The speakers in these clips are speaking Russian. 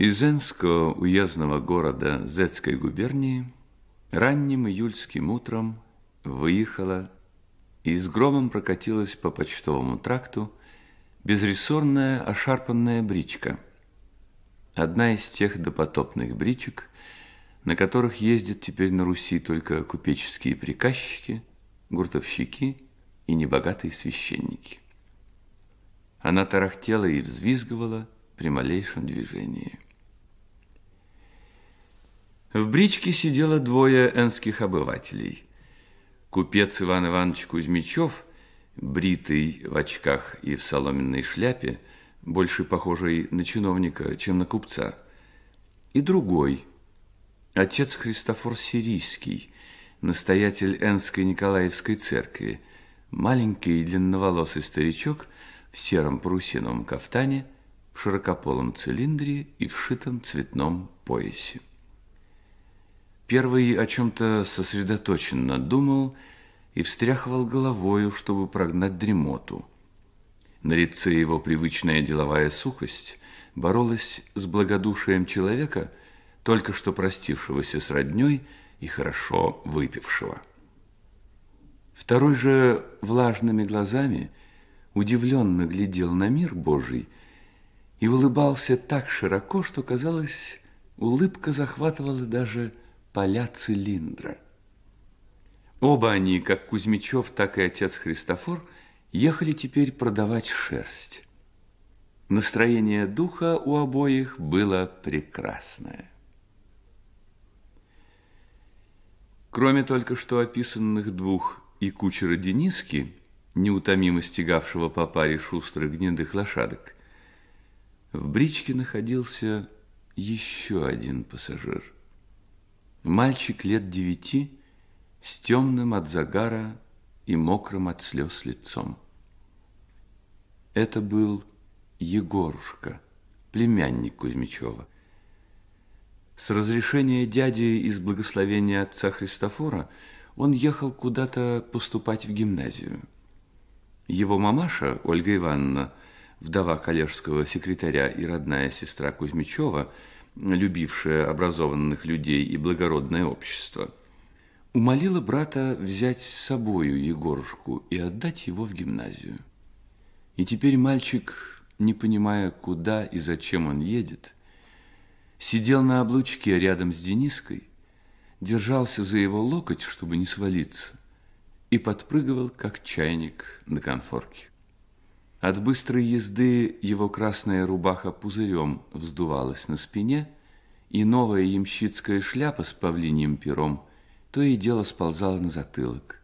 Из Энского уездного города Зетской губернии ранним июльским утром выехала и с громом прокатилась по почтовому тракту безрессорная ошарпанная бричка. Одна из тех допотопных бричек, на которых ездят теперь на Руси только купеческие приказчики, гуртовщики и небогатые священники. Она тарахтела и взвизгивала при малейшем движении – в бричке сидело двое энских обывателей. Купец Иван Иванович Кузьмичев, бритый в очках и в соломенной шляпе, больше похожий на чиновника, чем на купца, и другой, отец Христофор Сирийский, настоятель Энской Николаевской церкви, маленький и длинноволосый старичок в сером парусиновом кафтане, в широкополом цилиндре и вшитом цветном поясе. Первый о чем-то сосредоточенно думал и встряхивал головою, чтобы прогнать дремоту. На лице его привычная деловая сухость боролась с благодушием человека, только что простившегося с родней и хорошо выпившего. Второй же влажными глазами удивленно глядел на мир Божий и улыбался так широко, что, казалось, улыбка захватывала даже поля цилиндра. Оба они, как Кузьмичев, так и отец Христофор, ехали теперь продавать шерсть. Настроение духа у обоих было прекрасное. Кроме только что описанных двух и кучера Дениски, неутомимо стегавшего по паре шустрых гнедых лошадок, в бричке находился еще один пассажир – Мальчик лет девяти с темным от загара и мокрым от слез лицом. Это был Егорушка, племянник Кузьмичева. С разрешения дяди и с благословения отца Христофора он ехал куда-то поступать в гимназию. Его мамаша, Ольга Ивановна, вдова коллежского секретаря и родная сестра Кузьмичева – любившее образованных людей и благородное общество, умолила брата взять с собою Егорушку и отдать его в гимназию. И теперь мальчик, не понимая, куда и зачем он едет, сидел на облучке рядом с Дениской, держался за его локоть, чтобы не свалиться, и подпрыгивал, как чайник на конфорке. От быстрой езды его красная рубаха пузырем вздувалась на спине, и новая ямщицкая шляпа с павлиньим пером то и дело сползала на затылок.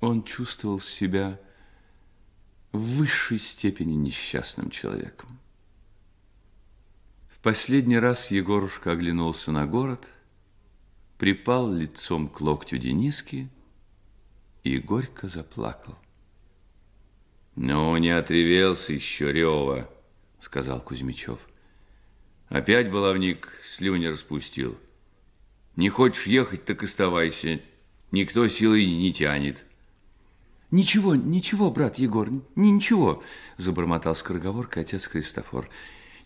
Он чувствовал себя в высшей степени несчастным человеком. В последний раз Егорушка оглянулся на город, припал лицом к локтю Дениски и горько заплакал. Ну, не отревелся еще Рева, сказал Кузьмичев. Опять баловник слюни распустил. Не хочешь ехать, так оставайся. Никто силой не тянет. Ничего, ничего, брат Егор, ничего, забормотал скороговоркой отец Христофор.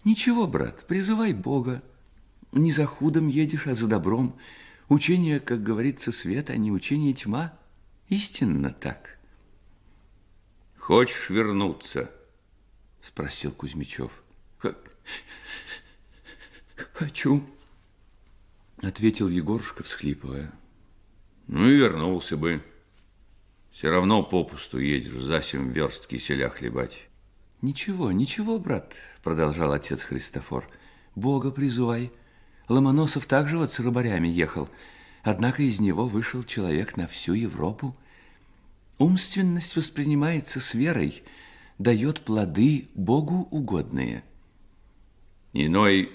Ничего, брат, призывай Бога. Не за худом едешь, а за добром. Учение, как говорится, свет, а не учение тьма. Истинно так. Хочешь вернуться? Спросил Кузьмичев. Хочу, ответил Егорушка, всхлипывая. Ну и вернулся бы. Все равно попусту едешь за семь верст киселя хлебать. Ничего, ничего, брат, продолжал отец Христофор. Бога призывай. Ломоносов также вот с рыбарями ехал. Однако из него вышел человек на всю Европу – Умственность воспринимается с верой, дает плоды Богу угодные. Иной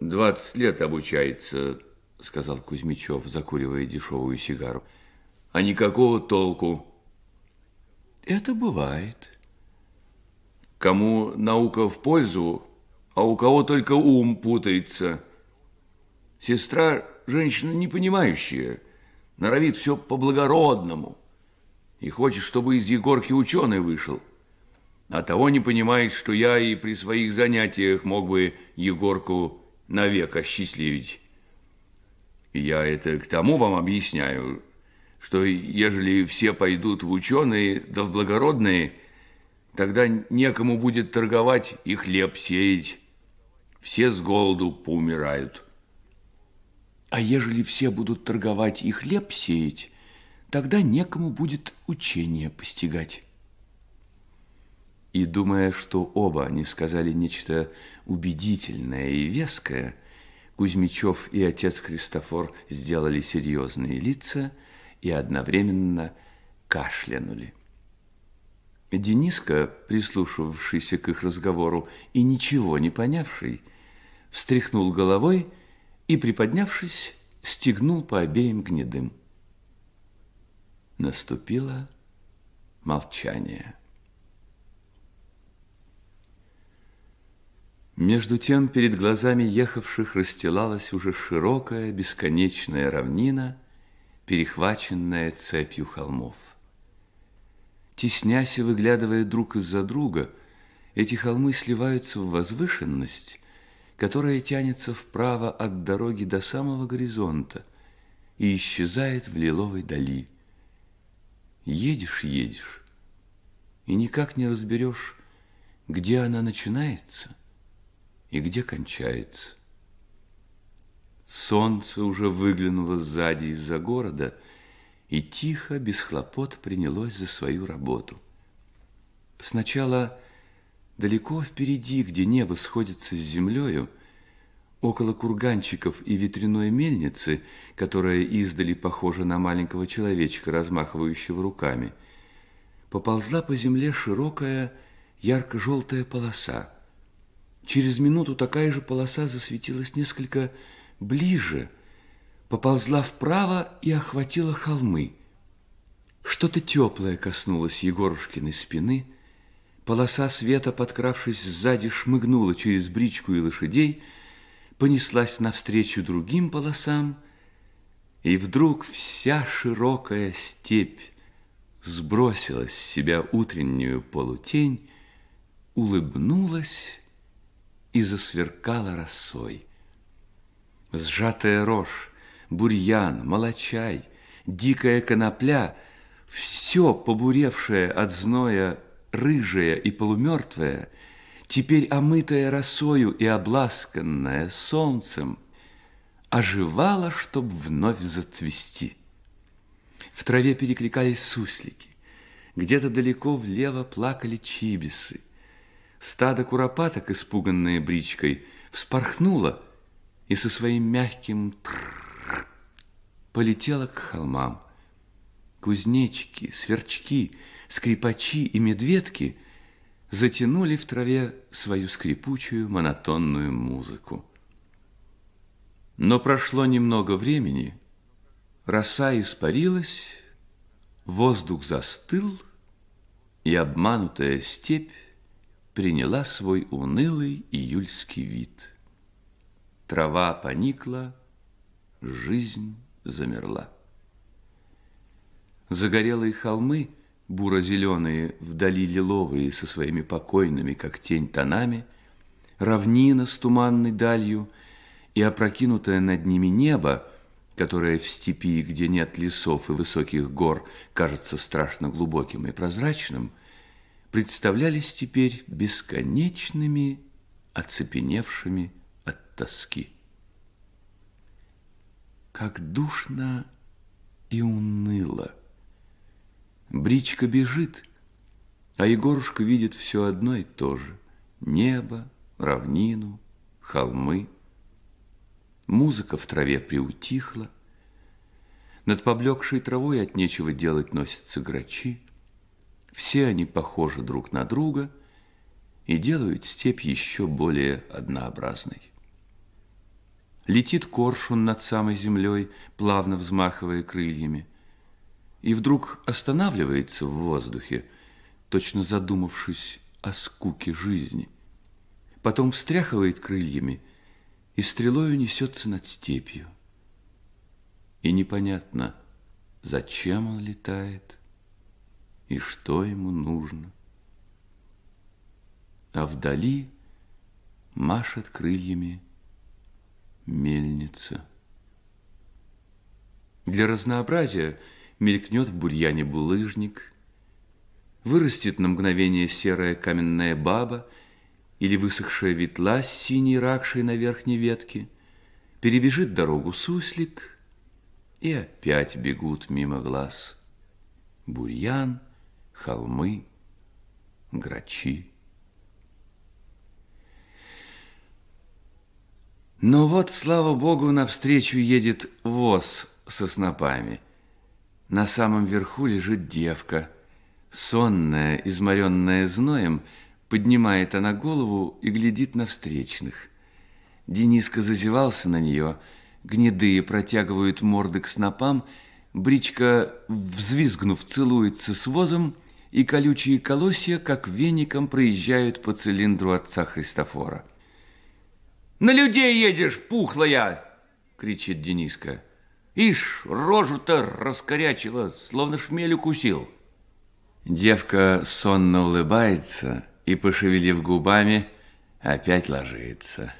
двадцать лет обучается, сказал Кузьмичев, закуривая дешевую сигару. А никакого толку. Это бывает. Кому наука в пользу, а у кого только ум путается. Сестра – женщина непонимающая, норовит все по-благородному – и хочет, чтобы из Егорки ученый вышел. А того не понимает, что я и при своих занятиях мог бы Егорку навек осчастливить. Я это к тому вам объясняю, что ежели все пойдут в ученые да в благородные, тогда некому будет торговать и хлеб сеять. Все с голоду поумирают. А ежели все будут торговать и хлеб сеять, Тогда некому будет учение постигать. И думая, что оба они сказали нечто убедительное и веское, Кузьмичев и отец Христофор сделали серьезные лица и одновременно кашлянули. Дениска, прислушивавшийся к их разговору и ничего не понявший, встряхнул головой и, приподнявшись, стегнул по обеим гнедым. Наступило молчание. Между тем перед глазами ехавших расстилалась уже широкая бесконечная равнина, перехваченная цепью холмов. Теснясь и выглядывая друг из-за друга, эти холмы сливаются в возвышенность, которая тянется вправо от дороги до самого горизонта и исчезает в лиловой дали – Едешь, едешь, и никак не разберешь, где она начинается и где кончается. Солнце уже выглянуло сзади из-за города и тихо, без хлопот принялось за свою работу. Сначала далеко впереди, где небо сходится с землею, Около курганчиков и ветряной мельницы, которая издали похожа на маленького человечка, размахивающего руками, поползла по земле широкая ярко-желтая полоса. Через минуту такая же полоса засветилась несколько ближе, поползла вправо и охватила холмы. Что-то теплое коснулось Егорушкиной спины, полоса света, подкравшись сзади, шмыгнула через бричку и лошадей – понеслась навстречу другим полосам, и вдруг вся широкая степь сбросила с себя утреннюю полутень, улыбнулась и засверкала росой. Сжатая рожь, бурьян, молочай, дикая конопля — все побуревшее от зноя рыжее и полумертвое — теперь омытая росою и обласканная солнцем, оживала, чтобы вновь зацвести. В траве перекликались суслики, где-то далеко влево плакали чибисы. Стадо куропаток, испуганное бричкой, вспорхнуло и со своим мягким трррр полетело к холмам. Кузнечки, сверчки, скрипачи и медведки затянули в траве свою скрипучую монотонную музыку. Но прошло немного времени, роса испарилась, воздух застыл, и обманутая степь приняла свой унылый июльский вид. Трава поникла, жизнь замерла. Загорелые холмы – буро-зеленые, вдали лиловые со своими покойными, как тень, тонами, равнина с туманной далью и опрокинутое над ними небо, которое в степи, где нет лесов и высоких гор, кажется страшно глубоким и прозрачным, представлялись теперь бесконечными, оцепеневшими от тоски. Как душно и уныло! Бричка бежит, а Егорушка видит все одно и то же. Небо, равнину, холмы. Музыка в траве приутихла. Над поблекшей травой от нечего делать носятся грачи. Все они похожи друг на друга и делают степь еще более однообразной. Летит коршун над самой землей, плавно взмахивая крыльями – и вдруг останавливается в воздухе, точно задумавшись о скуке жизни. Потом встряхивает крыльями и стрелою несется над степью. И непонятно, зачем он летает и что ему нужно. А вдали машет крыльями мельница. Для разнообразия – мелькнет в бурьяне булыжник, вырастет на мгновение серая каменная баба или высохшая ветла с синей ракшей на верхней ветке, перебежит дорогу суслик, и опять бегут мимо глаз бурьян, холмы, грачи. Но вот, слава богу, навстречу едет воз со снопами – на самом верху лежит девка. Сонная, изморенная зноем, поднимает она голову и глядит на встречных. Дениска зазевался на нее, гнедые протягивают морды к снопам, бричка, взвизгнув, целуется с возом, и колючие колосья, как веником, проезжают по цилиндру отца Христофора. «На людей едешь, пухлая!» – кричит Дениска. Ишь, рожу-то раскорячила, словно шмель укусил. Девка сонно улыбается и, пошевелив губами, опять ложится.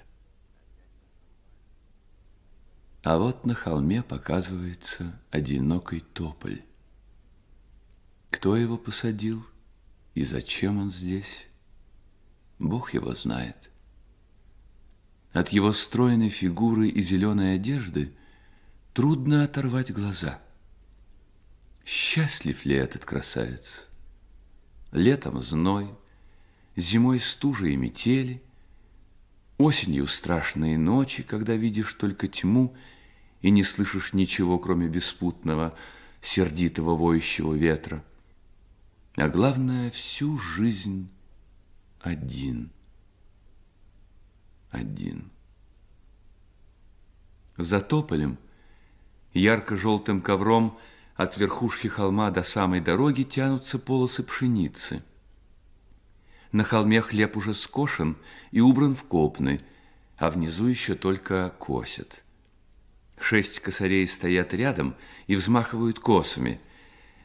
А вот на холме показывается одинокий тополь. Кто его посадил и зачем он здесь? Бог его знает. От его стройной фигуры и зеленой одежды – Трудно оторвать глаза. Счастлив ли этот красавец? Летом зной, зимой стужи и метели, осенью страшные ночи, когда видишь только тьму и не слышишь ничего, кроме беспутного, сердитого воющего ветра. А главное, всю жизнь один. Один. За тополем – Ярко-желтым ковром от верхушки холма до самой дороги тянутся полосы пшеницы. На холме хлеб уже скошен и убран в копны, а внизу еще только косят. Шесть косарей стоят рядом и взмахивают косами,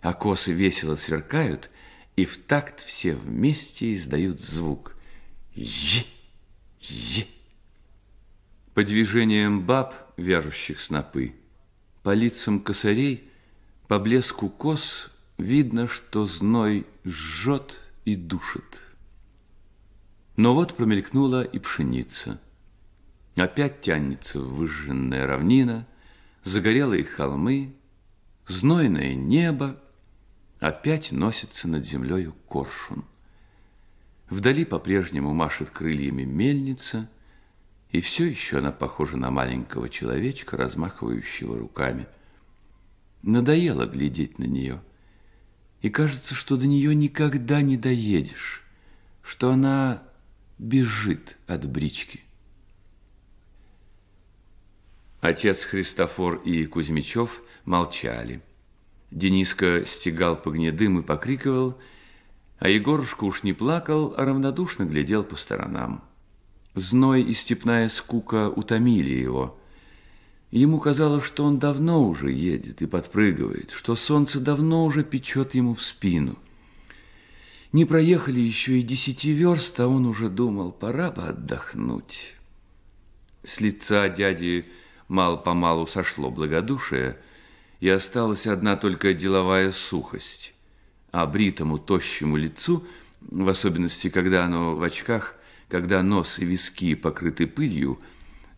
а косы весело сверкают, и в такт все вместе издают звук. Е, е. По движениям баб, вяжущих снопы, по лицам косарей, по блеску кос видно, что зной жжет и душит. Но вот промелькнула и пшеница. Опять тянется выжженная равнина, загорелые холмы, знойное небо, опять носится над землею коршун. Вдали по-прежнему машет крыльями мельница – и все еще она похожа на маленького человечка, размахивающего руками. Надоело глядеть на нее. И кажется, что до нее никогда не доедешь, что она бежит от брички. Отец Христофор и Кузьмичев молчали. Дениска стегал по гнедым и покрикивал, а Егорушка уж не плакал, а равнодушно глядел по сторонам. Зной и степная скука утомили его. Ему казалось, что он давно уже едет и подпрыгивает, что солнце давно уже печет ему в спину. Не проехали еще и десяти верст, а он уже думал, пора бы отдохнуть. С лица дяди мало-помалу сошло благодушие, и осталась одна только деловая сухость. А бритому тощему лицу, в особенности, когда оно в очках, когда нос и виски покрыты пылью,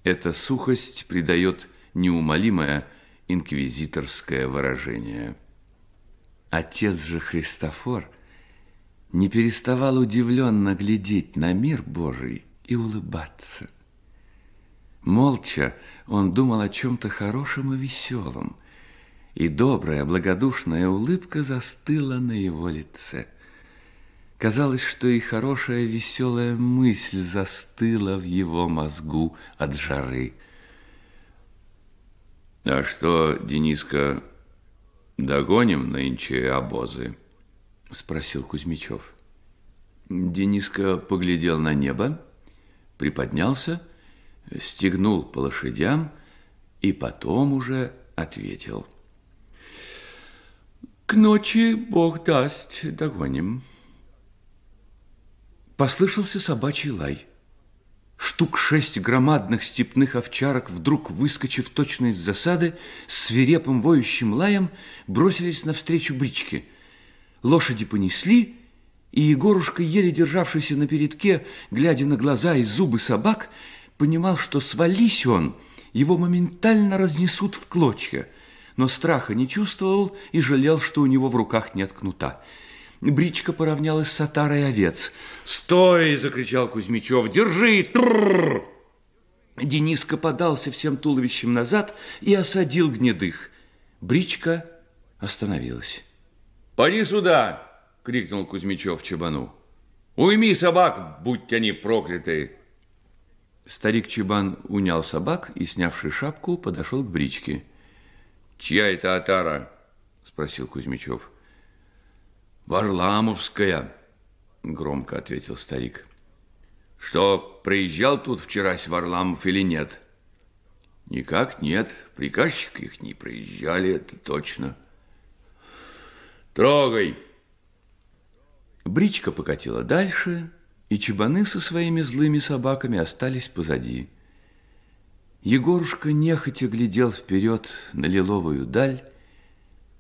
эта сухость придает неумолимое инквизиторское выражение. Отец же Христофор не переставал удивленно глядеть на мир Божий и улыбаться. Молча он думал о чем-то хорошем и веселом, и добрая, благодушная улыбка застыла на его лице – Казалось, что и хорошая веселая мысль застыла в его мозгу от жары. «А что, Дениска, догоним нынче обозы?» – спросил Кузьмичев. Дениска поглядел на небо, приподнялся, стегнул по лошадям и потом уже ответил. «К ночи Бог даст, догоним». Послышался собачий лай. Штук шесть громадных степных овчарок, вдруг выскочив точно из засады, с свирепым воющим лаем бросились навстречу бричке. Лошади понесли, и Егорушка, еле державшийся на передке, глядя на глаза и зубы собак, понимал, что свались он, его моментально разнесут в клочья, но страха не чувствовал и жалел, что у него в руках нет кнута. Бричка поравнялась с отарой овец. «Стой!» – закричал Кузьмичев. «Держи!» Трррр Дениска подался всем туловищем назад и осадил гнедых. Бричка остановилась. «Поди сюда!» – крикнул Кузьмичев Чебану. «Уйми собак, будь они прокляты!» Старик Чебан унял собак и, снявший шапку, подошел к бричке. «Чья это отара?» – спросил Кузьмичев. Варламовская, громко ответил старик. Что, приезжал тут вчерась Варламов или нет? Никак нет, приказчик их не приезжали, это точно. Трогай! Бричка покатила дальше, и чебаны со своими злыми собаками остались позади. Егорушка нехотя глядел вперед на лиловую даль,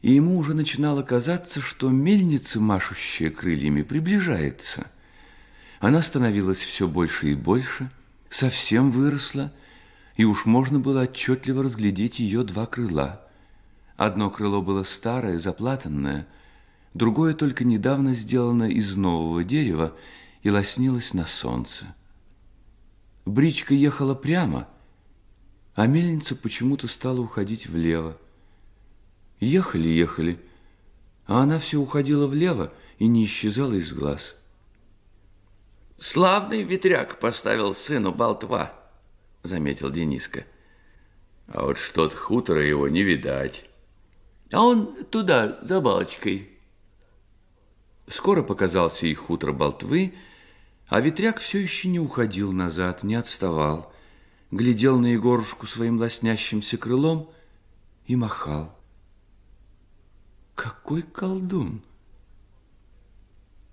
и ему уже начинало казаться, что мельница, машущая крыльями, приближается. Она становилась все больше и больше, совсем выросла, и уж можно было отчетливо разглядеть ее два крыла. Одно крыло было старое, заплатанное, другое только недавно сделано из нового дерева и лоснилось на солнце. Бричка ехала прямо, а мельница почему-то стала уходить влево. Ехали, ехали, а она все уходила влево и не исчезала из глаз. «Славный ветряк поставил сыну болтва», — заметил Дениска. «А вот что-то хутора его не видать». «А он туда, за балочкой». Скоро показался и хутор болтвы, а ветряк все еще не уходил назад, не отставал, глядел на Егорушку своим лоснящимся крылом и махал. Какой колдун?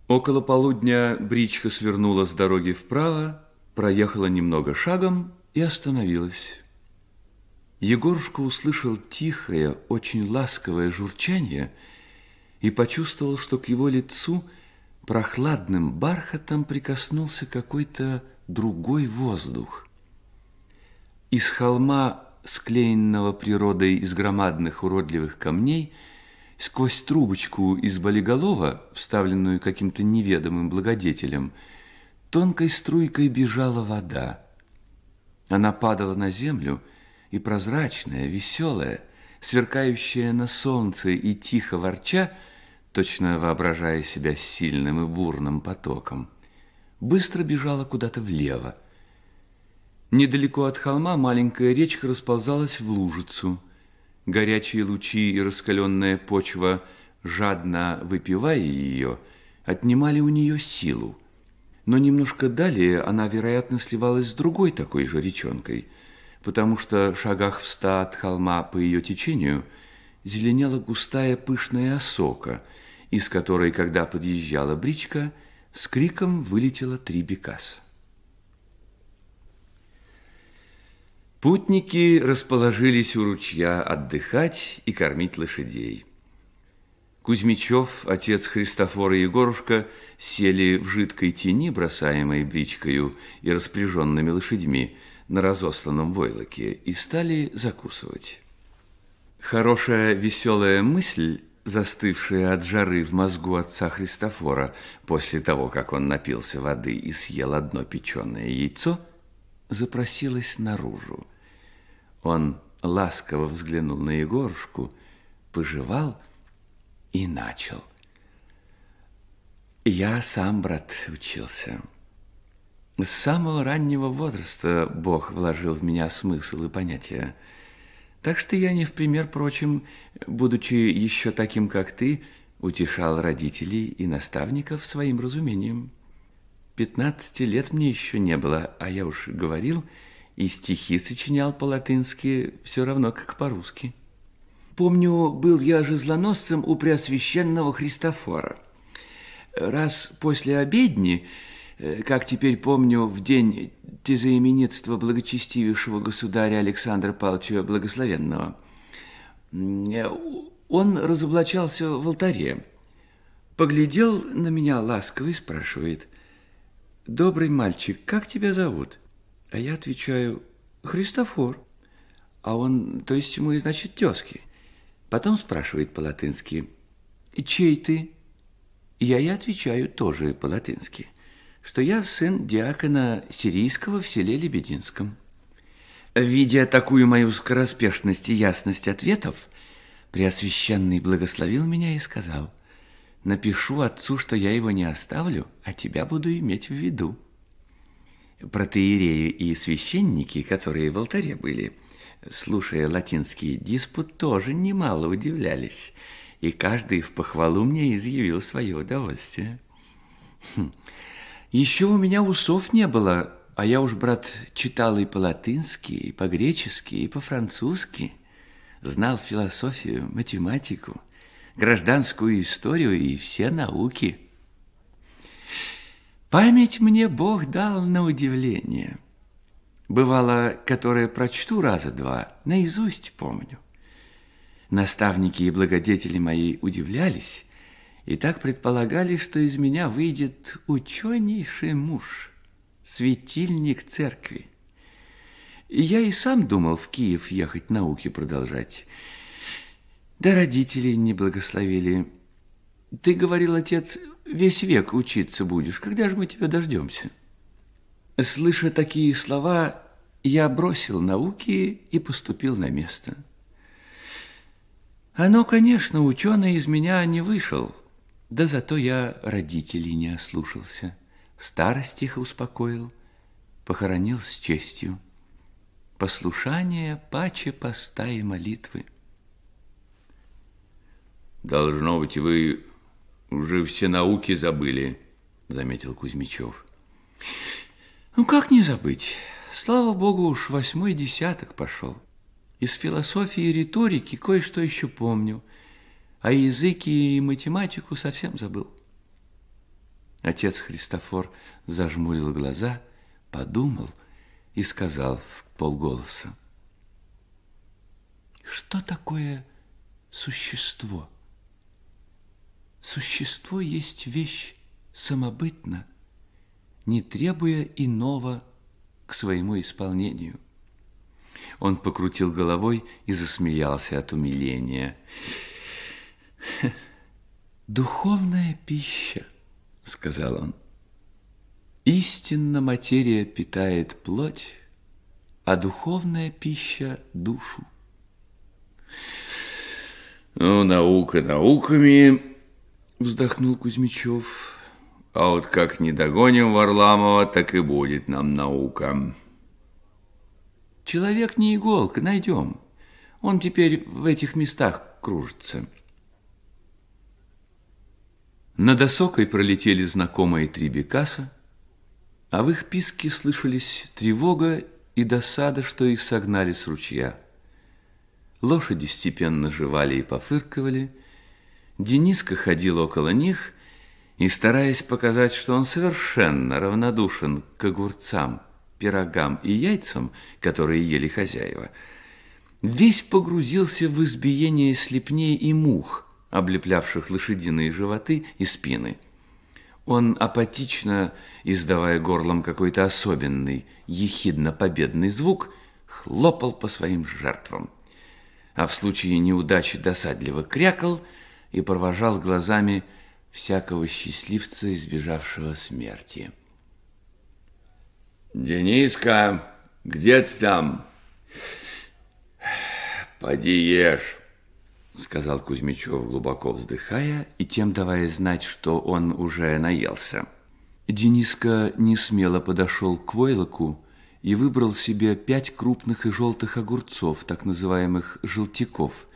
Около полудня бричка свернула с дороги вправо, проехала немного шагом и остановилась. Егорушка услышал тихое, очень ласковое журчание и почувствовал, что к его лицу прохладным бархатом прикоснулся какой-то другой воздух. Из холма, склеенного природой из громадных уродливых камней, Сквозь трубочку из болиголова, вставленную каким-то неведомым благодетелем, тонкой струйкой бежала вода. Она падала на землю, и прозрачная, веселая, сверкающая на солнце и тихо ворча, точно воображая себя сильным и бурным потоком, быстро бежала куда-то влево. Недалеко от холма маленькая речка расползалась в лужицу – горячие лучи и раскаленная почва, жадно выпивая ее, отнимали у нее силу. Но немножко далее она, вероятно, сливалась с другой такой же речонкой, потому что в шагах в ста от холма по ее течению зеленела густая пышная осока, из которой, когда подъезжала бричка, с криком вылетело три бекаса. Путники расположились у ручья отдыхать и кормить лошадей. Кузьмичев, отец Христофора и Егорушка сели в жидкой тени, бросаемой бричкою и распряженными лошадьми на разосланном войлоке, и стали закусывать. Хорошая веселая мысль, застывшая от жары в мозгу отца Христофора после того, как он напился воды и съел одно печеное яйцо, запросилась наружу. Он ласково взглянул на Егорушку, пожевал и начал. Я сам, брат, учился. С самого раннего возраста Бог вложил в меня смысл и понятия. Так что я не в пример прочим, будучи еще таким, как ты, утешал родителей и наставников своим разумением. Пятнадцати лет мне еще не было, а я уж говорил – и стихи сочинял по-латынски все равно, как по-русски. Помню, был я же злоносцем у Преосвященного Христофора. Раз после обедни, э, как теперь помню, в день тезаименитства благочестивейшего государя Александра Павловича Благословенного, э, он разоблачался в алтаре. Поглядел на меня ласково и спрашивает, «Добрый мальчик, как тебя зовут?» – а я отвечаю, Христофор. А он, то есть мы, значит, тезки. Потом спрашивает по-латынски, чей ты? Я и отвечаю тоже по-латынски, что я сын диакона сирийского в селе Лебединском. Видя такую мою скороспешность и ясность ответов, Преосвященный благословил меня и сказал, «Напишу отцу, что я его не оставлю, а тебя буду иметь в виду» протеереи и священники, которые в алтаре были, слушая латинский диспут, тоже немало удивлялись, и каждый в похвалу мне изъявил свое удовольствие. Хм. Еще у меня усов не было, а я уж, брат, читал и по латински, и по-гречески, и по-французски, знал философию, математику, гражданскую историю и все науки – Память мне Бог дал на удивление. Бывало, которые прочту раза два, наизусть помню. Наставники и благодетели мои удивлялись и так предполагали, что из меня выйдет ученейший муж, светильник церкви. И я и сам думал в Киев ехать науки продолжать. Да родители не благословили. Ты говорил, отец, Весь век учиться будешь. Когда же мы тебя дождемся?» Слыша такие слова, я бросил науки и поступил на место. Оно, конечно, ученый из меня не вышел, да зато я родителей не ослушался. Старость их успокоил, похоронил с честью. Послушание паче поста и молитвы. Должно быть, вы уже все науки забыли, заметил Кузьмичев. Ну как не забыть? Слава богу, уж восьмой десяток пошел. Из философии и риторики кое-что еще помню, а языки и математику совсем забыл. Отец Христофор зажмурил глаза, подумал и сказал в полголоса. Что такое существо? существо есть вещь самобытна, не требуя иного к своему исполнению. Он покрутил головой и засмеялся от умиления. «Духовная пища», — сказал он. «Истинно материя питает плоть, а духовная пища — душу». «Ну, наука науками», Вздохнул Кузьмичев. А вот как не догоним Варламова, так и будет нам наука. Человек не иголка, найдем. Он теперь в этих местах кружится. На досокой пролетели знакомые три бекаса, а в их писке слышались тревога и досада, что их согнали с ручья. Лошади степенно жевали и пофыркивали – Дениска ходил около них и, стараясь показать, что он совершенно равнодушен к огурцам, пирогам и яйцам, которые ели хозяева, весь погрузился в избиение слепней и мух, облеплявших лошадиные животы и спины. Он апатично, издавая горлом какой-то особенный, ехидно-победный звук, хлопал по своим жертвам. А в случае неудачи досадливо крякал – и провожал глазами всякого счастливца, избежавшего смерти. «Дениска, где ты там?» «Поди ешь», — сказал Кузьмичев, глубоко вздыхая и тем давая знать, что он уже наелся. Дениска несмело подошел к войлоку и выбрал себе пять крупных и желтых огурцов, так называемых «желтяков»,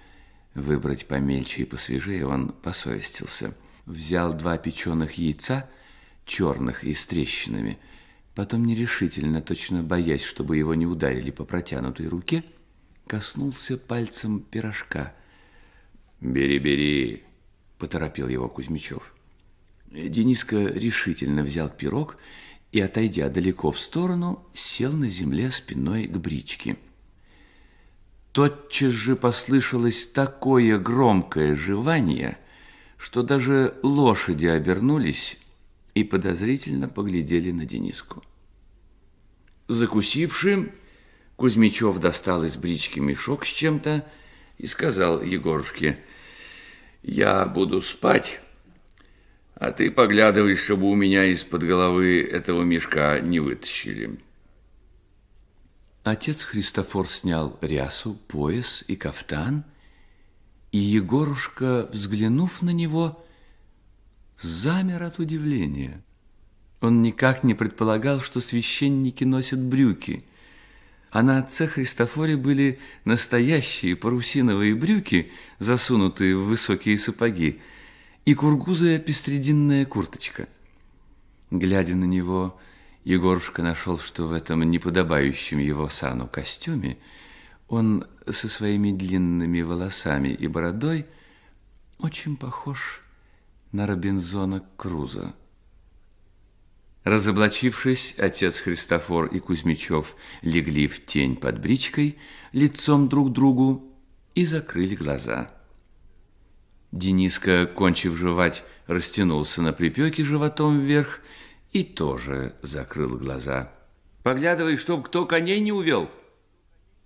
Выбрать помельче и посвежее он посовестился. Взял два печеных яйца, черных и с трещинами, потом нерешительно, точно боясь, чтобы его не ударили по протянутой руке, коснулся пальцем пирожка. «Бери, бери!» – поторопил его Кузьмичев. Дениска решительно взял пирог и, отойдя далеко в сторону, сел на земле спиной к бричке – Тотчас же послышалось такое громкое жевание, что даже лошади обернулись и подозрительно поглядели на Дениску. Закусившим Кузьмичев достал из брички мешок с чем-то и сказал Егорушке, «Я буду спать, а ты поглядывай, чтобы у меня из-под головы этого мешка не вытащили». Отец Христофор снял рясу, пояс и кафтан, и Егорушка, взглянув на него, замер от удивления. Он никак не предполагал, что священники носят брюки, а на отце Христофоре были настоящие парусиновые брюки, засунутые в высокие сапоги, и кургузая пестрединная курточка. Глядя на него, Егорушка нашел, что в этом неподобающем его сану костюме он со своими длинными волосами и бородой очень похож на Робинзона Круза. Разоблачившись, отец Христофор и Кузьмичев легли в тень под бричкой, лицом друг к другу, и закрыли глаза. Дениска, кончив жевать, растянулся на припеке животом вверх и тоже закрыл глаза. «Поглядывай, чтоб кто коней не увел!»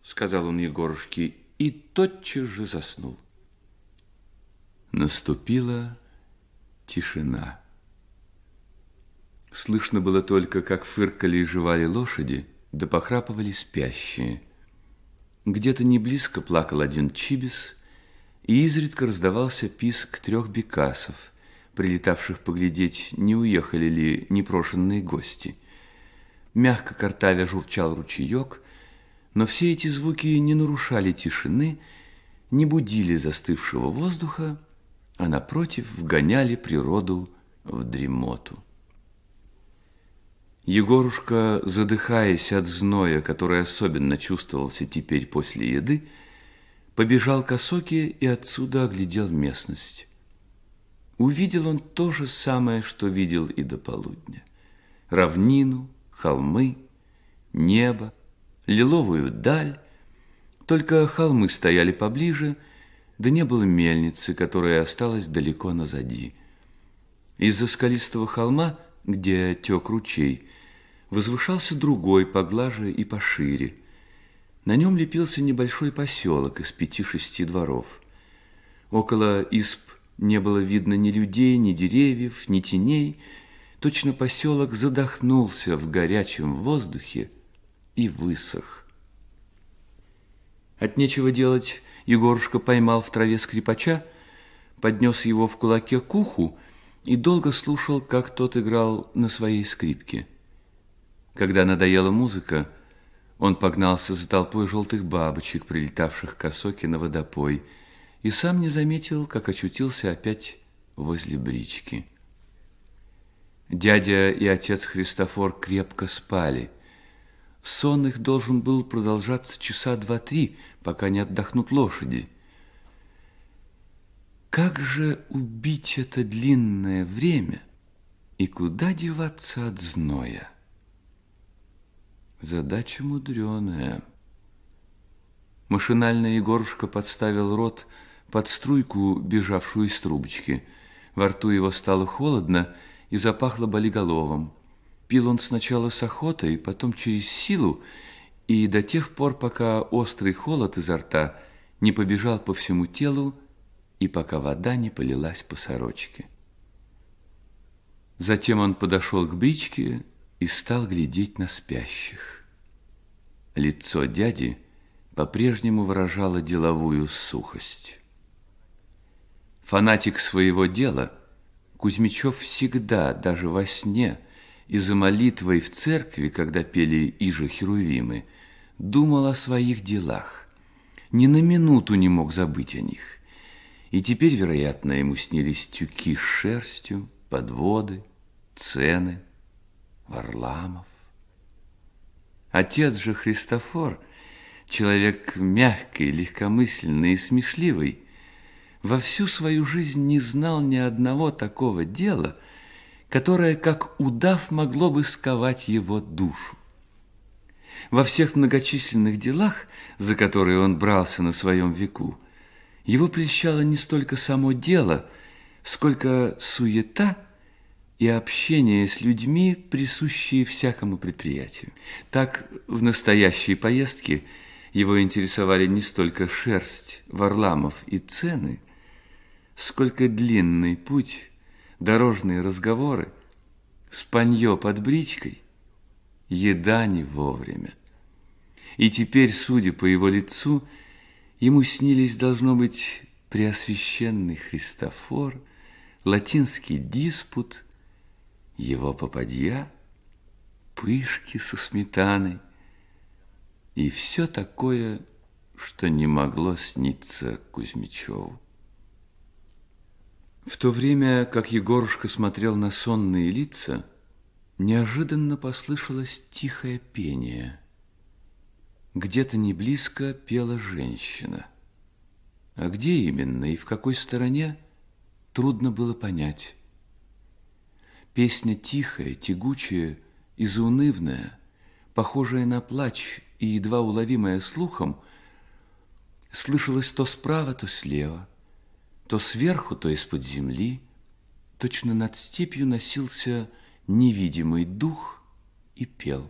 Сказал он Егорушке и тотчас же заснул. Наступила тишина. Слышно было только, как фыркали и жевали лошади, да похрапывали спящие. Где-то не близко плакал один чибис, и изредка раздавался писк трех бекасов – прилетавших поглядеть, не уехали ли непрошенные гости. Мягко картавя журчал ручеек, но все эти звуки не нарушали тишины, не будили застывшего воздуха, а, напротив, вгоняли природу в дремоту. Егорушка, задыхаясь от зноя, который особенно чувствовался теперь после еды, побежал к осоке и отсюда оглядел местность увидел он то же самое, что видел и до полудня. Равнину, холмы, небо, лиловую даль. Только холмы стояли поближе, да не было мельницы, которая осталась далеко назади. Из-за скалистого холма, где тек ручей, возвышался другой поглаже и пошире. На нем лепился небольшой поселок из пяти-шести дворов. Около исп не было видно ни людей, ни деревьев, ни теней. Точно поселок задохнулся в горячем воздухе и высох. От нечего делать Егорушка поймал в траве скрипача, поднес его в кулаке к уху и долго слушал, как тот играл на своей скрипке. Когда надоела музыка, он погнался за толпой желтых бабочек, прилетавших к осоке на водопой – и сам не заметил, как очутился опять возле брички. Дядя и отец Христофор крепко спали. Сон их должен был продолжаться часа два-три, пока не отдохнут лошади. Как же убить это длинное время и куда деваться от зноя? Задача мудреная. Машинально Егорушка подставил рот, под струйку, бежавшую из трубочки. Во рту его стало холодно и запахло болиголовом. Пил он сначала с охотой, потом через силу, и до тех пор, пока острый холод изо рта не побежал по всему телу и пока вода не полилась по сорочке. Затем он подошел к бричке и стал глядеть на спящих. Лицо дяди по-прежнему выражало деловую сухость. Фанатик своего дела, Кузьмичев всегда, даже во сне, и за молитвой в церкви, когда пели Ижа Херувимы, думал о своих делах. Ни на минуту не мог забыть о них. И теперь, вероятно, ему снились тюки с шерстью, подводы, цены, Варламов. Отец же Христофор, человек мягкий, легкомысленный и смешливый, во всю свою жизнь не знал ни одного такого дела, которое, как удав, могло бы сковать его душу. Во всех многочисленных делах, за которые он брался на своем веку, его прельщало не столько само дело, сколько суета и общение с людьми, присущие всякому предприятию. Так в настоящей поездке его интересовали не столько шерсть, варламов и цены – сколько длинный путь, дорожные разговоры, спанье под бричкой, еда не вовремя. И теперь, судя по его лицу, ему снились, должно быть, преосвященный Христофор, латинский диспут, его попадья, пышки со сметаной и все такое, что не могло сниться Кузьмичеву. В то время, как Егорушка смотрел на сонные лица, неожиданно послышалось тихое пение. Где-то не близко пела женщина. А где именно и в какой стороне, трудно было понять. Песня тихая, тягучая и заунывная, похожая на плач и едва уловимая слухом, слышалась то справа, то слева – то сверху, то из-под земли, точно над степью носился невидимый дух и пел.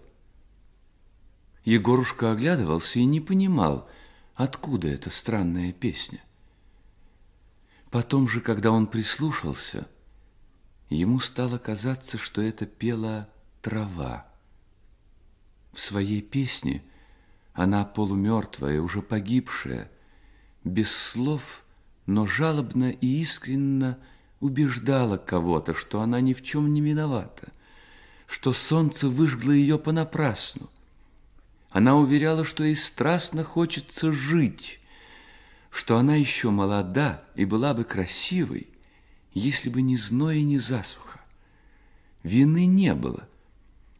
Егорушка оглядывался и не понимал, откуда эта странная песня. Потом же, когда он прислушался, ему стало казаться, что это пела трава. В своей песне она полумертвая, уже погибшая, без слов – но жалобно и искренно убеждала кого-то, что она ни в чем не виновата, что солнце выжгло ее понапрасну. Она уверяла, что ей страстно хочется жить, что она еще молода и была бы красивой, если бы ни зной и ни засуха. Вины не было,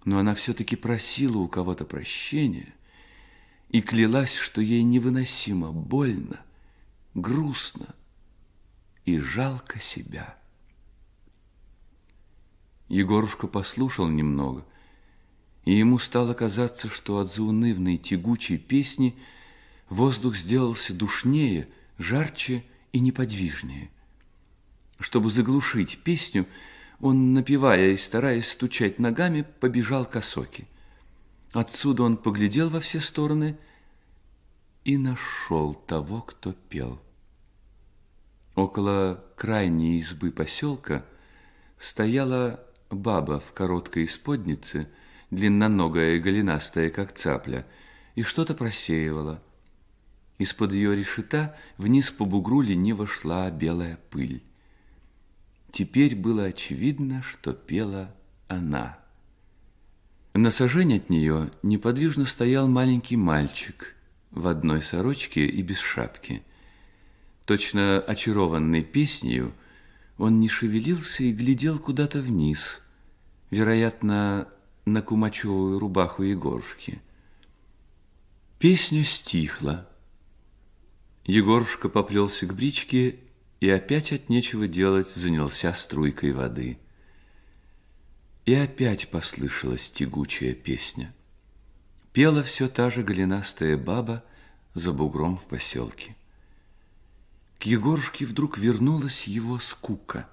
но она все-таки просила у кого-то прощения и клялась, что ей невыносимо больно, грустно и жалко себя. Егорушка послушал немного, и ему стало казаться, что от заунывной тягучей песни воздух сделался душнее, жарче и неподвижнее. Чтобы заглушить песню, он, напевая и стараясь стучать ногами, побежал к Осоке. Отсюда он поглядел во все стороны и нашел того, кто пел. Около крайней избы поселка стояла баба в короткой исподнице, длинноногая и голенастая, как цапля, и что-то просеивала. Из-под ее решета вниз по бугру лениво шла белая пыль. Теперь было очевидно, что пела она. На сажень от нее неподвижно стоял маленький мальчик в одной сорочке и без шапки – Точно очарованный песнею, он не шевелился и глядел куда-то вниз, вероятно, на кумачевую рубаху Егорушки. Песня стихла. Егорушка поплелся к бричке и опять от нечего делать занялся струйкой воды. И опять послышалась тягучая песня. Пела все та же голенастая баба за бугром в поселке. К Егорушке вдруг вернулась его скука.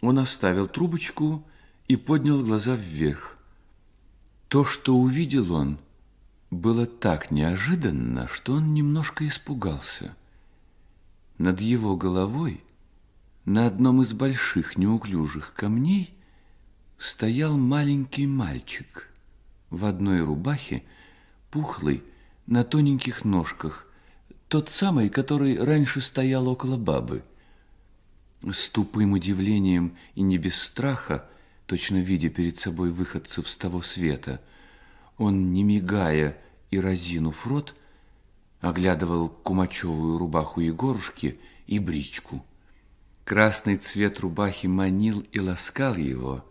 Он оставил трубочку и поднял глаза вверх. То, что увидел он, было так неожиданно, что он немножко испугался. Над его головой, на одном из больших неуклюжих камней, стоял маленький мальчик в одной рубахе, пухлый, на тоненьких ножках, тот самый, который раньше стоял около бабы. С тупым удивлением и не без страха, точно видя перед собой выходцев с того света, он, не мигая и разинув рот, оглядывал кумачевую рубаху Егорушки и бричку. Красный цвет рубахи манил и ласкал его,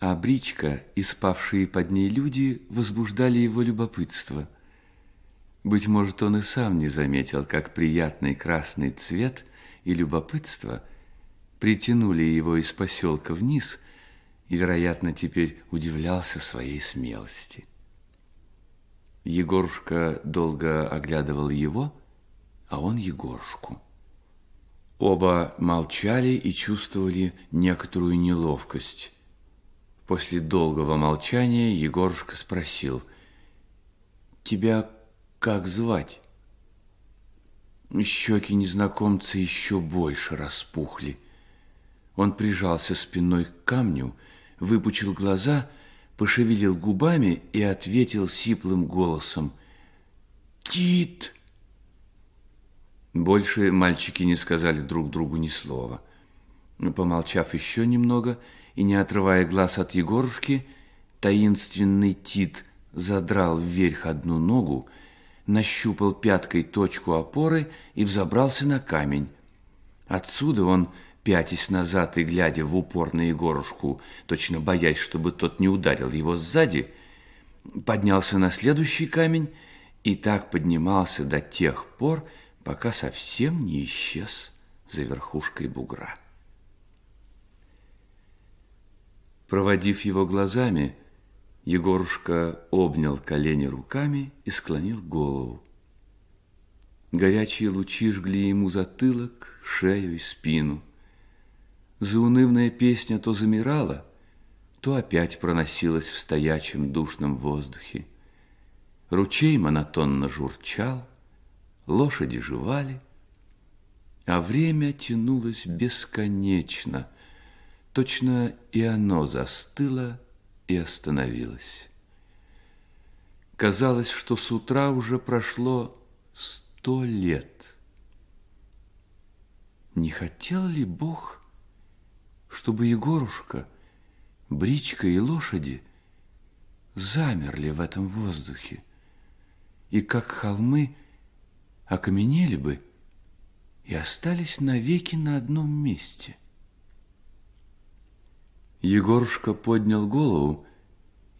а бричка и спавшие под ней люди возбуждали его любопытство – быть может, он и сам не заметил, как приятный красный цвет и любопытство притянули его из поселка вниз и, вероятно, теперь удивлялся своей смелости. Егорушка долго оглядывал его, а он Егорушку. Оба молчали и чувствовали некоторую неловкость. После долгого молчания Егорушка спросил, «Тебя как звать? Щеки незнакомца еще больше распухли. Он прижался спиной к камню, выпучил глаза, пошевелил губами и ответил сиплым голосом. «Тит!» Больше мальчики не сказали друг другу ни слова. Помолчав еще немного и не отрывая глаз от Егорушки, таинственный Тит задрал вверх одну ногу, нащупал пяткой точку опоры и взобрался на камень. Отсюда он, пятясь назад и глядя в упор на Егорушку, точно боясь, чтобы тот не ударил его сзади, поднялся на следующий камень и так поднимался до тех пор, пока совсем не исчез за верхушкой бугра. Проводив его глазами, Егорушка обнял колени руками и склонил голову. Горячие лучи жгли ему затылок, шею и спину. Заунывная песня то замирала, то опять проносилась в стоячем душном воздухе. Ручей монотонно журчал, лошади жевали, а время тянулось бесконечно. Точно и оно застыло и остановилась. Казалось, что с утра уже прошло сто лет. Не хотел ли Бог, чтобы Егорушка, бричка и лошади замерли в этом воздухе, и как холмы окаменели бы и остались навеки на одном месте – Егорушка поднял голову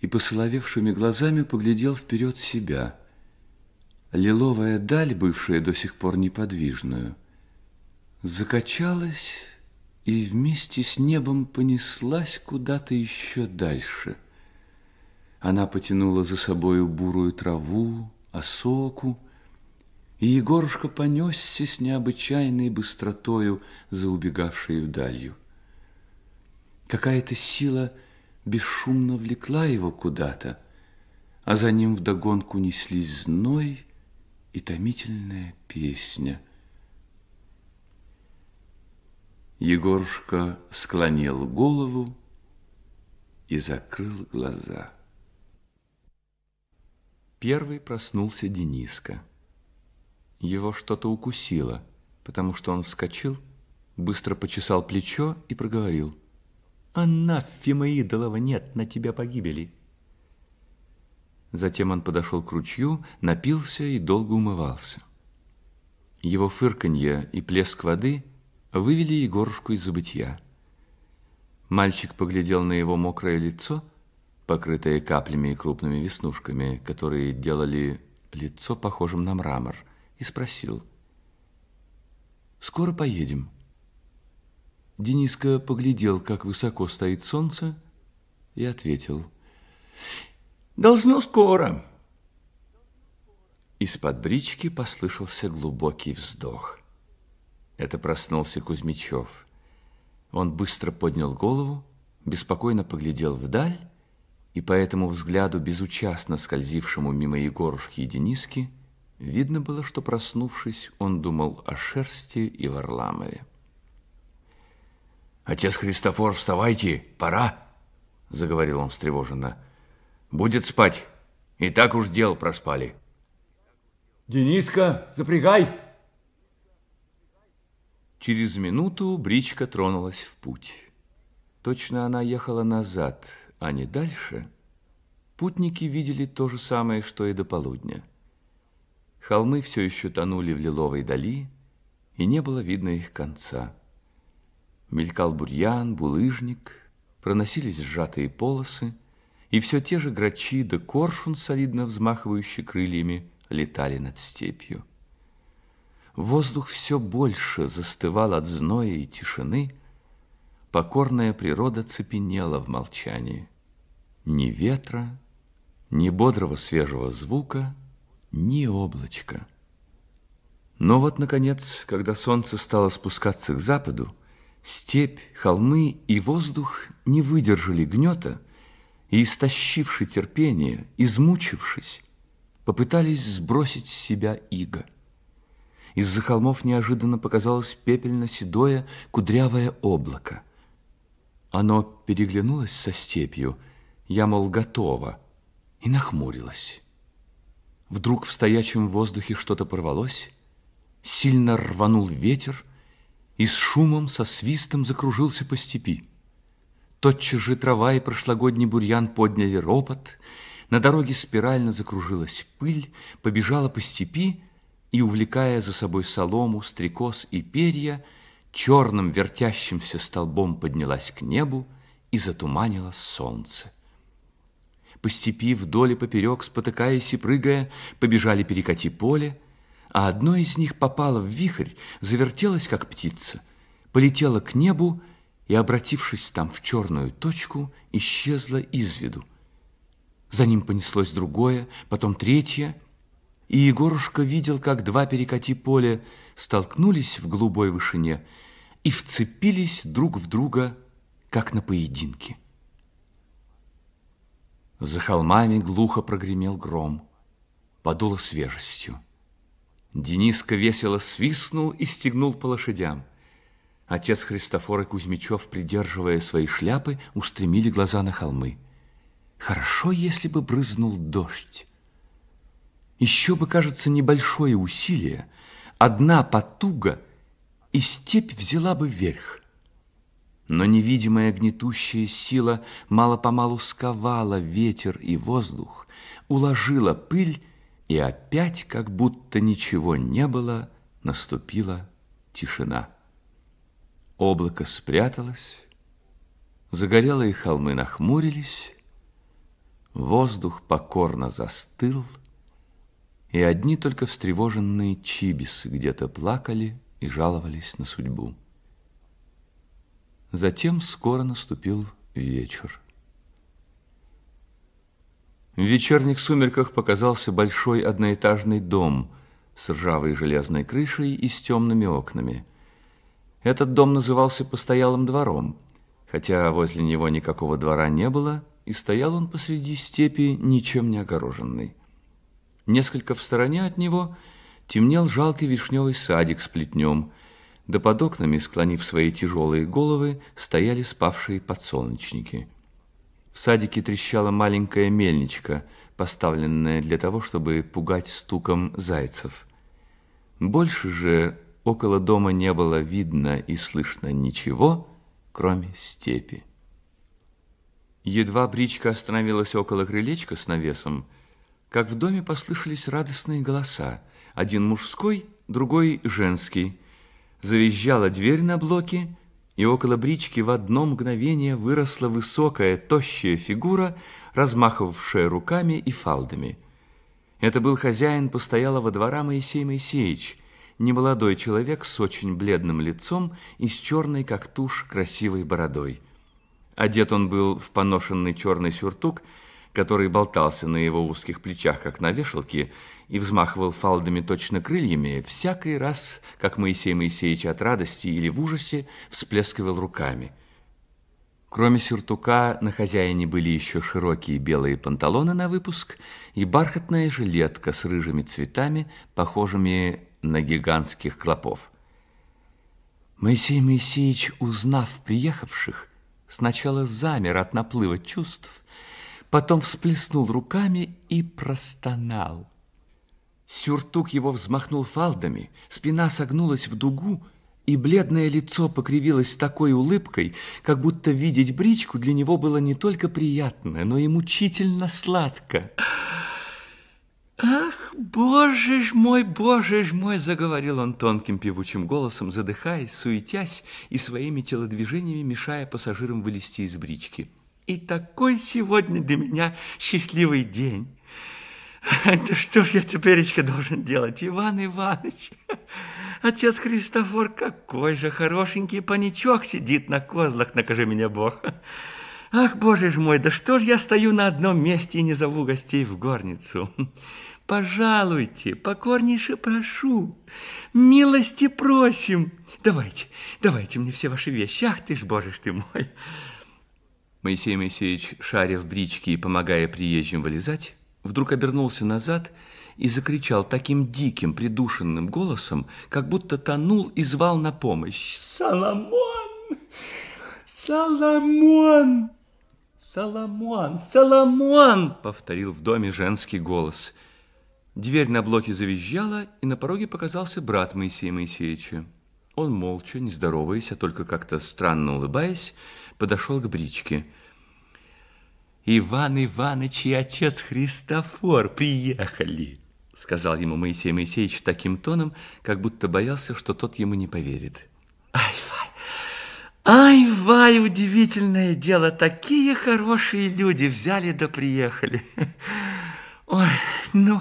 и посоловевшими глазами поглядел вперед себя. Лиловая даль, бывшая до сих пор неподвижную, закачалась и вместе с небом понеслась куда-то еще дальше. Она потянула за собою бурую траву, осоку, и Егорушка понесся с необычайной быстротою за убегавшей далью. Какая-то сила бесшумно влекла его куда-то, а за ним вдогонку неслись зной и томительная песня. Егорушка склонил голову и закрыл глаза. Первый проснулся Дениска. Его что-то укусило, потому что он вскочил, быстро почесал плечо и проговорил – Анафима идолова нет, на тебя погибели. Затем он подошел к ручью, напился и долго умывался. Его фырканье и плеск воды вывели Егорушку из забытья. Мальчик поглядел на его мокрое лицо, покрытое каплями и крупными веснушками, которые делали лицо похожим на мрамор, и спросил. «Скоро поедем». Дениска поглядел, как высоко стоит солнце, и ответил. «Должно скоро». Из-под брички послышался глубокий вздох. Это проснулся Кузьмичев. Он быстро поднял голову, беспокойно поглядел вдаль, и по этому взгляду, безучастно скользившему мимо Егорушки и Дениски, видно было, что, проснувшись, он думал о шерсти и Варламове. «Отец Христофор, вставайте, пора!» – заговорил он встревоженно. «Будет спать. И так уж дел проспали». «Дениска, запрягай!» Через минуту бричка тронулась в путь. Точно она ехала назад, а не дальше. Путники видели то же самое, что и до полудня. Холмы все еще тонули в лиловой дали, и не было видно их конца. Мелькал бурьян, булыжник, проносились сжатые полосы, и все те же грачи да коршун, солидно взмахивающие крыльями, летали над степью. Воздух все больше застывал от зноя и тишины, покорная природа цепенела в молчании. Ни ветра, ни бодрого свежего звука, ни облачка. Но вот, наконец, когда солнце стало спускаться к западу, Степь, холмы и воздух не выдержали гнета, и, истощивши терпение, измучившись, попытались сбросить с себя иго. Из-за холмов неожиданно показалось пепельно-седое кудрявое облако. Оно переглянулось со степью, я, мол, готова, и нахмурилось. Вдруг в стоячем воздухе что-то порвалось, сильно рванул ветер, и с шумом, со свистом закружился по степи. Тотчас же трава и прошлогодний бурьян подняли ропот, на дороге спирально закружилась пыль, побежала по степи и, увлекая за собой солому, стрекоз и перья, черным вертящимся столбом поднялась к небу и затуманила солнце. По степи вдоль и поперек, спотыкаясь и прыгая, побежали перекати поле — а одно из них попало в вихрь, завертелось, как птица, полетело к небу и, обратившись там в черную точку, исчезло из виду. За ним понеслось другое, потом третье, и Егорушка видел, как два перекати поля столкнулись в голубой вышине и вцепились друг в друга, как на поединке. За холмами глухо прогремел гром, подуло свежестью. Дениска весело свистнул и стегнул по лошадям. Отец Христофор и Кузьмичев, придерживая свои шляпы, устремили глаза на холмы. Хорошо, если бы брызнул дождь. Еще бы, кажется, небольшое усилие, одна потуга, и степь взяла бы верх. Но невидимая гнетущая сила мало-помалу сковала ветер и воздух, уложила пыль и опять, как будто ничего не было, наступила тишина. Облако спряталось, загорелые холмы нахмурились, воздух покорно застыл, и одни только встревоженные чибисы где-то плакали и жаловались на судьбу. Затем скоро наступил вечер. В вечерних сумерках показался большой одноэтажный дом с ржавой железной крышей и с темными окнами. Этот дом назывался постоялым двором, хотя возле него никакого двора не было, и стоял он посреди степи, ничем не огороженный. Несколько в стороне от него темнел жалкий вишневый садик с плетнем, да под окнами, склонив свои тяжелые головы, стояли спавшие подсолнечники – в садике трещала маленькая мельничка, поставленная для того, чтобы пугать стуком зайцев. Больше же около дома не было видно и слышно ничего, кроме степи. Едва бричка остановилась около крылечка с навесом, как в доме послышались радостные голоса, один мужской, другой женский. Завизжала дверь на блоке, и около брички в одно мгновение выросла высокая, тощая фигура, размахивавшая руками и фалдами. Это был хозяин постоялого двора Моисей Моисеевич, немолодой человек с очень бледным лицом и с черной, как тушь, красивой бородой. Одет он был в поношенный черный сюртук, который болтался на его узких плечах, как на вешалке, и взмахивал фалдами точно крыльями, всякий раз, как Моисей Моисеевич от радости или в ужасе всплескивал руками. Кроме сюртука, на хозяине были еще широкие белые панталоны на выпуск и бархатная жилетка с рыжими цветами, похожими на гигантских клопов. Моисей Моисеевич, узнав приехавших, сначала замер от наплыва чувств, потом всплеснул руками и простонал – Сюртук его взмахнул фалдами, спина согнулась в дугу, и бледное лицо покривилось такой улыбкой, как будто видеть бричку для него было не только приятно, но и мучительно сладко. «Ах, боже ж мой, боже ж мой!» – заговорил он тонким певучим голосом, задыхаясь, суетясь и своими телодвижениями мешая пассажирам вылезти из брички. «И такой сегодня для меня счастливый день!» Да что ж я теперечка должен делать, Иван Иванович? Отец Христофор, какой же хорошенький паничок сидит на козлах, накажи меня Бог. Ах, боже ж мой, да что ж я стою на одном месте и не зову гостей в горницу? Пожалуйте, покорнейше прошу, милости просим. Давайте, давайте мне все ваши вещи. Ах ты ж, боже ж ты мой. Моисей Моисеевич, шаря в бричке и помогая приезжим вылезать, вдруг обернулся назад и закричал таким диким, придушенным голосом, как будто тонул и звал на помощь. «Соломон! Соломон! Соломон! Соломон!» — повторил в доме женский голос. Дверь на блоке завизжала, и на пороге показался брат Моисея Моисеевича. Он молча, не здороваясь, а только как-то странно улыбаясь, подошел к бричке – Иван Иваныч и отец Христофор приехали, сказал ему Моисей Моисеевич таким тоном, как будто боялся, что тот ему не поверит. Ай, Вай, ай, Вай, удивительное дело, такие хорошие люди взяли да приехали. Ой, ну,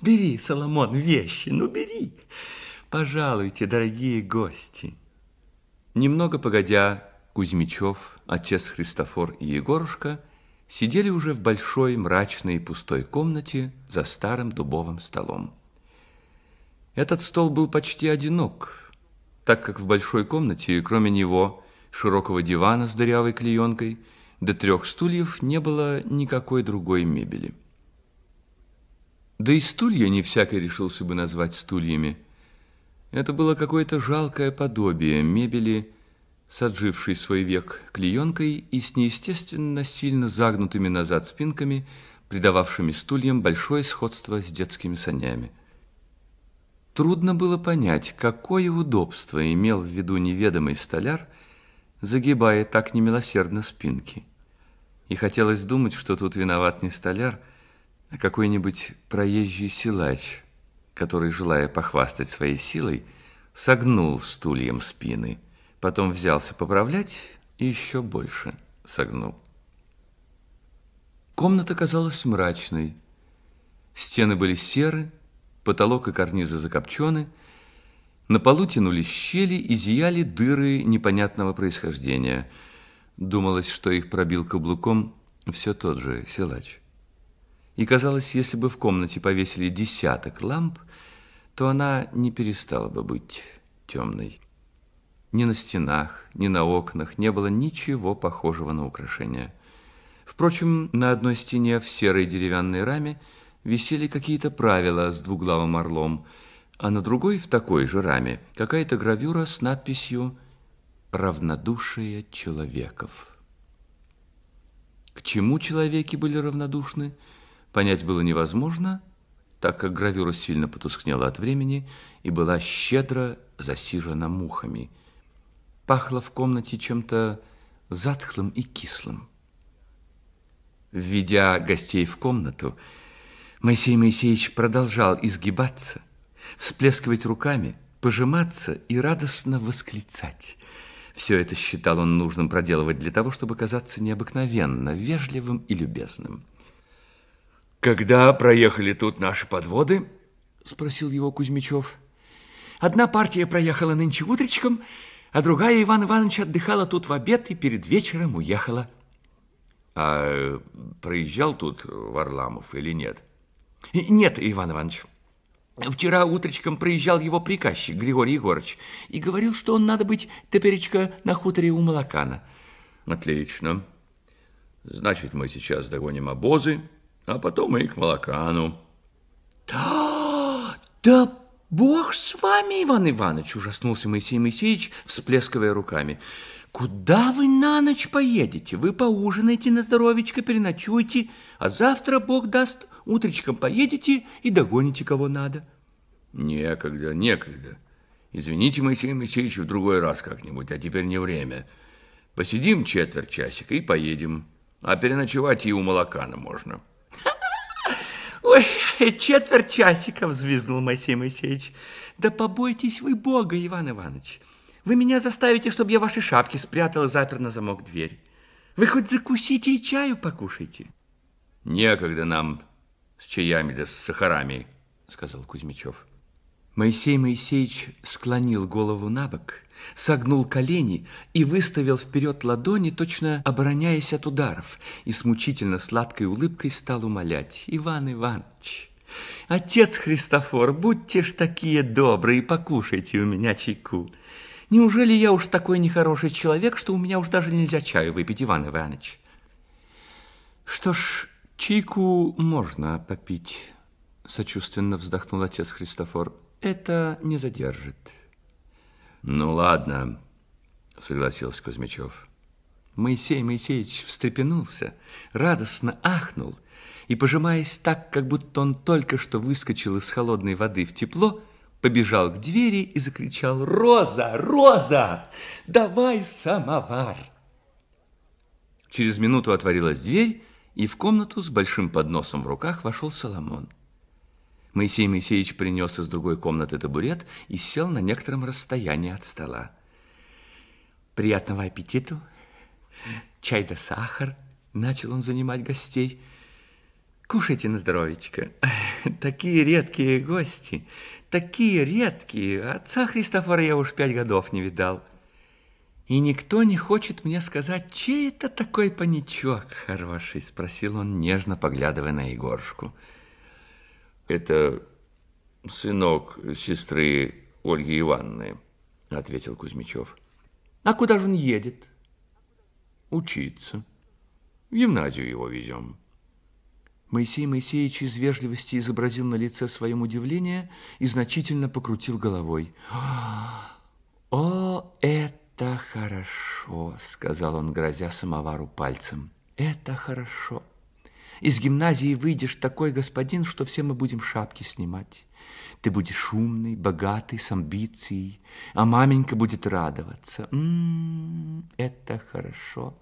бери, Соломон, вещи, ну бери. Пожалуйте, дорогие гости. Немного погодя, Кузьмичев, отец Христофор и Егорушка – сидели уже в большой, мрачной и пустой комнате за старым дубовым столом. Этот стол был почти одинок, так как в большой комнате, кроме него, широкого дивана с дырявой клеенкой, до трех стульев не было никакой другой мебели. Да и стулья не всякий решился бы назвать стульями. Это было какое-то жалкое подобие мебели – с отжившей свой век клеенкой и с неестественно сильно загнутыми назад спинками, придававшими стульям большое сходство с детскими санями. Трудно было понять, какое удобство имел в виду неведомый столяр, загибая так немилосердно спинки. И хотелось думать, что тут виноват не столяр, а какой-нибудь проезжий силач, который, желая похвастать своей силой, согнул стульем спины – Потом взялся поправлять и еще больше согнул. Комната казалась мрачной. Стены были серы, потолок и карнизы закопчены, на полу тянулись щели и зияли дыры непонятного происхождения. Думалось, что их пробил каблуком все тот же силач. И казалось, если бы в комнате повесили десяток ламп, то она не перестала бы быть темной. Ни на стенах, ни на окнах не было ничего похожего на украшение. Впрочем, на одной стене в серой деревянной раме висели какие-то правила с двуглавым орлом, а на другой, в такой же раме, какая-то гравюра с надписью «Равнодушие человеков». К чему человеки были равнодушны, понять было невозможно, так как гравюра сильно потускнела от времени и была щедро засижена мухами – Пахло в комнате чем-то затхлым и кислым. Введя гостей в комнату, Моисей Моисеевич продолжал изгибаться, всплескивать руками, пожиматься и радостно восклицать. Все это считал он нужным проделывать для того, чтобы казаться необыкновенно вежливым и любезным. «Когда проехали тут наши подводы?» – спросил его Кузьмичев. «Одна партия проехала нынче утречком – а другая Иван Иванович отдыхала тут в обед и перед вечером уехала. А э, проезжал тут Варламов или нет? Нет, Иван Иванович. Вчера утречком проезжал его приказчик Григорий Егорович и говорил, что он, надо быть, теперечка на хуторе у Малакана. Отлично. Значит, мы сейчас догоним обозы, а потом и к Малакану. Да, да Бог с вами, Иван Иванович, ужаснулся Моисей Моисеевич, всплескивая руками. Куда вы на ночь поедете? Вы поужинаете на здоровечко, переночуете, а завтра Бог даст, утречком поедете и догоните кого надо. Некогда, некогда. Извините, Моисей Моисеевич, в другой раз как-нибудь, а теперь не время. Посидим четверть часика и поедем, а переночевать и у молокана можно. Ой, четверть часика, взвизгнул Моисей Моисеевич. Да побойтесь вы Бога, Иван Иванович. Вы меня заставите, чтобы я ваши шапки спрятал и запер на замок дверь. Вы хоть закусите и чаю покушайте. Некогда нам с чаями да с сахарами, сказал Кузьмичев. Моисей Моисеевич склонил голову на бок согнул колени и выставил вперед ладони, точно обороняясь от ударов, и с мучительно сладкой улыбкой стал умолять «Иван Иванович». «Отец Христофор, будьте ж такие добрые, покушайте у меня чайку. Неужели я уж такой нехороший человек, что у меня уж даже нельзя чаю выпить, Иван Иванович?» «Что ж, чайку можно попить», — сочувственно вздохнул отец Христофор. «Это не задержит». Ну ладно, согласился Кузьмичев. Моисей Моисеевич встрепенулся, радостно ахнул и, пожимаясь так, как будто он только что выскочил из холодной воды в тепло, побежал к двери и закричал «Роза! Роза! Давай самовар!» Через минуту отворилась дверь, и в комнату с большим подносом в руках вошел Соломон. Моисей Моисеевич принес из другой комнаты табурет и сел на некотором расстоянии от стола. «Приятного аппетита! Чай да сахар!» – начал он занимать гостей. «Кушайте на здоровечко! Такие редкие гости! Такие редкие! Отца Христофора я уж пять годов не видал!» «И никто не хочет мне сказать, чей это такой паничок хороший?» – спросил он, нежно поглядывая на Егорушку. «Егорушку!» Это сынок сестры Ольги Ивановны, ответил Кузьмичев. А куда же он едет? Учиться. В гимназию его везем. Моисей Моисеевич из вежливости изобразил на лице своем удивление и значительно покрутил головой. «О, это хорошо!» — сказал он, грозя самовару пальцем. «Это хорошо!» Из гимназии выйдешь такой господин, что все мы будем шапки снимать. Ты будешь умный, богатый, с амбицией, а маменька будет радоваться. М м-м, -м, это хорошо.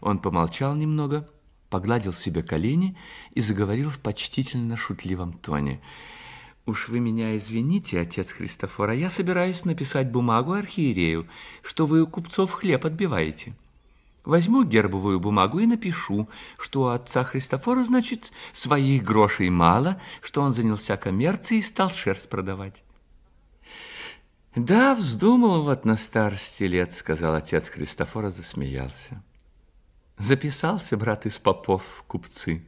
Он помолчал немного, погладил себе колени и заговорил в почтительно шутливом тоне. «Уж вы меня извините, отец Христофор, а я собираюсь написать бумагу архиерею, что вы у купцов хлеб отбиваете». Возьму гербовую бумагу и напишу, что у отца Христофора, значит, своих грошей мало, что он занялся коммерцией и стал шерсть продавать. «Да, вздумал вот на старости лет», — сказал отец Христофора, засмеялся. «Записался, брат, из попов купцы.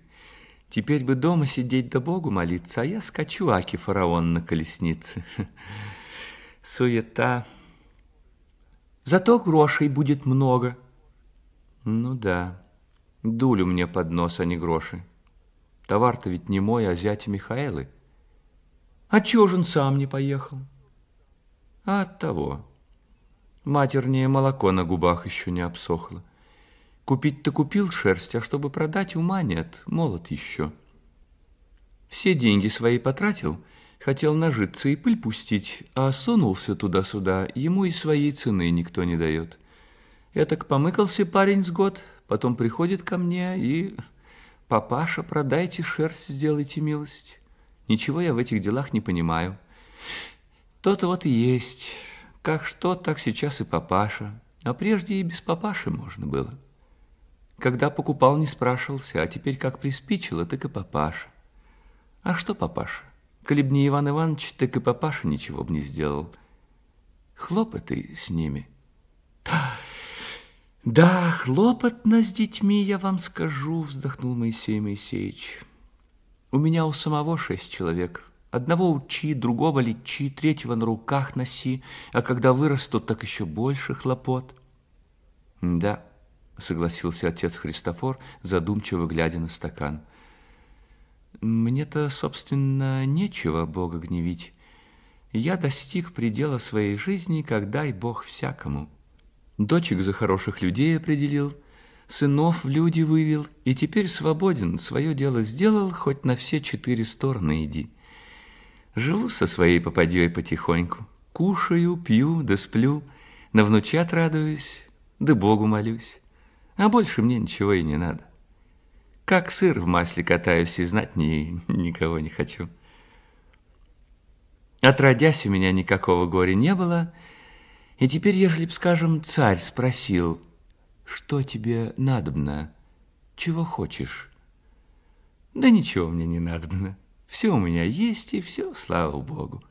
Теперь бы дома сидеть да Богу молиться, а я скачу, аки фараон на колеснице. Суета. Зато грошей будет много». Ну да, дулю мне под нос, а не гроши. Товар-то ведь не мой, а зять Михаэлы. А чего же он сам не поехал? А от того. Матернее молоко на губах еще не обсохло. Купить-то купил шерсть, а чтобы продать, ума нет, молод еще. Все деньги свои потратил, хотел нажиться и пыль пустить, а сунулся туда-сюда, ему и своей цены никто не дает. Этак помыкался парень с год, потом приходит ко мне и... «Папаша, продайте шерсть, сделайте милость. Ничего я в этих делах не понимаю. То-то вот и есть. Как что, так сейчас и папаша. А прежде и без папаши можно было. Когда покупал, не спрашивался, а теперь как приспичило, так и папаша. А что папаша? Коли б не Иван Иванович, так и папаша ничего бы не сделал. Хлопоты с ними. Да. Да, хлопотно с детьми, я вам скажу, вздохнул Моисей Моисеевич. У меня у самого шесть человек. Одного учи, другого лечи, третьего на руках носи, а когда вырастут, так еще больше хлопот. Да, согласился отец Христофор, задумчиво глядя на стакан. Мне-то, собственно, нечего Бога гневить. Я достиг предела своей жизни, когда и Бог всякому. Дочек за хороших людей определил, сынов в люди вывел, и теперь свободен, свое дело сделал, хоть на все четыре стороны иди. Живу со своей попадьей потихоньку, кушаю, пью да сплю, на внучат радуюсь, да Богу молюсь, а больше мне ничего и не надо. Как сыр в масле катаюсь и знать ни, никого не хочу. Отродясь, у меня никакого горя не было — и теперь, ежели б, скажем, царь спросил, что тебе надобно, чего хочешь? Да ничего мне не надобно. Все у меня есть, и все, слава богу.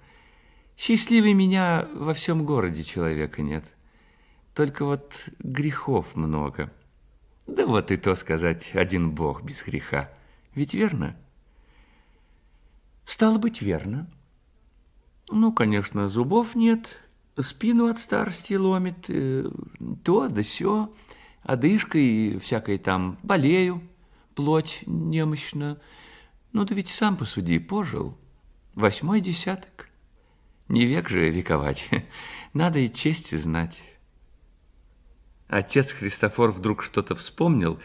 Счастливый меня во всем городе человека нет. Только вот грехов много. Да вот и то сказать, один бог без греха. Ведь верно? Стало быть, верно. Ну, конечно, зубов нет, спину от старости ломит, э, то да сё, одышкой и всякой там болею, плоть немощно. Ну да ведь сам посуди, пожил. Восьмой десяток. Не век же вековать, надо и честь знать. Отец Христофор вдруг что-то вспомнил,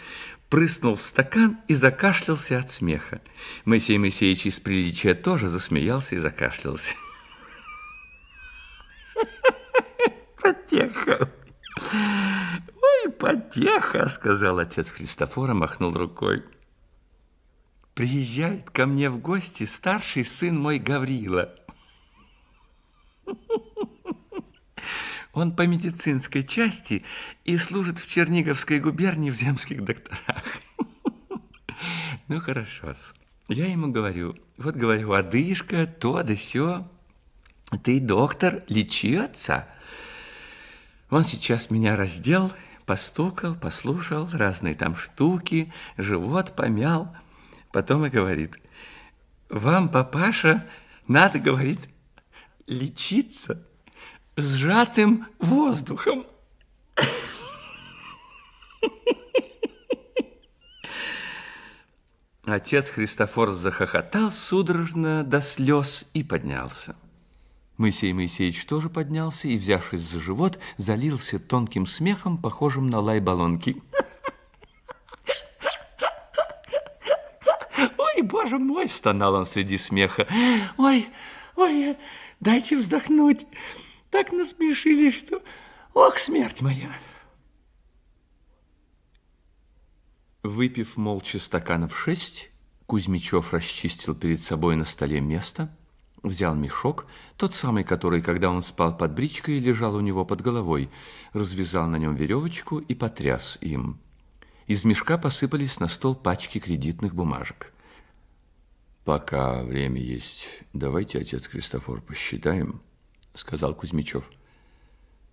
прыснул в стакан и закашлялся от смеха. Моисей Моисеевич из приличия тоже засмеялся и закашлялся. Потеха. Ой, потеха, сказал отец Христофора, махнул рукой. Приезжает ко мне в гости старший сын мой Гаврила. Он по медицинской части и служит в Черниговской губернии в земских докторах. Ну, хорошо. Я ему говорю, вот говорю, одышка, то да сё. Ты, доктор, лечи отца. Он сейчас меня раздел, постукал, послушал разные там штуки, живот помял. Потом и говорит, вам, папаша, надо, говорит, лечиться сжатым воздухом. Отец Христофор захохотал судорожно до слез и поднялся. Моисей Моисеевич тоже поднялся и, взявшись за живот, залился тонким смехом, похожим на лай балонки. «Ой, боже мой!» – стонал он среди смеха. «Ой, ой, дайте вздохнуть! Так насмешили, что... Ох, смерть моя!» Выпив молча стаканов шесть, Кузьмичев расчистил перед собой на столе место – взял мешок, тот самый, который, когда он спал под бричкой, лежал у него под головой, развязал на нем веревочку и потряс им. Из мешка посыпались на стол пачки кредитных бумажек. «Пока время есть, давайте, отец Христофор, посчитаем», — сказал Кузьмичев.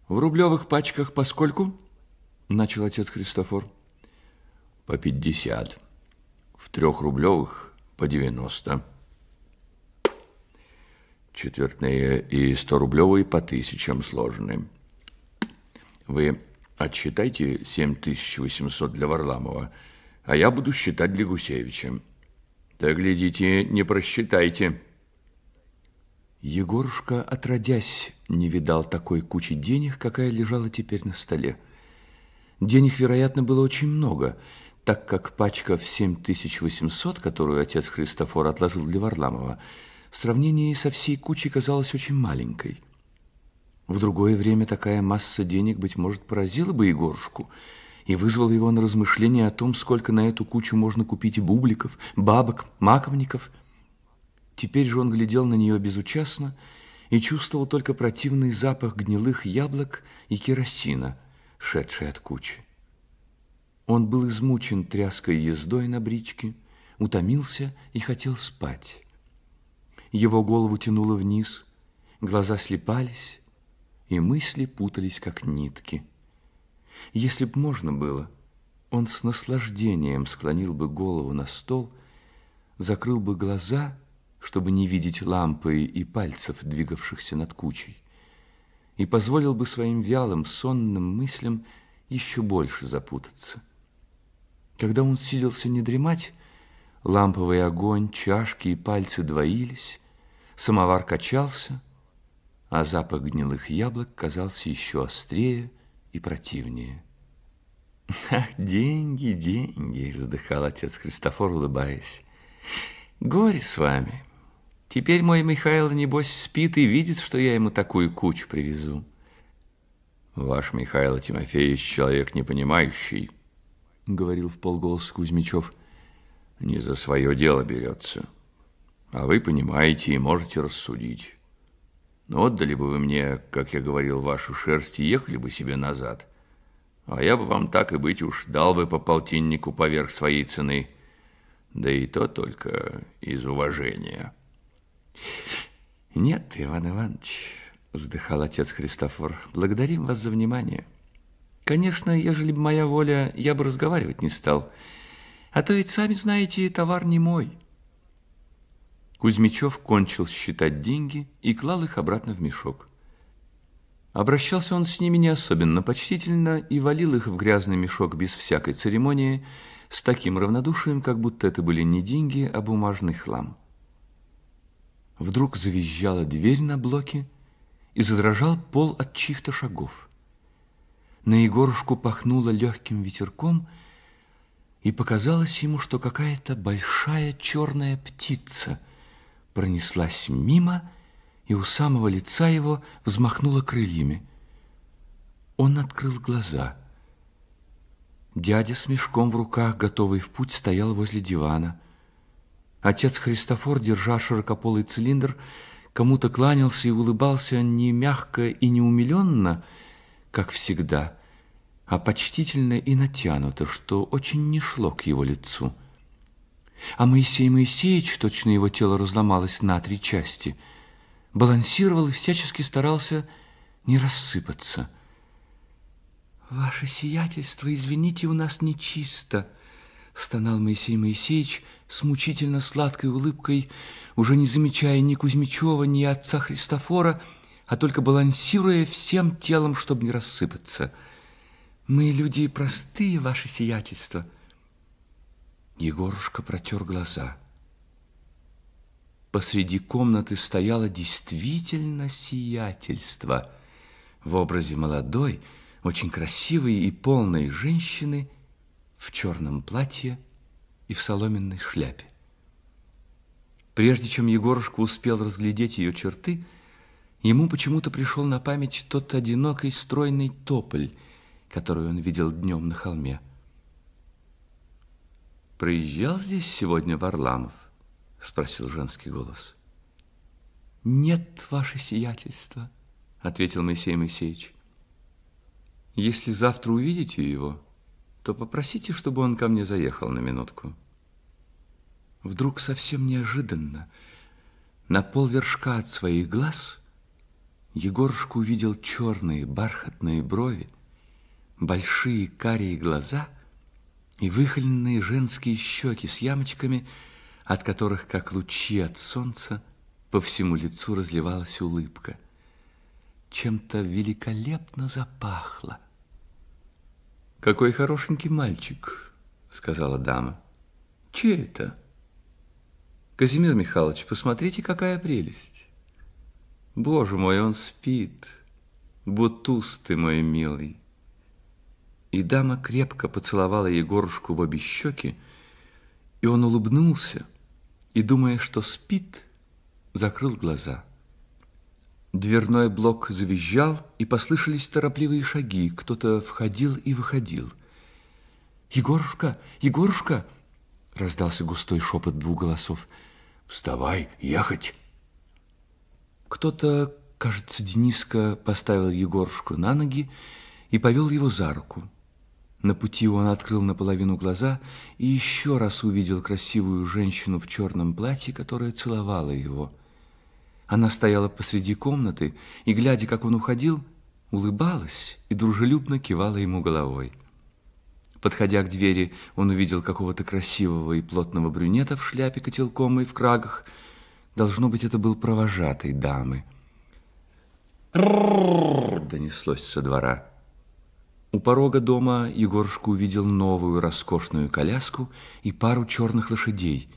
«В рублевых пачках поскольку?» — начал отец Христофор. «По пятьдесят. В трехрублевых по девяносто» четвертные и 100-рублевые по тысячам сложены. Вы отсчитайте 7800 для Варламова, а я буду считать для Гусевича. Да глядите, не просчитайте. Егорушка, отродясь, не видал такой кучи денег, какая лежала теперь на столе. Денег, вероятно, было очень много, так как пачка в 7800, которую отец Христофор отложил для Варламова, в сравнении со всей кучей казалась очень маленькой. В другое время такая масса денег, быть может, поразила бы Егорушку и вызвала его на размышления о том, сколько на эту кучу можно купить бубликов, бабок, маковников. Теперь же он глядел на нее безучастно и чувствовал только противный запах гнилых яблок и керосина, шедший от кучи. Он был измучен тряской ездой на бричке, утомился и хотел спать его голову тянуло вниз, глаза слепались, и мысли путались, как нитки. Если б можно было, он с наслаждением склонил бы голову на стол, закрыл бы глаза, чтобы не видеть лампы и пальцев, двигавшихся над кучей, и позволил бы своим вялым, сонным мыслям еще больше запутаться. Когда он силился не дремать, ламповый огонь, чашки и пальцы двоились, Самовар качался, а запах гнилых яблок казался еще острее и противнее. «Ах, деньги, деньги!» — вздыхал отец Христофор, улыбаясь. «Горе с вами. Теперь мой Михаил, небось, спит и видит, что я ему такую кучу привезу». «Ваш Михаил Тимофеевич человек непонимающий», — говорил в полголоса Кузьмичев. «Не за свое дело берется». А вы понимаете и можете рассудить. Но ну, отдали бы вы мне, как я говорил, вашу шерсть и ехали бы себе назад. А я бы вам так и быть уж дал бы по полтиннику поверх своей цены. Да и то только из уважения. Нет, Иван Иванович, вздыхал отец Христофор, благодарим вас за внимание. Конечно, ежели бы моя воля, я бы разговаривать не стал. А то ведь, сами знаете, товар не мой. Кузьмичев кончил считать деньги и клал их обратно в мешок. Обращался он с ними не особенно почтительно и валил их в грязный мешок без всякой церемонии, с таким равнодушием, как будто это были не деньги, а бумажный хлам. Вдруг завизжала дверь на блоке, и задрожал пол от чьих-то шагов. На Егорушку пахнуло легким ветерком, и показалось ему, что какая-то большая черная птица — пронеслась мимо, и у самого лица его взмахнула крыльями. Он открыл глаза. Дядя с мешком в руках, готовый в путь, стоял возле дивана. Отец Христофор, держа широкополый цилиндр, кому-то кланялся и улыбался не мягко и не умиленно, как всегда, а почтительно и натянуто, что очень не шло к его лицу а Моисей Моисеевич, точно его тело разломалось на три части, балансировал и всячески старался не рассыпаться. «Ваше сиятельство, извините, у нас нечисто», — стонал Моисей Моисеевич с мучительно сладкой улыбкой, уже не замечая ни Кузьмичева, ни отца Христофора, а только балансируя всем телом, чтобы не рассыпаться. «Мы люди простые, ваше сиятельство», — Егорушка протер глаза. Посреди комнаты стояло действительно сиятельство. В образе молодой, очень красивой и полной женщины в черном платье и в соломенной шляпе. Прежде чем Егорушка успел разглядеть ее черты, ему почему-то пришел на память тот одинокий стройный тополь, который он видел днем на холме. Приезжал здесь сегодня Варламов?» — спросил женский голос. «Нет, ваше сиятельство», — ответил Моисей Моисеевич. «Если завтра увидите его, то попросите, чтобы он ко мне заехал на минутку». Вдруг совсем неожиданно на полвершка от своих глаз Егорушка увидел черные бархатные брови, большие карие глаза — и выхоленные женские щеки с ямочками, от которых, как лучи от солнца, по всему лицу разливалась улыбка. Чем-то великолепно запахло. «Какой хорошенький мальчик», — сказала дама. «Чей это?» «Казимир Михайлович, посмотрите, какая прелесть!» «Боже мой, он спит! Бутуз ты мой милый!» И дама крепко поцеловала Егорушку в обе щеки, и он улыбнулся, и, думая, что спит, закрыл глаза. Дверной блок завизжал, и послышались торопливые шаги. Кто-то входил и выходил. «Егорушка! Егорушка!» — раздался густой шепот двух голосов. «Вставай, ехать!» Кто-то, кажется, Дениска поставил Егорушку на ноги и повел его за руку. На пути он открыл наполовину глаза и еще раз увидел красивую женщину в черном платье, которая целовала его. Она стояла посреди комнаты и, глядя, как он уходил, улыбалась и дружелюбно кивала ему головой. Подходя к двери, он увидел какого-то красивого и плотного брюнета в шляпе котелком и в крагах. Должно быть, это был провожатый дамы. «Ррррр!» донеслось со двора порога дома Егоршку увидел новую роскошную коляску и пару черных лошадей.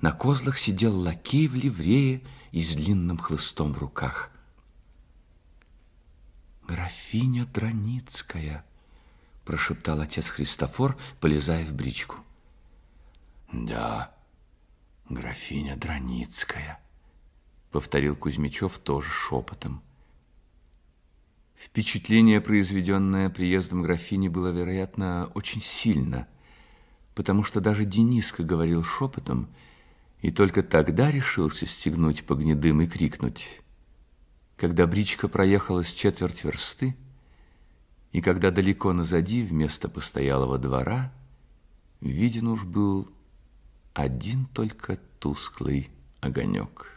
На козлах сидел лакей в ливрее и с длинным хлыстом в руках. «Графиня Драницкая», — прошептал отец Христофор, полезая в бричку. «Да, графиня Драницкая», — повторил Кузьмичев тоже шепотом. Впечатление, произведенное приездом графини, было, вероятно, очень сильно, потому что даже Дениска говорил шепотом, и только тогда решился стегнуть по гнедым и крикнуть. Когда бричка проехала с четверть версты, и когда далеко назади вместо постоялого двора виден уж был один только тусклый огонек.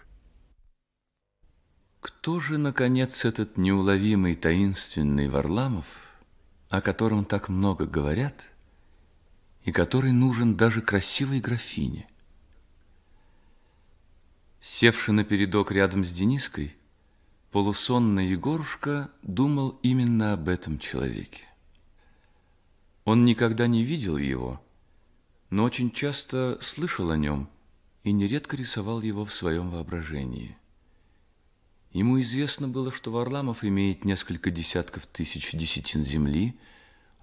Кто же, наконец, этот неуловимый таинственный Варламов, о котором так много говорят, и который нужен даже красивой графине? Севший на передок рядом с Дениской, полусонный Егорушка думал именно об этом человеке. Он никогда не видел его, но очень часто слышал о нем и нередко рисовал его в своем воображении. Ему известно было, что Варламов имеет несколько десятков тысяч десятин земли,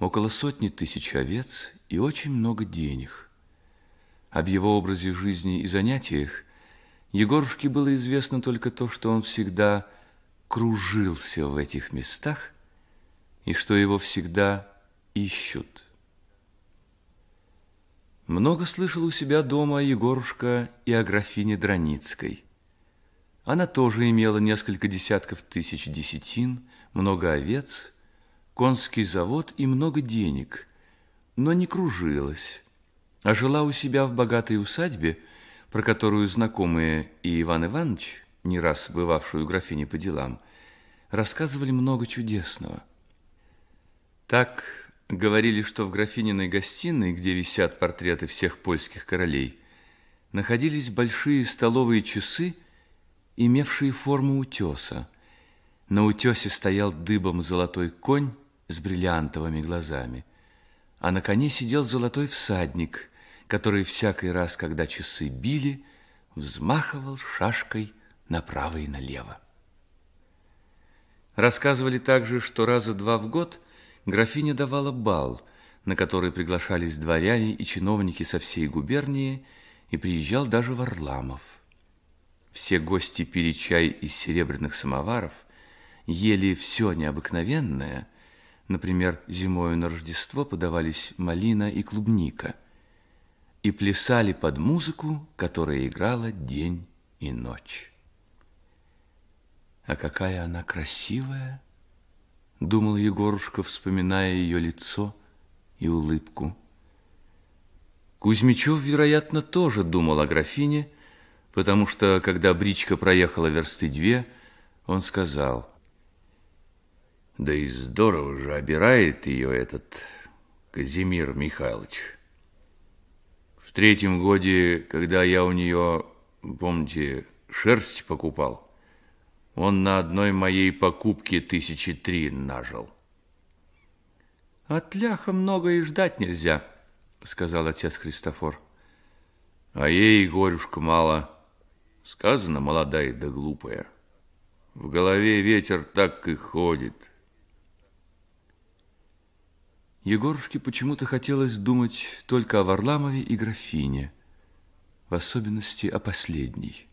около сотни тысяч овец и очень много денег. Об его образе жизни и занятиях Егорушке было известно только то, что он всегда кружился в этих местах и что его всегда ищут. Много слышал у себя дома Егорушка и о графине Драницкой – она тоже имела несколько десятков тысяч десятин, много овец, конский завод и много денег, но не кружилась, а жила у себя в богатой усадьбе, про которую знакомые и Иван Иванович, не раз бывавшую графине по делам, рассказывали много чудесного. Так говорили, что в графининой гостиной, где висят портреты всех польских королей, находились большие столовые часы – имевшие форму утеса. На утесе стоял дыбом золотой конь с бриллиантовыми глазами, а на коне сидел золотой всадник, который всякий раз, когда часы били, взмахивал шашкой направо и налево. Рассказывали также, что раза два в год графиня давала бал, на который приглашались дворяне и чиновники со всей губернии, и приезжал даже Варламов – все гости пили чай из серебряных самоваров, ели все необыкновенное, например, зимою на Рождество подавались малина и клубника, и плясали под музыку, которая играла день и ночь. «А какая она красивая!» — думал Егорушка, вспоминая ее лицо и улыбку. Кузьмичев, вероятно, тоже думал о графине — потому что, когда бричка проехала версты две, он сказал, «Да и здорово же обирает ее этот Казимир Михайлович. В третьем годе, когда я у нее, помните, шерсть покупал, он на одной моей покупке тысячи три нажил». «От ляха много и ждать нельзя», — сказал отец Христофор. «А ей, горюшка, мало». Сказано, молодая да глупая. В голове ветер так и ходит. Егорушке почему-то хотелось думать только о Варламове и графине, в особенности о последней.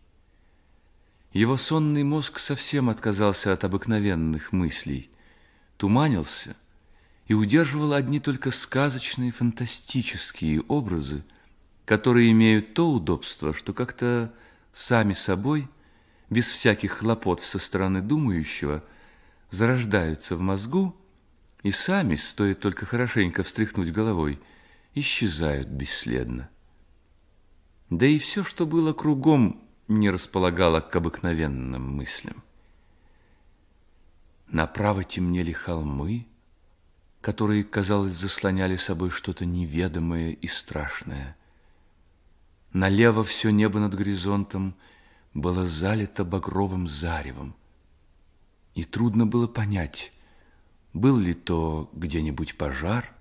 Его сонный мозг совсем отказался от обыкновенных мыслей, туманился и удерживал одни только сказочные фантастические образы, которые имеют то удобство, что как-то сами собой, без всяких хлопот со стороны думающего, зарождаются в мозгу и сами, стоит только хорошенько встряхнуть головой, исчезают бесследно. Да и все, что было кругом, не располагало к обыкновенным мыслям. Направо темнели холмы, которые, казалось, заслоняли собой что-то неведомое и страшное – Налево все небо над горизонтом было залито багровым заревом. И трудно было понять, был ли то где-нибудь пожар,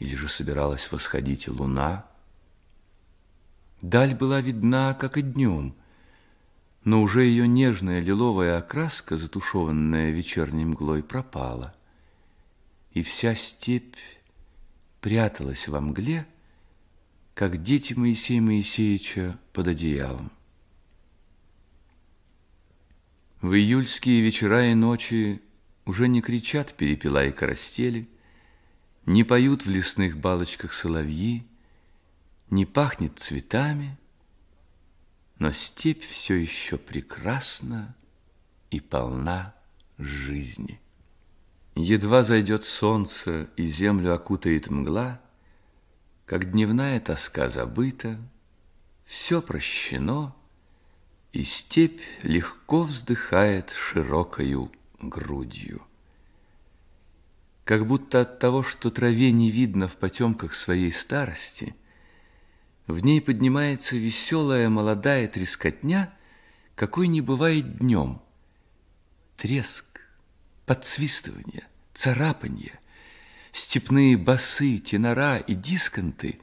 или же собиралась восходить луна. Даль была видна, как и днем, но уже ее нежная лиловая окраска, затушеванная вечерней мглой, пропала, и вся степь пряталась во мгле, как дети Моисея Моисеевича под одеялом. В июльские вечера и ночи уже не кричат перепела и коростели, не поют в лесных балочках соловьи, не пахнет цветами, но степь все еще прекрасна и полна жизни. Едва зайдет солнце и землю окутает мгла – как дневная тоска забыта, все прощено, и степь легко вздыхает широкою грудью. Как будто от того, что траве не видно в потемках своей старости, в ней поднимается веселая молодая трескотня, какой не бывает днем. Треск, подсвистывание, царапанье — степные басы, тенора и дисконты,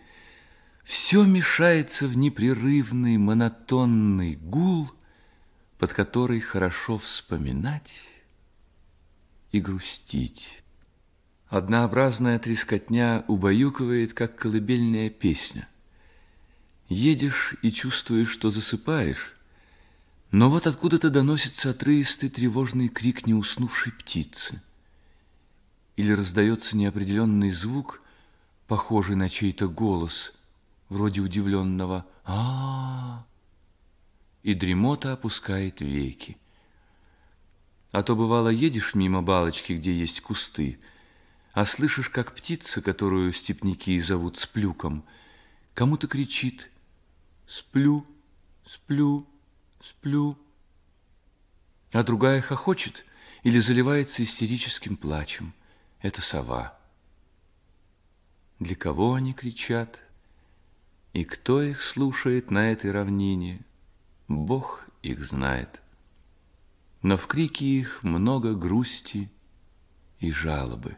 все мешается в непрерывный монотонный гул, под который хорошо вспоминать и грустить. Однообразная трескотня убаюкивает, как колыбельная песня. Едешь и чувствуешь, что засыпаешь, но вот откуда-то доносится отрывистый тревожный крик неуснувшей птицы – или раздается неопределенный звук, похожий на чей-то голос, вроде удивленного а, и дремота опускает веки. А то, бывало, едешь мимо балочки, где есть кусты, а слышишь, как птица, которую степники зовут сплюком, кому-то кричит «Сплю, сплю, сплю», а другая хохочет или заливается истерическим плачем – это сова. Для кого они кричат? И кто их слушает на этой равнине? Бог их знает. Но в крике их много грусти и жалобы.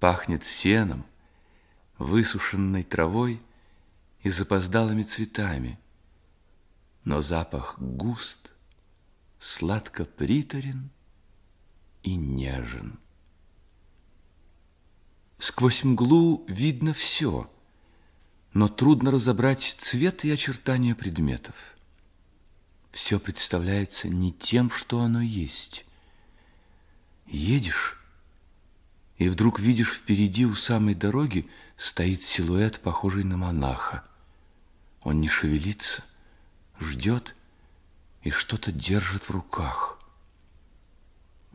Пахнет сеном, высушенной травой и запоздалыми цветами. Но запах густ, сладко приторен и нежен. Сквозь мглу видно все, но трудно разобрать цвет и очертания предметов. Все представляется не тем, что оно есть. Едешь, и вдруг видишь впереди у самой дороги стоит силуэт, похожий на монаха. Он не шевелится, ждет и что-то держит в руках.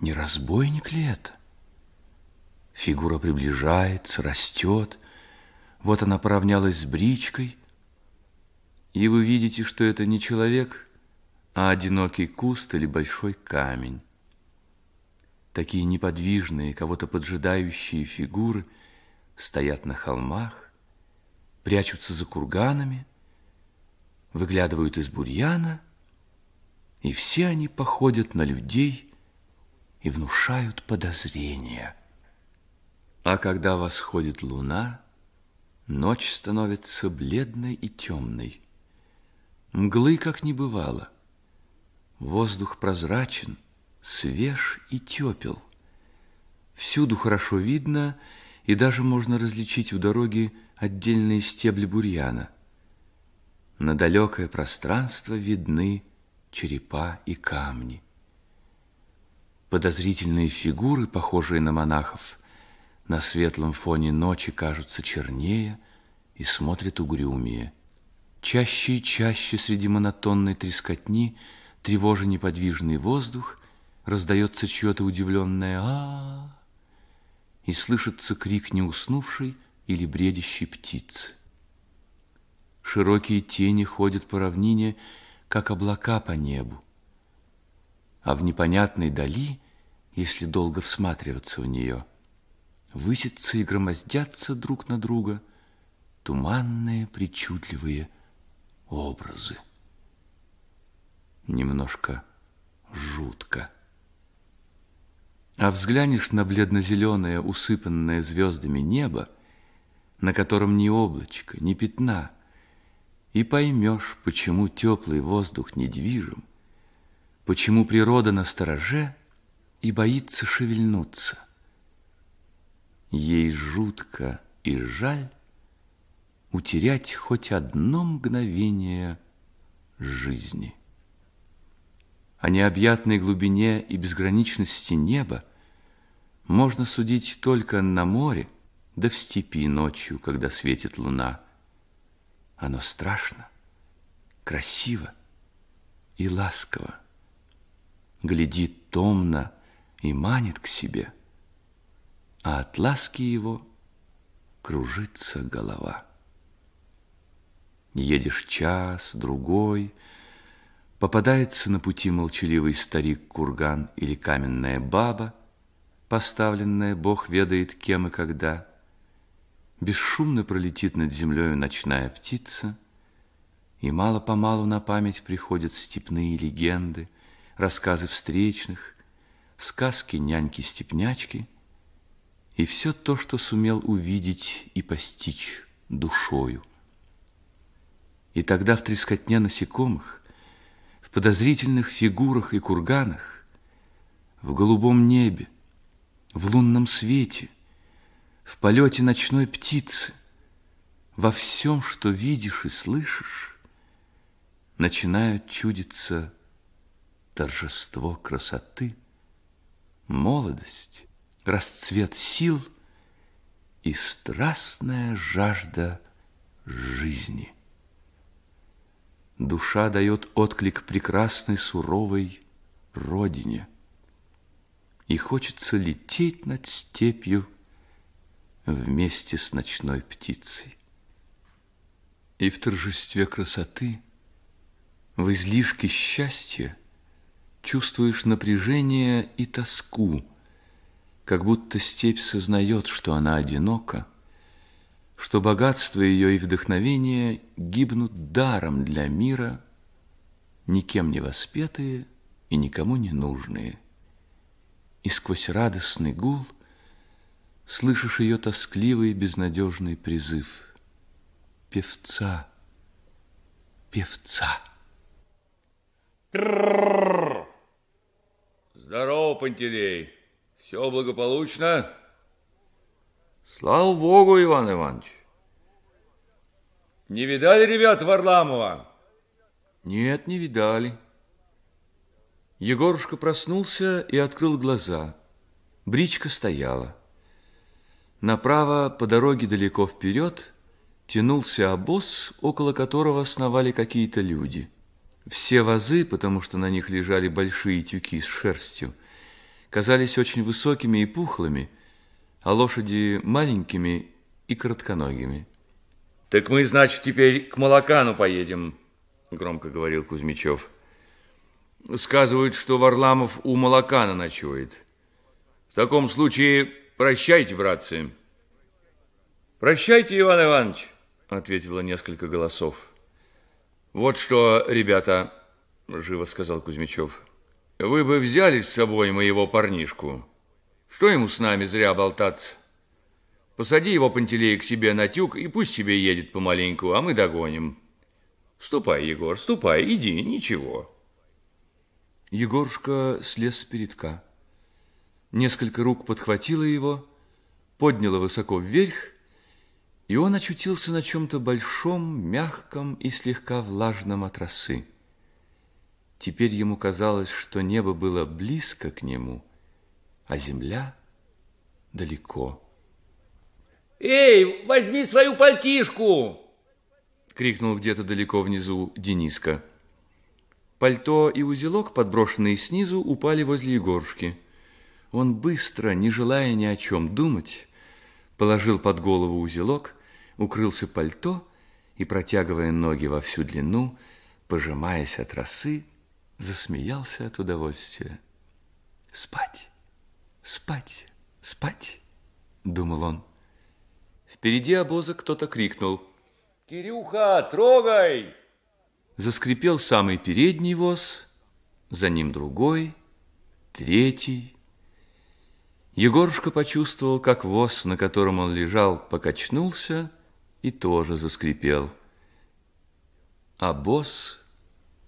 Не разбойник ли это? Фигура приближается, растет. Вот она поравнялась с бричкой. И вы видите, что это не человек, а одинокий куст или большой камень. Такие неподвижные, кого-то поджидающие фигуры стоят на холмах, прячутся за курганами, выглядывают из бурьяна, и все они походят на людей и внушают подозрения – а когда восходит луна, ночь становится бледной и темной. Мглы как не бывало. Воздух прозрачен, свеж и тепел. Всюду хорошо видно, и даже можно различить у дороги отдельные стебли бурьяна. На далекое пространство видны черепа и камни. Подозрительные фигуры, похожие на монахов – на светлом фоне ночи кажутся чернее и смотрят угрюмее. Чаще и чаще среди монотонной трескотни, тревожа неподвижный воздух, раздается чье-то удивленное а, -а, -а и слышится крик неуснувшей или бредящей птицы. Широкие тени ходят по равнине, как облака по небу. А в непонятной дали, если долго всматриваться в нее – высятся и громоздятся друг на друга туманные, причудливые образы. Немножко жутко. А взглянешь на бледно-зеленое, усыпанное звездами небо, на котором ни облачко, ни пятна, и поймешь, почему теплый воздух недвижим, почему природа на стороже и боится шевельнуться. Ей жутко и жаль утерять хоть одно мгновение жизни. О необъятной глубине и безграничности неба можно судить только на море, да в степи ночью, когда светит луна. Оно страшно, красиво и ласково, глядит томно и манит к себе – а от ласки его кружится голова. Едешь час, другой, попадается на пути молчаливый старик курган или каменная баба, поставленная бог ведает кем и когда. Бесшумно пролетит над землей ночная птица, и мало-помалу на память приходят степные легенды, рассказы встречных, сказки няньки-степнячки — и все то, что сумел увидеть и постичь душою. И тогда в трескотне насекомых, в подозрительных фигурах и курганах, в голубом небе, в лунном свете, в полете ночной птицы, во всем, что видишь и слышишь, начинают чудиться торжество красоты, молодость, расцвет сил и страстная жажда жизни. Душа дает отклик прекрасной суровой родине, и хочется лететь над степью вместе с ночной птицей. И в торжестве красоты, в излишке счастья чувствуешь напряжение и тоску – как будто степь сознает, что она одинока, что богатство ее и вдохновение гибнут даром для мира, никем не воспетые и никому не нужные. И сквозь радостный гул слышишь ее тоскливый и безнадежный призыв «Певца! Певца!» Здорово, Пантелей! Все благополучно? Слава Богу, Иван Иванович. Не видали ребят Варламова? Нет, не видали. Егорушка проснулся и открыл глаза. Бричка стояла. Направо, по дороге далеко вперед, тянулся обоз, около которого основали какие-то люди. Все вазы, потому что на них лежали большие тюки с шерстью – казались очень высокими и пухлыми, а лошади маленькими и коротконогими. «Так мы, значит, теперь к Молокану поедем», – громко говорил Кузьмичев. «Сказывают, что Варламов у Молокана ночует. В таком случае прощайте, братцы». «Прощайте, Иван Иванович», – ответило несколько голосов. «Вот что, ребята», – живо сказал Кузьмичев – вы бы взяли с собой моего парнишку. Что ему с нами зря болтаться? Посади его, Пантелей, к себе на тюк, и пусть себе едет помаленьку, а мы догоним. Ступай, Егор, ступай, иди, ничего. Егорушка слез с передка. Несколько рук подхватило его, подняло высоко вверх, и он очутился на чем-то большом, мягком и слегка влажном от росы. Теперь ему казалось, что небо было близко к нему, а земля далеко. «Эй, возьми свою пальтишку!» крикнул где-то далеко внизу Дениска. Пальто и узелок, подброшенные снизу, упали возле Егорушки. Он быстро, не желая ни о чем думать, положил под голову узелок, укрылся пальто и, протягивая ноги во всю длину, пожимаясь от росы, засмеялся от удовольствия. «Спать! Спать! Спать!» – думал он. Впереди обоза кто-то крикнул. «Кирюха, трогай!» Заскрипел самый передний воз, за ним другой, третий. Егорушка почувствовал, как воз, на котором он лежал, покачнулся и тоже заскрипел. А босс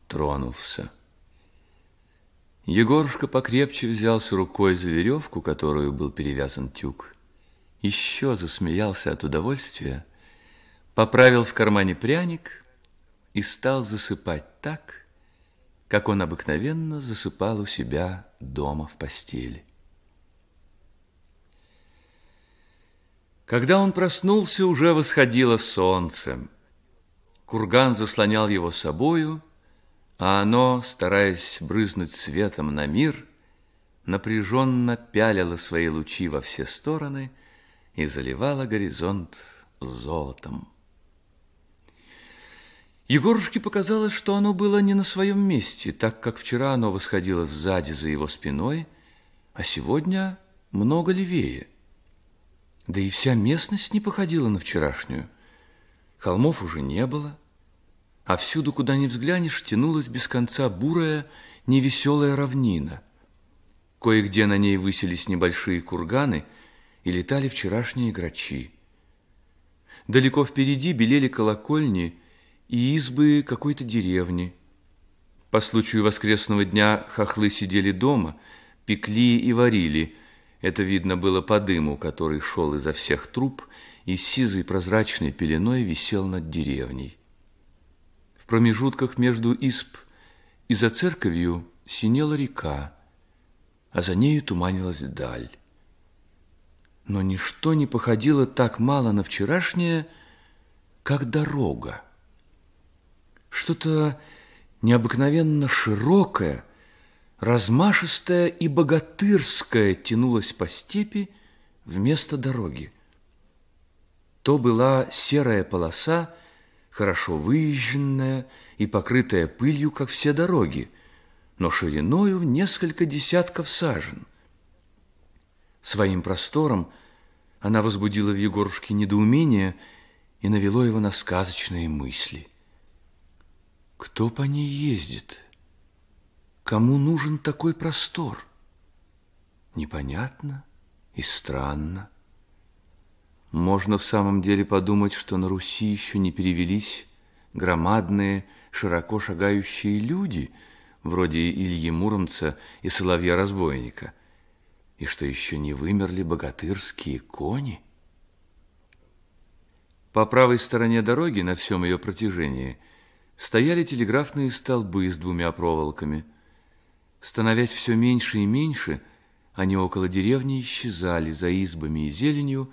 тронулся. Егорушка покрепче взялся рукой за веревку, которую был перевязан тюк, еще засмеялся от удовольствия, поправил в кармане пряник и стал засыпать так, как он обыкновенно засыпал у себя дома в постели. Когда он проснулся, уже восходило солнце. Курган заслонял его собою – а оно, стараясь брызнуть светом на мир, напряженно пялило свои лучи во все стороны и заливало горизонт золотом. Егорушке показалось, что оно было не на своем месте, так как вчера оно восходило сзади за его спиной, а сегодня много левее. Да и вся местность не походила на вчерашнюю. Холмов уже не было, а всюду, куда ни взглянешь, тянулась без конца бурая, невеселая равнина. Кое-где на ней высились небольшие курганы и летали вчерашние грачи. Далеко впереди белели колокольни и избы какой-то деревни. По случаю воскресного дня хохлы сидели дома, пекли и варили. Это видно было по дыму, который шел изо всех труб и сизой прозрачной пеленой висел над деревней промежутках между исп и за церковью синела река, а за нею туманилась даль. Но ничто не походило так мало на вчерашнее, как дорога. Что-то необыкновенно широкое, размашистое и богатырское тянулось по степи вместо дороги. То была серая полоса, хорошо выезженная и покрытая пылью, как все дороги, но шириною в несколько десятков сажен. Своим простором она возбудила в Егорушке недоумение и навело его на сказочные мысли. Кто по ней ездит? Кому нужен такой простор? Непонятно и странно. Можно в самом деле подумать, что на Руси еще не перевелись громадные, широко шагающие люди, вроде Ильи Муромца и Соловья-разбойника, и что еще не вымерли богатырские кони. По правой стороне дороги на всем ее протяжении стояли телеграфные столбы с двумя проволоками. Становясь все меньше и меньше, они около деревни исчезали за избами и зеленью,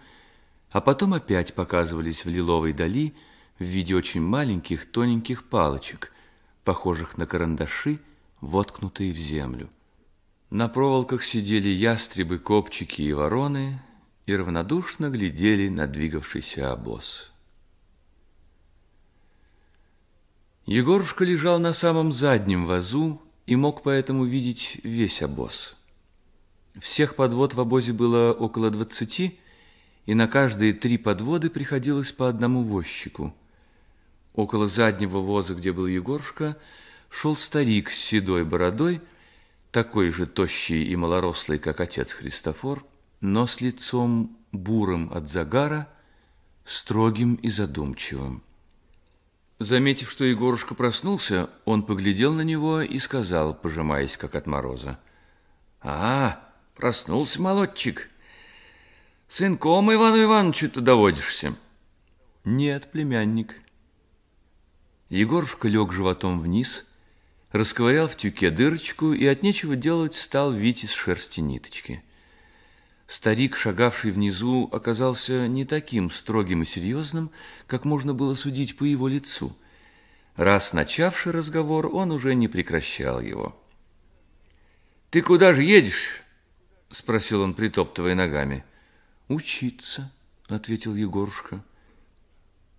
а потом опять показывались в лиловой дали в виде очень маленьких тоненьких палочек, похожих на карандаши, воткнутые в землю. На проволоках сидели ястребы, копчики и вороны и равнодушно глядели на двигавшийся обоз. Егорушка лежал на самом заднем вазу и мог поэтому видеть весь обоз. Всех подвод в обозе было около двадцати – и на каждые три подводы приходилось по одному возчику. Около заднего воза, где был Егорушка, шел старик с седой бородой, такой же тощий и малорослый, как отец Христофор, но с лицом бурым от загара, строгим и задумчивым. Заметив, что Егорушка проснулся, он поглядел на него и сказал, пожимаясь, как от мороза, «А, проснулся молодчик!» Сынком Ивану Ивановичу-то доводишься? Нет, племянник. Егорушка лег животом вниз, расковырял в тюке дырочку и от нечего делать стал вить из шерсти ниточки. Старик, шагавший внизу, оказался не таким строгим и серьезным, как можно было судить по его лицу. Раз начавший разговор, он уже не прекращал его. «Ты куда же едешь?» – спросил он, притоптывая ногами. – Учиться, ответил Егорушка.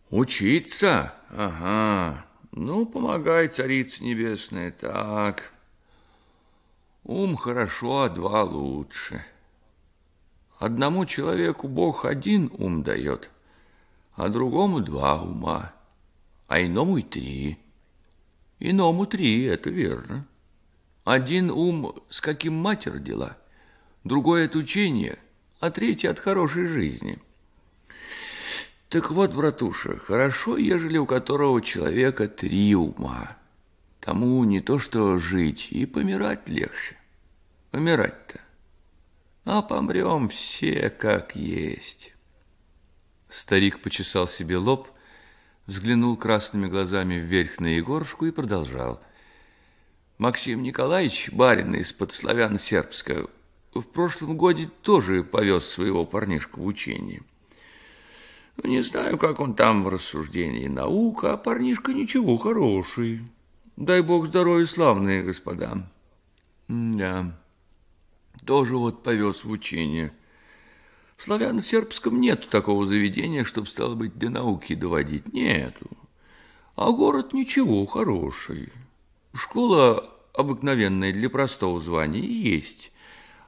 Учиться? Ага. Ну, помогай, царица небесная, так. Ум хорошо, а два лучше. Одному человеку Бог один ум дает, а другому два ума, а иному и три. Иному три, это верно. Один ум, с каким мать родила, другой от учения – а третий от хорошей жизни. Так вот, братуша, хорошо, ежели у которого человека три ума. Тому не то что жить, и помирать легче. Помирать-то. А помрем все как есть. Старик почесал себе лоб, взглянул красными глазами вверх на Егоршку и продолжал. Максим Николаевич, барин из-под славян-сербского, в прошлом годе тоже повез своего парнишку в учение. Ну, не знаю, как он там в рассуждении наука, а парнишка ничего, хороший. Дай бог здоровья, славные господа. Да, тоже вот повез в учение. В славяно-сербском нету такого заведения, чтобы, стало быть, для науки доводить. Нету. А город ничего, хороший. Школа обыкновенная для простого звания есть.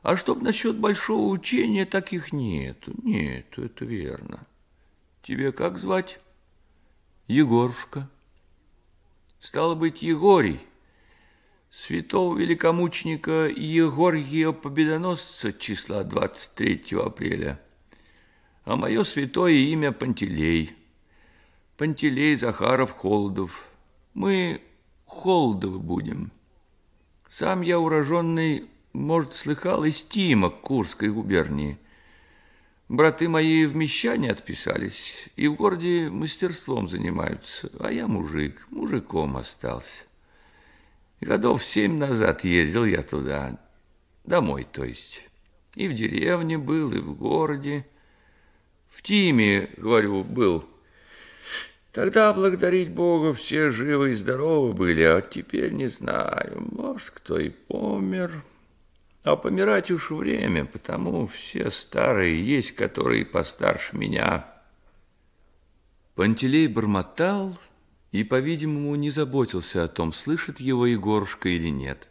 А чтоб насчет большого учения, таких нету. Нету, это верно. Тебе как звать? Егорушка. Стало быть, Егорий, святого великомученика Егоргия Победоносца числа 23 апреля, а мое святое имя Пантелей. Пантелей Захаров Холдов. Мы Холдовы будем. Сам я уроженный может, слыхал из Тима, Курской губернии. Браты мои в мещане отписались, и в городе мастерством занимаются, а я мужик, мужиком остался. Годов семь назад ездил я туда, домой, то есть. И в деревне был, и в городе. В Тиме, говорю, был. Тогда, благодарить Бога, все живы и здоровы были, а теперь не знаю, может, кто и помер... А помирать уж время, потому все старые есть, которые постарше меня. Пантелей бормотал и, по-видимому, не заботился о том, слышит его Егорушка или нет.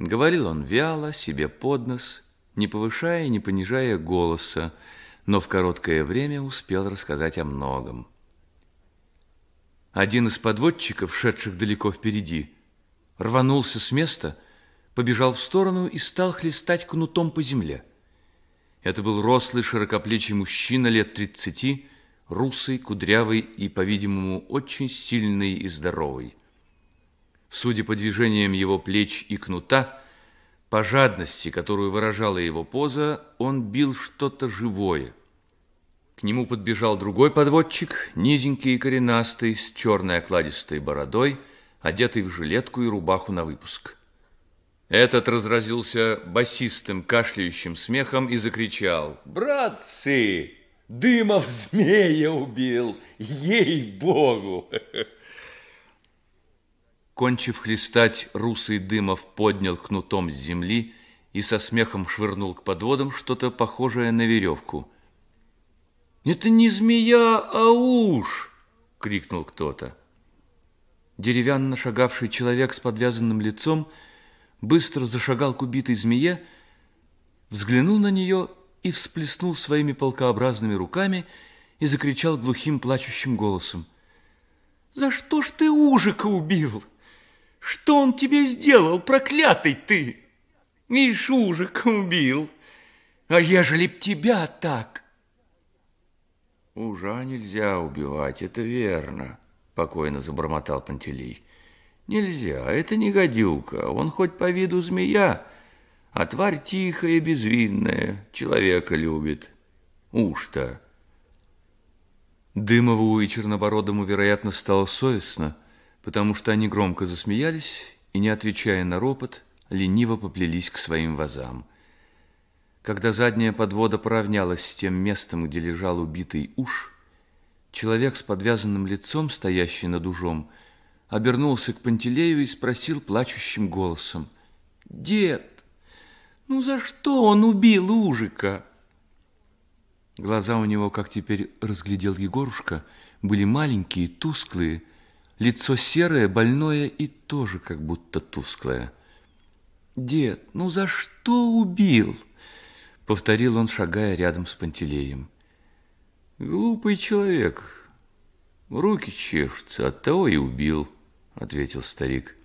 Говорил он вяло, себе под нос, не повышая и не понижая голоса, но в короткое время успел рассказать о многом. Один из подводчиков, шедших далеко впереди, рванулся с места побежал в сторону и стал хлестать кнутом по земле. Это был рослый, широкоплечий мужчина лет тридцати, русый, кудрявый и, по-видимому, очень сильный и здоровый. Судя по движениям его плеч и кнута, по жадности, которую выражала его поза, он бил что-то живое. К нему подбежал другой подводчик, низенький и коренастый, с черной окладистой бородой, одетый в жилетку и рубаху на выпуск – этот разразился басистым, кашляющим смехом и закричал. «Братцы, Дымов змея убил! Ей-богу!» Кончив хлестать, русый Дымов поднял кнутом с земли и со смехом швырнул к подводам что-то похожее на веревку. «Это не змея, а уж!» — крикнул кто-то. Деревянно шагавший человек с подвязанным лицом — быстро зашагал к убитой змее, взглянул на нее и всплеснул своими полкообразными руками и закричал глухим плачущим голосом. «За что ж ты Ужика убил? Что он тебе сделал, проклятый ты? Ишь, Ужика убил! А ежели б тебя так?» «Ужа нельзя убивать, это верно», – покойно забормотал Пантелей. Нельзя, это не гадюка, он хоть по виду змея, а тварь тихая, безвинная, человека любит. Уж-то. Дымову и Чернобородому, вероятно, стало совестно, потому что они громко засмеялись и, не отвечая на ропот, лениво поплелись к своим вазам. Когда задняя подвода поравнялась с тем местом, где лежал убитый уж, человек с подвязанным лицом, стоящий над ужом, — обернулся к Пантелею и спросил плачущим голосом. «Дед, ну за что он убил Ужика?» Глаза у него, как теперь разглядел Егорушка, были маленькие, тусклые, лицо серое, больное и тоже как будто тусклое. «Дед, ну за что убил?» — повторил он, шагая рядом с Пантелеем. «Глупый человек. Руки чешутся, от того и убил. – ответил старик.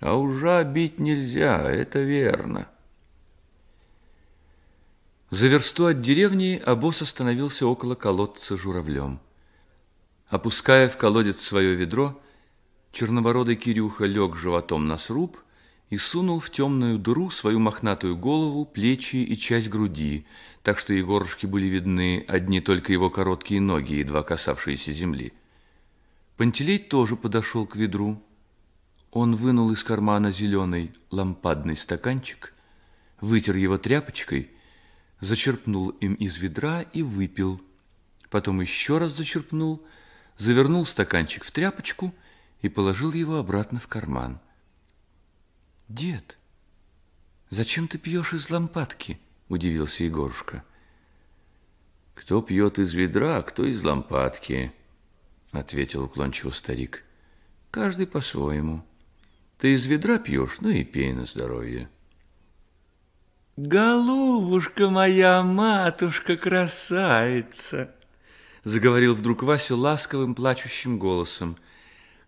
«А ужа бить нельзя, это верно». За версту от деревни обоз остановился около колодца журавлем. Опуская в колодец свое ведро, чернобородый Кирюха лег животом на сруб и сунул в темную дыру свою мохнатую голову, плечи и часть груди, так что Егорушке были видны одни только его короткие ноги, едва касавшиеся земли – Пантелей тоже подошел к ведру. Он вынул из кармана зеленый лампадный стаканчик, вытер его тряпочкой, зачерпнул им из ведра и выпил. Потом еще раз зачерпнул, завернул стаканчик в тряпочку и положил его обратно в карман. «Дед, зачем ты пьешь из лампадки?» – удивился Егорушка. «Кто пьет из ведра, а кто из лампадки?» ответил уклончиво старик. Каждый по-своему. Ты из ведра пьешь, ну и пей на здоровье. Голубушка моя, матушка красавица, заговорил вдруг Вася ласковым плачущим голосом.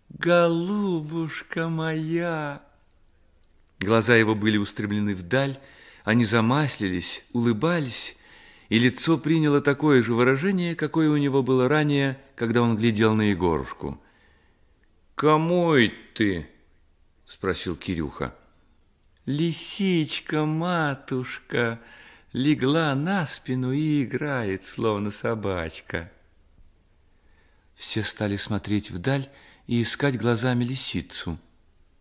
Голубушка моя. Глаза его были устремлены вдаль, они замаслились, улыбались и лицо приняло такое же выражение, какое у него было ранее, когда он глядел на Егорушку. «Кому это ты?» – спросил Кирюха. «Лисичка-матушка легла на спину и играет, словно собачка». Все стали смотреть вдаль и искать глазами лисицу,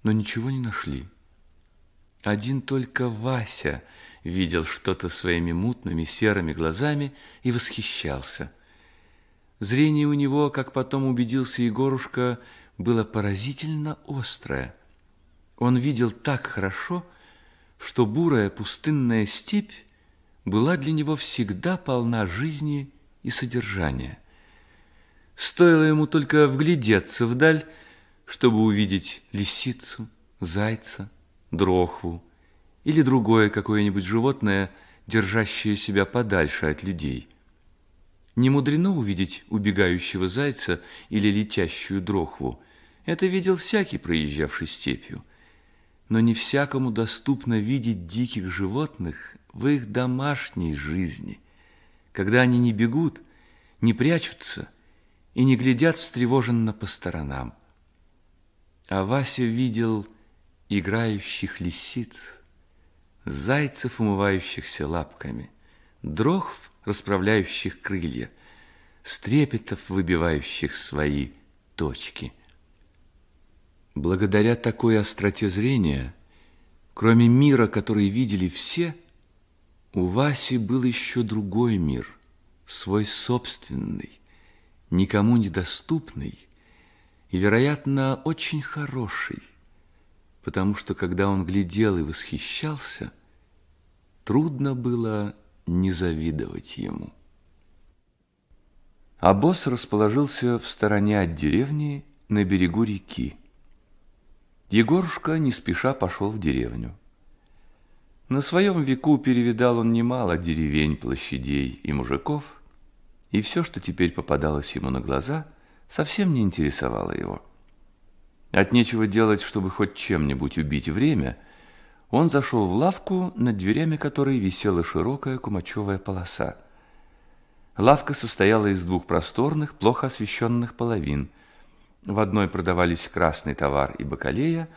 но ничего не нашли. Один только Вася – видел что-то своими мутными серыми глазами и восхищался. Зрение у него, как потом убедился Егорушка, было поразительно острое. Он видел так хорошо, что бурая пустынная степь была для него всегда полна жизни и содержания. Стоило ему только вглядеться вдаль, чтобы увидеть лисицу, зайца, дрохву, или другое какое-нибудь животное, держащее себя подальше от людей. Не мудрено увидеть убегающего зайца или летящую дрохву. Это видел всякий, проезжавший степью. Но не всякому доступно видеть диких животных в их домашней жизни, когда они не бегут, не прячутся и не глядят встревоженно по сторонам. А Вася видел играющих лисиц – зайцев, умывающихся лапками, дрохв, расправляющих крылья, стрепетов, выбивающих свои точки. Благодаря такой остроте зрения, кроме мира, который видели все, у Васи был еще другой мир, свой собственный, никому недоступный и, вероятно, очень хороший – потому что когда он глядел и восхищался, трудно было не завидовать ему. Обоз а расположился в стороне от деревни на берегу реки. Егорушка не спеша пошел в деревню. На своем веку перевидал он немало деревень, площадей и мужиков, и все, что теперь попадалось ему на глаза, совсем не интересовало его – от нечего делать, чтобы хоть чем-нибудь убить время, он зашел в лавку, над дверями которой висела широкая кумачевая полоса. Лавка состояла из двух просторных, плохо освещенных половин. В одной продавались красный товар и бакалея,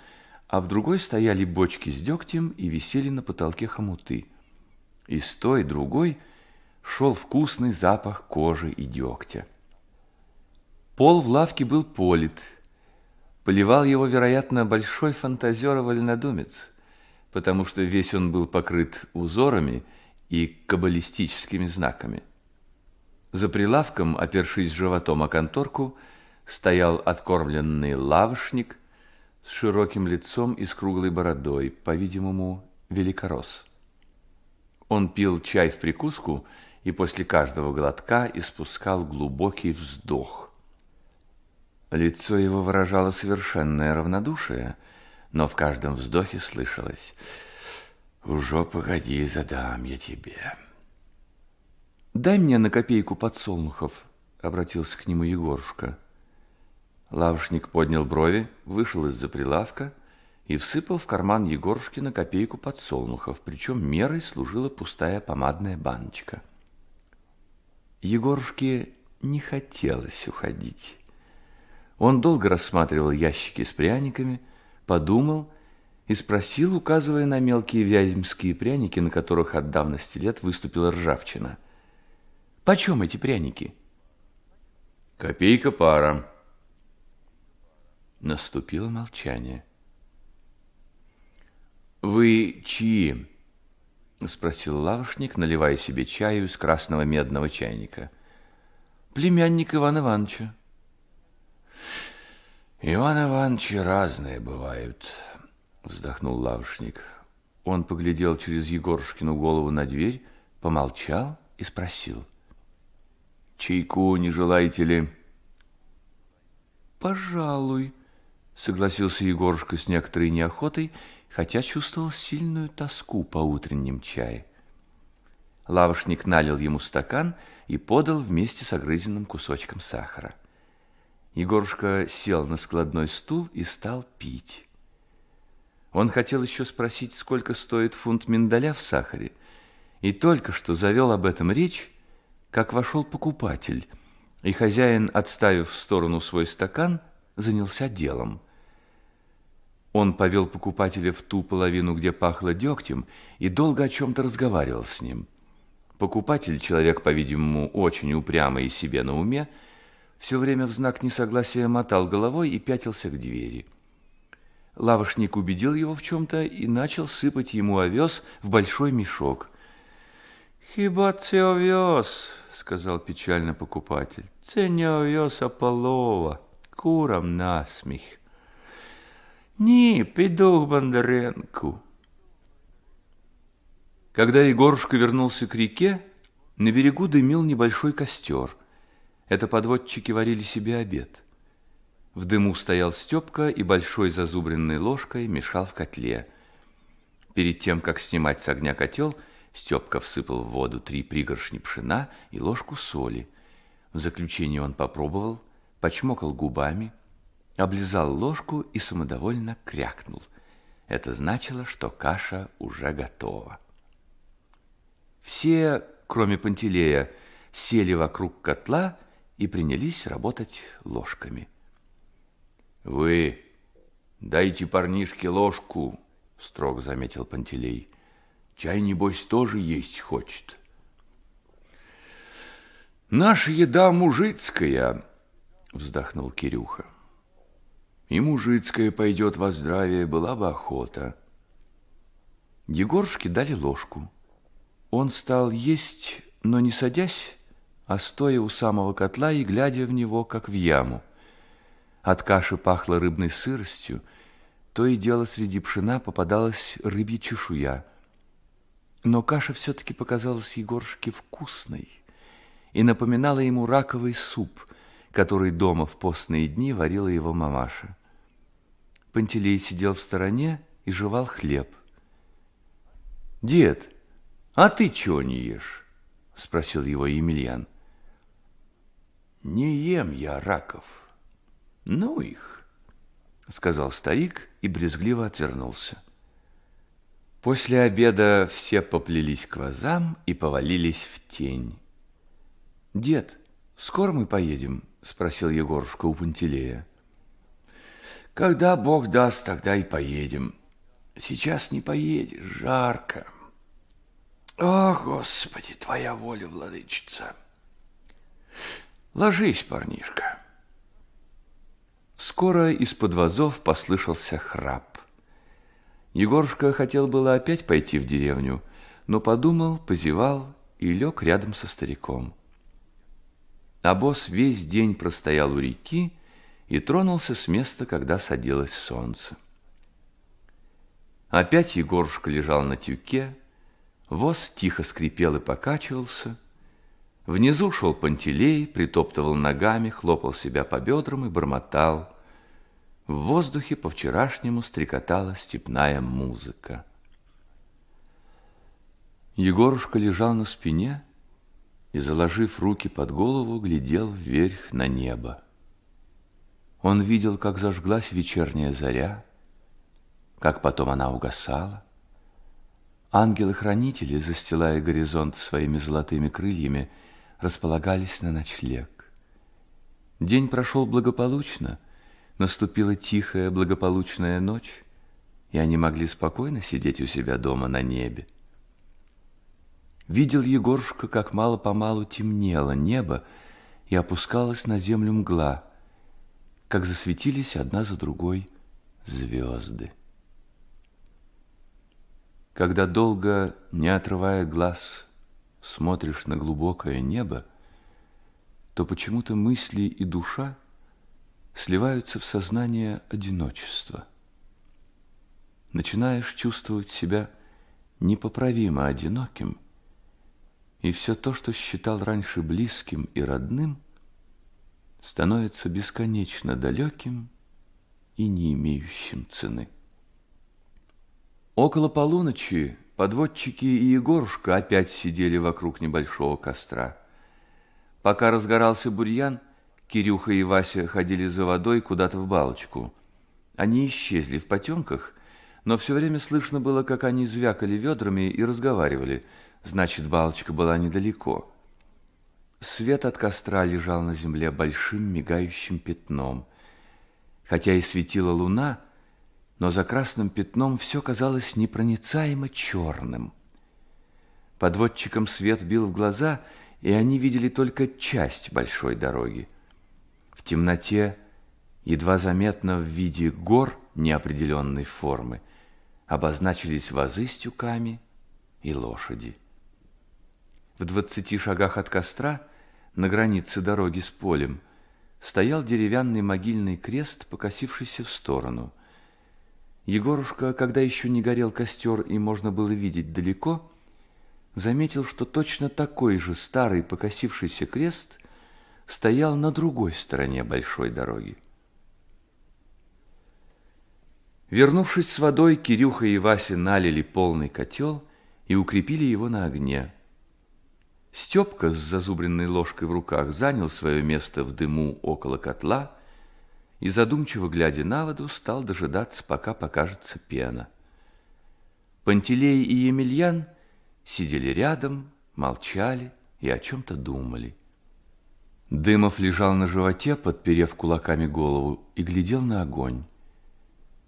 а в другой стояли бочки с дегтем и висели на потолке хомуты. Из той, другой шел вкусный запах кожи и дегтя. Пол в лавке был полит – Поливал его, вероятно, большой фантазер-вольнодумец, потому что весь он был покрыт узорами и каббалистическими знаками. За прилавком, опершись животом о конторку, стоял откормленный лавошник с широким лицом и с круглой бородой, по-видимому, великорос. Он пил чай в прикуску и после каждого глотка испускал глубокий вздох – Лицо его выражало совершенное равнодушие, но в каждом вздохе слышалось «Уже погоди, задам я тебе». «Дай мне на копейку подсолнухов», — обратился к нему Егорушка. Лавушник поднял брови, вышел из-за прилавка и всыпал в карман Егорушки на копейку подсолнухов, причем мерой служила пустая помадная баночка. Егорушке не хотелось уходить. Он долго рассматривал ящики с пряниками, подумал и спросил, указывая на мелкие вяземские пряники, на которых от давности лет выступила ржавчина. «Почем эти пряники?» «Копейка пара». Наступило молчание. «Вы чьи?» – спросил лавошник, наливая себе чаю из красного медного чайника. «Племянник Иван Ивановича». Иван Иванович разные бывают, вздохнул лавшник. Он поглядел через Егорушкину голову на дверь, помолчал и спросил. «Чайку не желаете ли?» «Пожалуй», — согласился Егорушка с некоторой неохотой, хотя чувствовал сильную тоску по утренним чае. Лавошник налил ему стакан и подал вместе с огрызенным кусочком сахара. Егорушка сел на складной стул и стал пить. Он хотел еще спросить, сколько стоит фунт миндаля в сахаре, и только что завел об этом речь, как вошел покупатель, и хозяин, отставив в сторону свой стакан, занялся делом. Он повел покупателя в ту половину, где пахло дегтем, и долго о чем-то разговаривал с ним. Покупатель, человек, по-видимому, очень упрямый и себе на уме, все время в знак несогласия мотал головой и пятился к двери. Лавошник убедил его в чем-то и начал сыпать ему овес в большой мешок. «Хиба це овес», — сказал печально покупатель, — «це не овес, а полова, курам насмех». Ни, піду к Бондаренку». Когда Егорушка вернулся к реке, на берегу дымил небольшой костер — это подводчики варили себе обед. В дыму стоял Степка и большой зазубренной ложкой мешал в котле. Перед тем, как снимать с огня котел, Степка всыпал в воду три пригоршни пшена и ложку соли. В заключение он попробовал, почмокал губами, облизал ложку и самодовольно крякнул. Это значило, что каша уже готова. Все, кроме Пантелея, сели вокруг котла и, и принялись работать ложками. «Вы дайте парнишке ложку», — строг заметил Пантелей. «Чай, небось, тоже есть хочет». «Наша еда мужицкая», — вздохнул Кирюха. «И мужицкая пойдет во здравие, была бы охота». Егоршке дали ложку. Он стал есть, но не садясь, а стоя у самого котла и глядя в него, как в яму. От каши пахло рыбной сыростью, то и дело среди пшена попадалась рыбья чешуя. Но каша все-таки показалась Егоршке вкусной и напоминала ему раковый суп, который дома в постные дни варила его мамаша. Пантелей сидел в стороне и жевал хлеб. «Дед, а ты чего не ешь?» – спросил его Емельян. Не ем я раков. Ну их, сказал старик и брезгливо отвернулся. После обеда все поплелись к вазам и повалились в тень. Дед, скоро мы поедем? спросил Егорушка у Пантелея. Когда Бог даст, тогда и поедем. Сейчас не поедешь, жарко. О, Господи, твоя воля, владычица! Ложись, парнишка. Скоро из-под вазов послышался храп. Егорушка хотел было опять пойти в деревню, но подумал, позевал и лег рядом со стариком. А босс весь день простоял у реки и тронулся с места, когда садилось солнце. Опять Егорушка лежал на тюке, воз тихо скрипел и покачивался, Внизу шел Пантелей, притоптывал ногами, хлопал себя по бедрам и бормотал. В воздухе по-вчерашнему стрекотала степная музыка. Егорушка лежал на спине и, заложив руки под голову, глядел вверх на небо. Он видел, как зажглась вечерняя заря, как потом она угасала. Ангелы-хранители, застилая горизонт своими золотыми крыльями, — располагались на ночлег. День прошел благополучно, наступила тихая благополучная ночь, и они могли спокойно сидеть у себя дома на небе. Видел Егорушка, как мало-помалу темнело небо и опускалась на землю мгла, как засветились одна за другой звезды. Когда долго, не отрывая глаз смотришь на глубокое небо, то почему-то мысли и душа сливаются в сознание одиночества. Начинаешь чувствовать себя непоправимо одиноким, и все то, что считал раньше близким и родным, становится бесконечно далеким и не имеющим цены. Около полуночи Подводчики и Егорушка опять сидели вокруг небольшого костра. Пока разгорался бурьян, Кирюха и Вася ходили за водой куда-то в балочку. Они исчезли в потемках, но все время слышно было, как они звякали ведрами и разговаривали. Значит, балочка была недалеко. Свет от костра лежал на земле большим мигающим пятном. Хотя и светила луна, но за красным пятном все казалось непроницаемо черным. Подводчикам свет бил в глаза, и они видели только часть большой дороги. В темноте, едва заметно в виде гор неопределенной формы, обозначились вазы с тюками и лошади. В двадцати шагах от костра, на границе дороги с полем, стоял деревянный могильный крест, покосившийся в сторону – Егорушка, когда еще не горел костер и можно было видеть далеко, заметил, что точно такой же старый покосившийся крест стоял на другой стороне большой дороги. Вернувшись с водой, Кирюха и Вася налили полный котел и укрепили его на огне. Степка с зазубренной ложкой в руках занял свое место в дыму около котла – и, задумчиво глядя на воду, стал дожидаться, пока покажется пена. Пантелей и Емельян сидели рядом, молчали и о чем-то думали. Дымов лежал на животе, подперев кулаками голову, и глядел на огонь.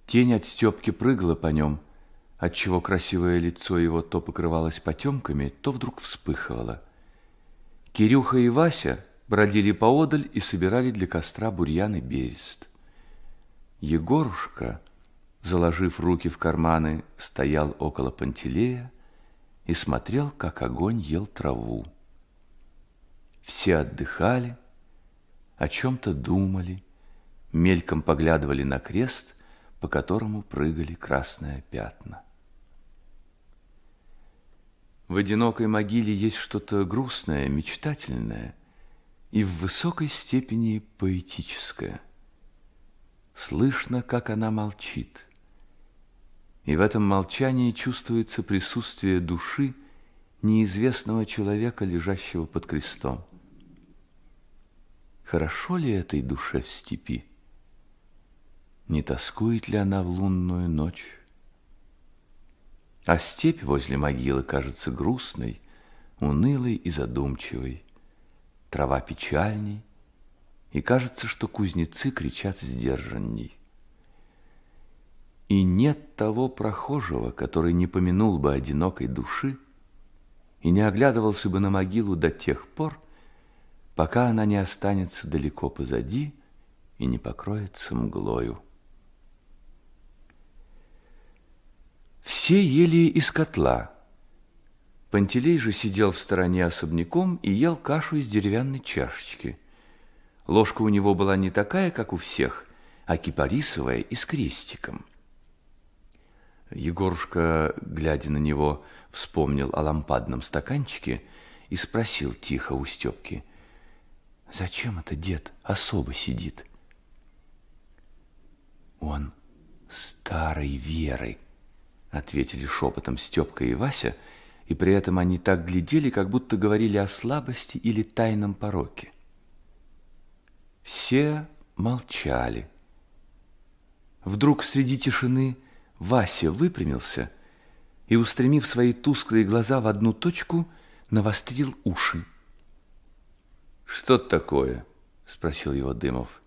Тень от Степки прыгала по нем, отчего красивое лицо его то покрывалось потемками, то вдруг вспыхивало. Кирюха и Вася – бродили поодаль и собирали для костра бурьян и берест. Егорушка, заложив руки в карманы, стоял около Пантелея и смотрел, как огонь ел траву. Все отдыхали, о чем-то думали, мельком поглядывали на крест, по которому прыгали красные пятна. В одинокой могиле есть что-то грустное, мечтательное – и в высокой степени поэтическая. Слышно, как она молчит. И в этом молчании чувствуется присутствие души неизвестного человека, лежащего под крестом. Хорошо ли этой душе в степи? Не тоскует ли она в лунную ночь? А степь возле могилы кажется грустной, унылой и задумчивой трава печальней, и кажется, что кузнецы кричат сдержанней. И нет того прохожего, который не помянул бы одинокой души и не оглядывался бы на могилу до тех пор, пока она не останется далеко позади и не покроется мглою. Все ели из котла – Пантелей же сидел в стороне особняком и ел кашу из деревянной чашечки. Ложка у него была не такая, как у всех, а кипарисовая и с крестиком. Егорушка, глядя на него, вспомнил о лампадном стаканчике и спросил тихо у Степки, «Зачем это дед особо сидит?» «Он старой веры», — ответили шепотом Степка и Вася, — и при этом они так глядели, как будто говорили о слабости или тайном пороке. Все молчали. Вдруг среди тишины Вася выпрямился и, устремив свои тусклые глаза в одну точку, навострил уши. «Что такое?» – спросил его Дымов.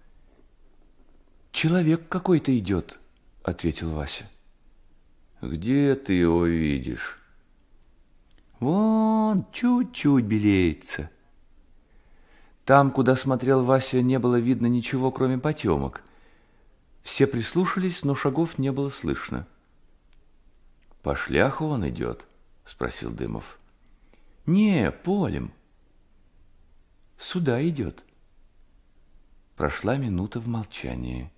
«Человек какой-то идет», – ответил Вася. «Где ты его видишь?» Вон чуть-чуть белеется. Там, куда смотрел Вася, не было видно ничего, кроме потемок. Все прислушались, но шагов не было слышно. «По шляху он идет?» — спросил Дымов. «Не, полем. Сюда идет». Прошла минута в молчании.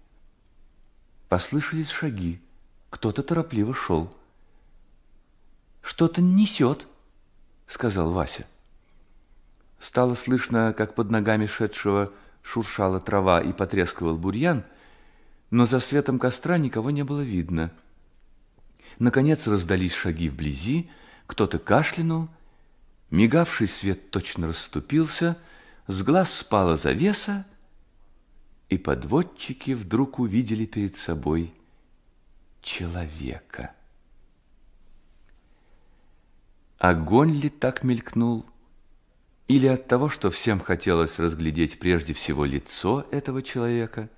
Послышались шаги. Кто-то торопливо шел. «Что-то несет», сказал Вася. Стало слышно, как под ногами шедшего шуршала трава и потрескивал бурьян, но за светом костра никого не было видно. Наконец раздались шаги вблизи, кто-то кашлянул, мигавший свет точно расступился, с глаз спала завеса, и подводчики вдруг увидели перед собой человека. Огонь ли так мелькнул? Или от того, что всем хотелось разглядеть прежде всего лицо этого человека?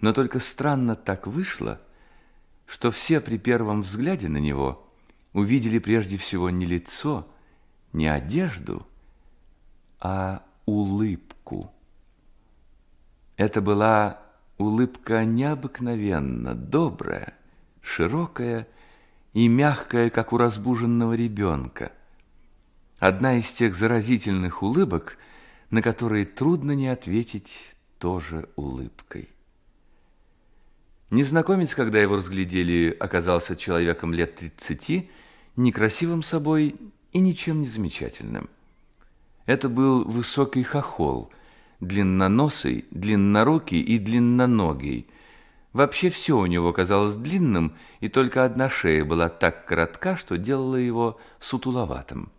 Но только странно так вышло, что все при первом взгляде на него увидели прежде всего не лицо, не одежду, а улыбку. Это была улыбка необыкновенно добрая, широкая и мягкая, как у разбуженного ребенка. Одна из тех заразительных улыбок, на которые трудно не ответить тоже улыбкой. Незнакомец, когда его разглядели, оказался человеком лет тридцати, некрасивым собой и ничем не замечательным. Это был высокий хохол, длинноносый, длиннорукий и длинноногий – Вообще все у него казалось длинным, и только одна шея была так коротка, что делала его сутуловатым.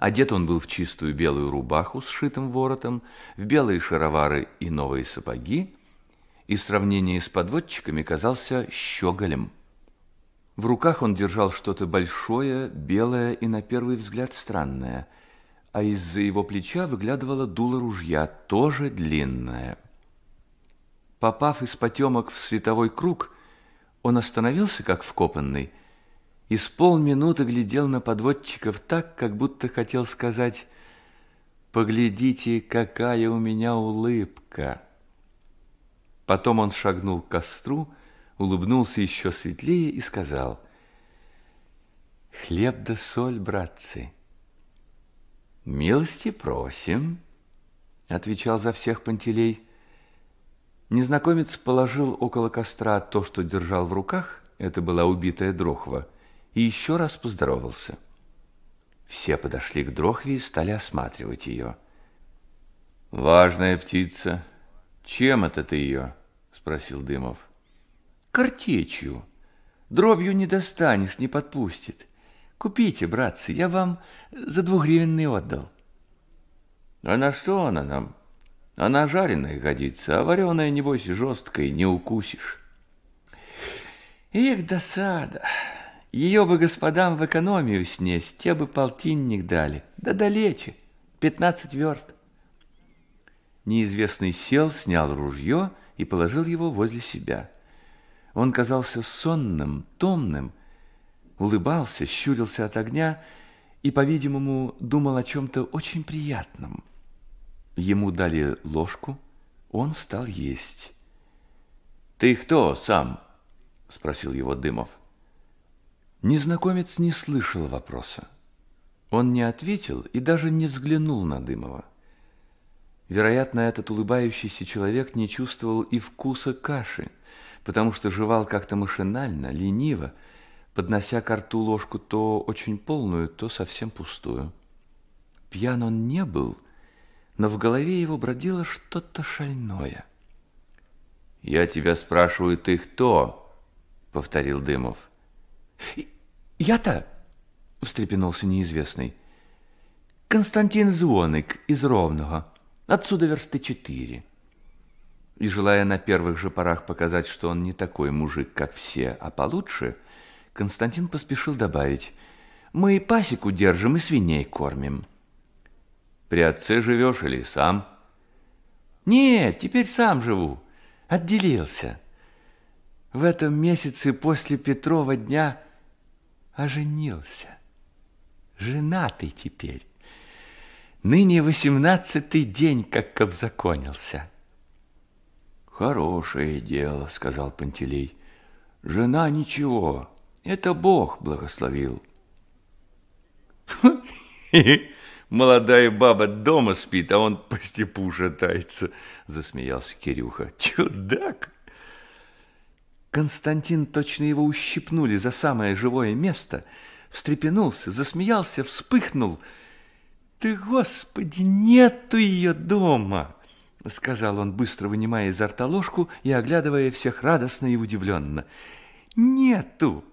Одет он был в чистую белую рубаху с шитым воротом, в белые шаровары и новые сапоги, и в сравнении с подводчиками казался щеголем. В руках он держал что-то большое, белое и, на первый взгляд, странное, а из-за его плеча выглядывало дуло ружья, тоже длинное – Попав из потемок в световой круг, он остановился, как вкопанный, и с полминуты глядел на подводчиков так, как будто хотел сказать «Поглядите, какая у меня улыбка!» Потом он шагнул к костру, улыбнулся еще светлее и сказал «Хлеб да соль, братцы!» «Милости просим!» — отвечал за всех Пантелей – Незнакомец положил около костра то, что держал в руках, это была убитая дрохва, и еще раз поздоровался. Все подошли к дрохве и стали осматривать ее. «Важная птица. Чем это ты ее?» – спросил Дымов. «Картечью. Дробью не достанешь, не подпустит. Купите, братцы, я вам за двухгривенный отдал». «А на что она нам?» Она жареная годится, а вареная, небось, жесткой не укусишь. Их досада. Ее бы господам в экономию снесть, те бы полтинник дали. Да далече, пятнадцать верст. Неизвестный сел, снял ружье и положил его возле себя. Он казался сонным, томным, улыбался, щурился от огня и, по-видимому, думал о чем-то очень приятном – Ему дали ложку, он стал есть. «Ты кто сам?» – спросил его Дымов. Незнакомец не слышал вопроса. Он не ответил и даже не взглянул на Дымова. Вероятно, этот улыбающийся человек не чувствовал и вкуса каши, потому что жевал как-то машинально, лениво, поднося к рту ложку то очень полную, то совсем пустую. Пьян он не был, но в голове его бродило что-то шальное. «Я тебя спрашиваю, ты кто?» — повторил Дымов. «Я-то?» — встрепенулся неизвестный. «Константин Звоник из Ровного, отсюда версты четыре». И, желая на первых же порах показать, что он не такой мужик, как все, а получше, Константин поспешил добавить, «Мы и пасеку держим, и свиней кормим». При отце живешь или сам? Нет, теперь сам живу. Отделился. В этом месяце после Петрова дня оженился. Женатый теперь. Ныне восемнадцатый день, как обзаконился. Хорошее дело, сказал Пантелей. Жена ничего, это Бог благословил. Молодая баба дома спит, а он по степу шатается, засмеялся Кирюха. Чудак! Константин точно его ущипнули за самое живое место, встрепенулся, засмеялся, вспыхнул. Ты, Господи, нету ее дома! — сказал он, быстро вынимая изо рта ложку и оглядывая всех радостно и удивленно. «Нету!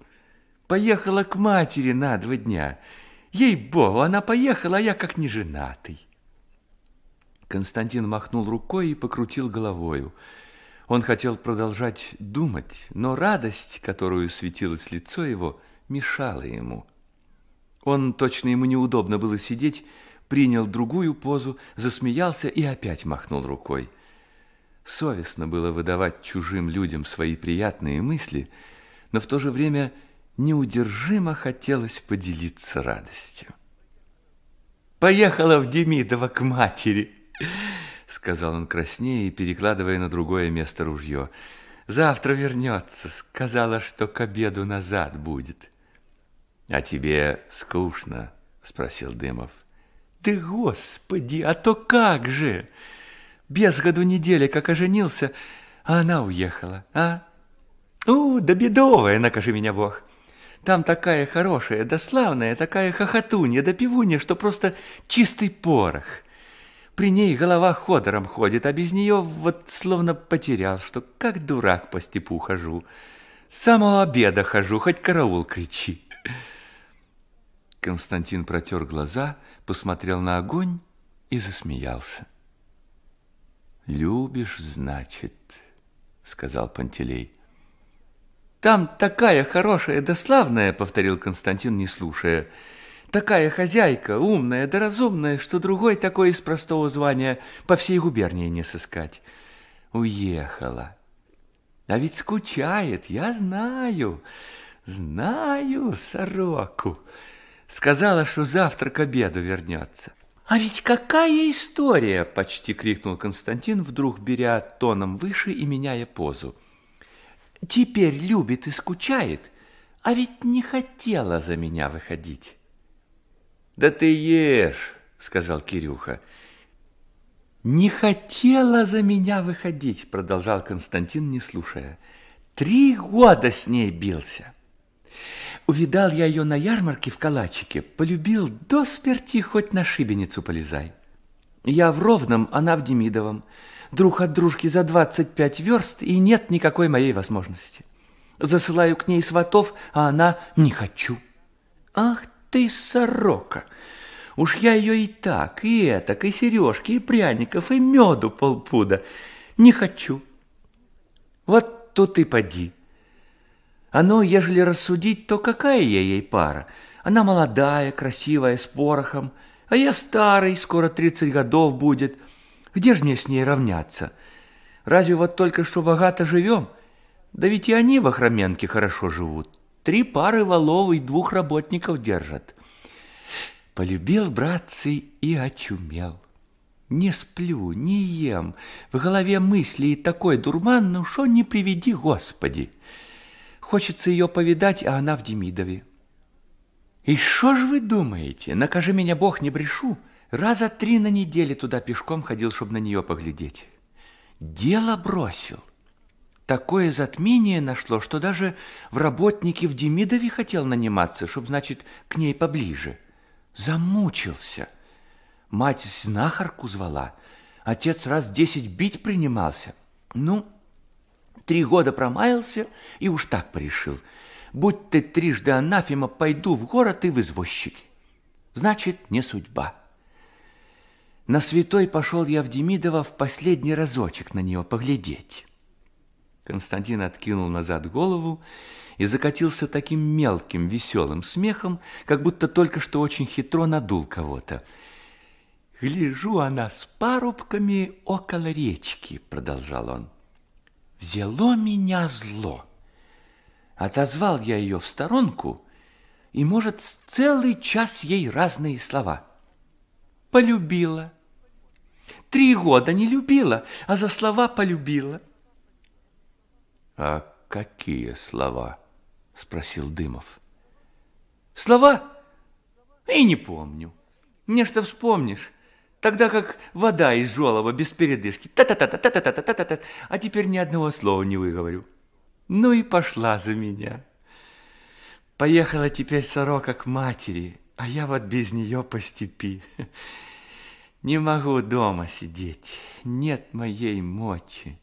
Поехала к матери на два дня. Ей-богу, она поехала, а я как неженатый. Константин махнул рукой и покрутил головою. Он хотел продолжать думать, но радость, которую светилось лицо его, мешала ему. Он, точно ему неудобно было сидеть, принял другую позу, засмеялся и опять махнул рукой. Совестно было выдавать чужим людям свои приятные мысли, но в то же время – неудержимо хотелось поделиться радостью. «Поехала в Демидова к матери!» Сказал он краснее и перекладывая на другое место ружье. «Завтра вернется. Сказала, что к обеду назад будет». «А тебе скучно?» Спросил Дымов. «Да господи, а то как же! Без году недели, как оженился, а она уехала, а? У, да бедовая, накажи меня Бог!» Там такая хорошая, да славная, такая хохотунья, да пивунья, что просто чистый порох. При ней голова ходором ходит, а без нее вот словно потерял, что как дурак по степу хожу. С самого обеда хожу, хоть караул кричи. Константин протер глаза, посмотрел на огонь и засмеялся. «Любишь, значит», — сказал Пантелей. Там такая хорошая да славная, повторил Константин, не слушая. Такая хозяйка, умная да разумная, что другой такой из простого звания по всей губернии не сыскать. Уехала. А ведь скучает, я знаю, знаю сороку. Сказала, что завтра к обеду вернется. «А ведь какая история!» – почти крикнул Константин, вдруг беря тоном выше и меняя позу – теперь любит и скучает, а ведь не хотела за меня выходить. «Да ты ешь», — сказал Кирюха. «Не хотела за меня выходить», — продолжал Константин, не слушая. «Три года с ней бился». Увидал я ее на ярмарке в калачике, полюбил до смерти хоть на шибеницу полезай. Я в Ровном, она в Демидовом друг от дружки за 25 верст, и нет никакой моей возможности. Засылаю к ней сватов, а она не хочу. Ах ты, сорока! Уж я ее и так, и этак, и сережки, и пряников, и меду полпуда. Не хочу. Вот тут и поди. Оно, а ну, ежели рассудить, то какая я ей пара? Она молодая, красивая, с порохом, а я старый, скоро тридцать годов будет – где ж мне с ней равняться? Разве вот только что богато живем? Да ведь и они в Охроменке хорошо живут. Три пары валов и двух работников держат. Полюбил, братцы, и очумел. Не сплю, не ем, в голове мысли и такой дурман, ну что не приведи, Господи. Хочется ее повидать, а она в Демидове. И что ж вы думаете, накажи меня Бог, не брешу, — Раза три на неделе туда пешком ходил, чтобы на нее поглядеть. Дело бросил. Такое затмение нашло, что даже в работнике в Демидове хотел наниматься, чтобы, значит, к ней поближе. Замучился. Мать знахарку звала. Отец раз десять бить принимался. Ну, три года промаялся и уж так порешил. Будь ты трижды анафема, пойду в город и в извозчики. Значит, не судьба. На святой пошел я в Демидова в последний разочек на нее поглядеть. Константин откинул назад голову и закатился таким мелким, веселым смехом, как будто только что очень хитро надул кого-то. «Гляжу она с парубками около речки», — продолжал он. «Взяло меня зло. Отозвал я ее в сторонку, и, может, целый час ей разные слова» полюбила. Три года не любила, а за слова полюбила. А какие слова? Спросил Дымов. Слова? И не помню. Мне что вспомнишь? Тогда как вода из жёлоба без передышки. Та-та-та-та-та-та-та-та-та. А теперь ни одного слова не выговорю. Ну и пошла за меня. Поехала теперь сорока к матери, а я вот без нее по степи. Не могу дома сидеть, нет моей мочи.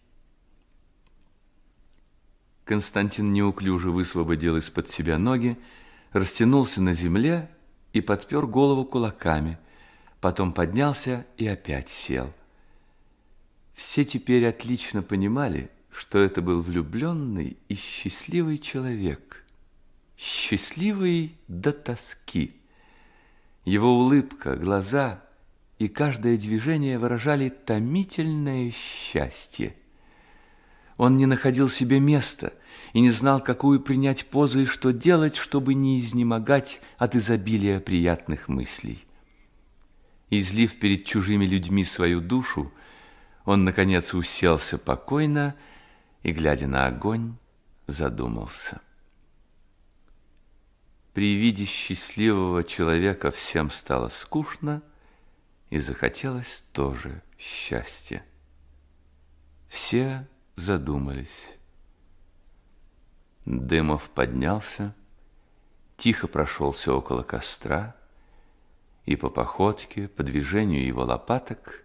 Константин неуклюже высвободил из-под себя ноги, растянулся на земле и подпер голову кулаками, потом поднялся и опять сел. Все теперь отлично понимали, что это был влюбленный и счастливый человек, счастливый до тоски. Его улыбка, глаза и каждое движение выражали томительное счастье. Он не находил себе места и не знал, какую принять позу и что делать, чтобы не изнемогать от изобилия приятных мыслей. Излив перед чужими людьми свою душу, он, наконец, уселся покойно и, глядя на огонь, задумался. При виде счастливого человека всем стало скучно и захотелось тоже счастья. Все задумались. Дымов поднялся, тихо прошелся около костра, и по походке, по движению его лопаток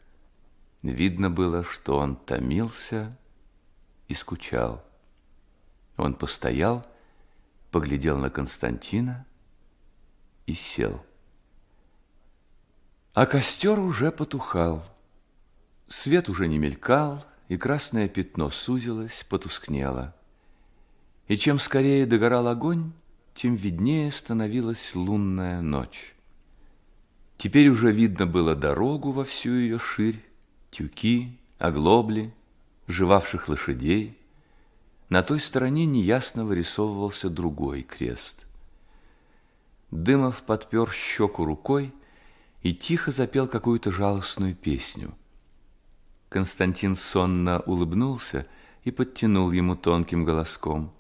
видно было, что он томился и скучал. Он постоял поглядел на Константина и сел. А костер уже потухал. Свет уже не мелькал, и красное пятно сузилось, потускнело. И чем скорее догорал огонь, тем виднее становилась лунная ночь. Теперь уже видно было дорогу во всю ее ширь, тюки, оглобли, живавших лошадей – на той стороне неясно вырисовывался другой крест. Дымов подпер щеку рукой и тихо запел какую-то жалостную песню. Константин сонно улыбнулся и подтянул ему тонким голоском.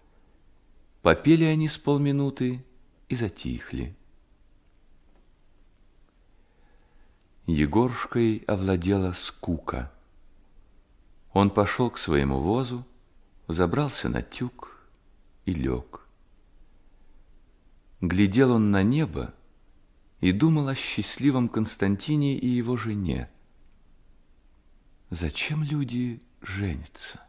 Попели они с полминуты и затихли. Егоршкой овладела скука. Он пошел к своему возу, забрался на тюк и лег. Глядел он на небо и думал о счастливом Константине и его жене. Зачем люди женятся?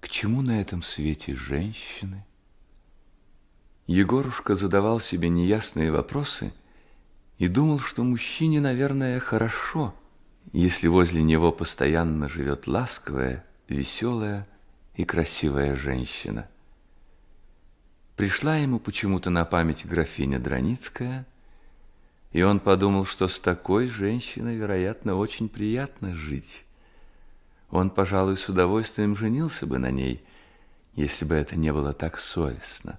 К чему на этом свете женщины? Егорушка задавал себе неясные вопросы и думал, что мужчине, наверное, хорошо, если возле него постоянно живет ласковая, веселая и красивая женщина. Пришла ему почему-то на память графиня Драницкая, и он подумал, что с такой женщиной, вероятно, очень приятно жить. Он, пожалуй, с удовольствием женился бы на ней, если бы это не было так совестно.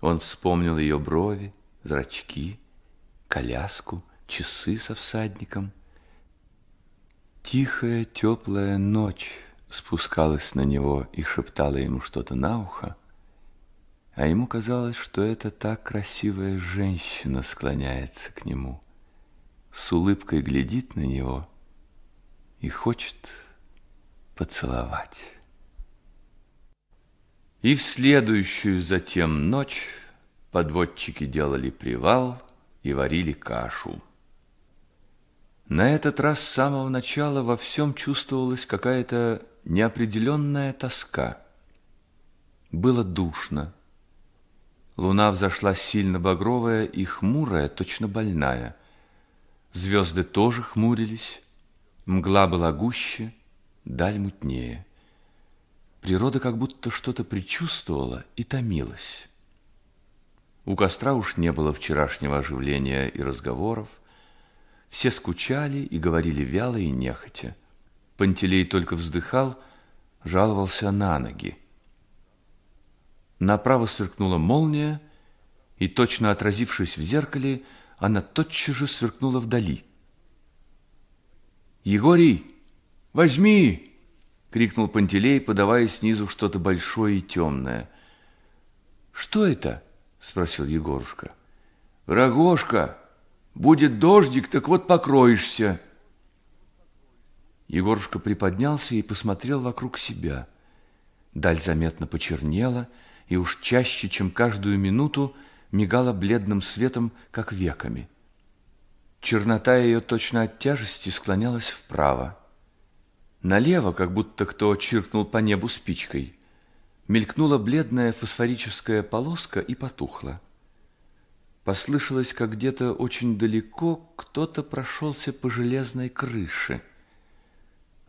Он вспомнил ее брови, зрачки, коляску, часы со всадником – Тихая теплая ночь спускалась на него и шептала ему что-то на ухо, а ему казалось, что это та красивая женщина склоняется к нему, с улыбкой глядит на него и хочет поцеловать. И в следующую затем ночь подводчики делали привал и варили кашу. На этот раз с самого начала во всем чувствовалась какая-то неопределенная тоска. Было душно. Луна взошла сильно багровая и хмурая, точно больная. Звезды тоже хмурились, мгла была гуще, даль мутнее. Природа как будто что-то предчувствовала и томилась. У костра уж не было вчерашнего оживления и разговоров – все скучали и говорили вяло и нехотя. Пантелей только вздыхал, жаловался на ноги. Направо сверкнула молния, и, точно отразившись в зеркале, она тотчас же сверкнула вдали. «Егорий, возьми!» — крикнул Пантелей, подавая снизу что-то большое и темное. «Что это?» — спросил Егорушка. «Рогожка!» Будет дождик, так вот покроешься. Егорушка приподнялся и посмотрел вокруг себя. Даль заметно почернела и уж чаще, чем каждую минуту, мигала бледным светом, как веками. Чернота ее точно от тяжести склонялась вправо. Налево, как будто кто чиркнул по небу спичкой, мелькнула бледная фосфорическая полоска и потухла. Послышалось, как где-то очень далеко кто-то прошелся по железной крыше.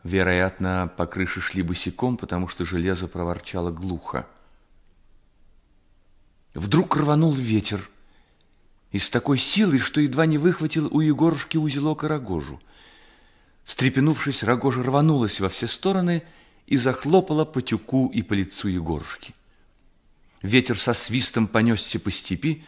Вероятно, по крыше шли босиком, потому что железо проворчало глухо. Вдруг рванул ветер. И с такой силой, что едва не выхватил у Егорушки узелок и рогожу. Встрепенувшись, рогожа рванулась во все стороны и захлопала по тюку и по лицу Егорушки. Ветер со свистом понесся по степи,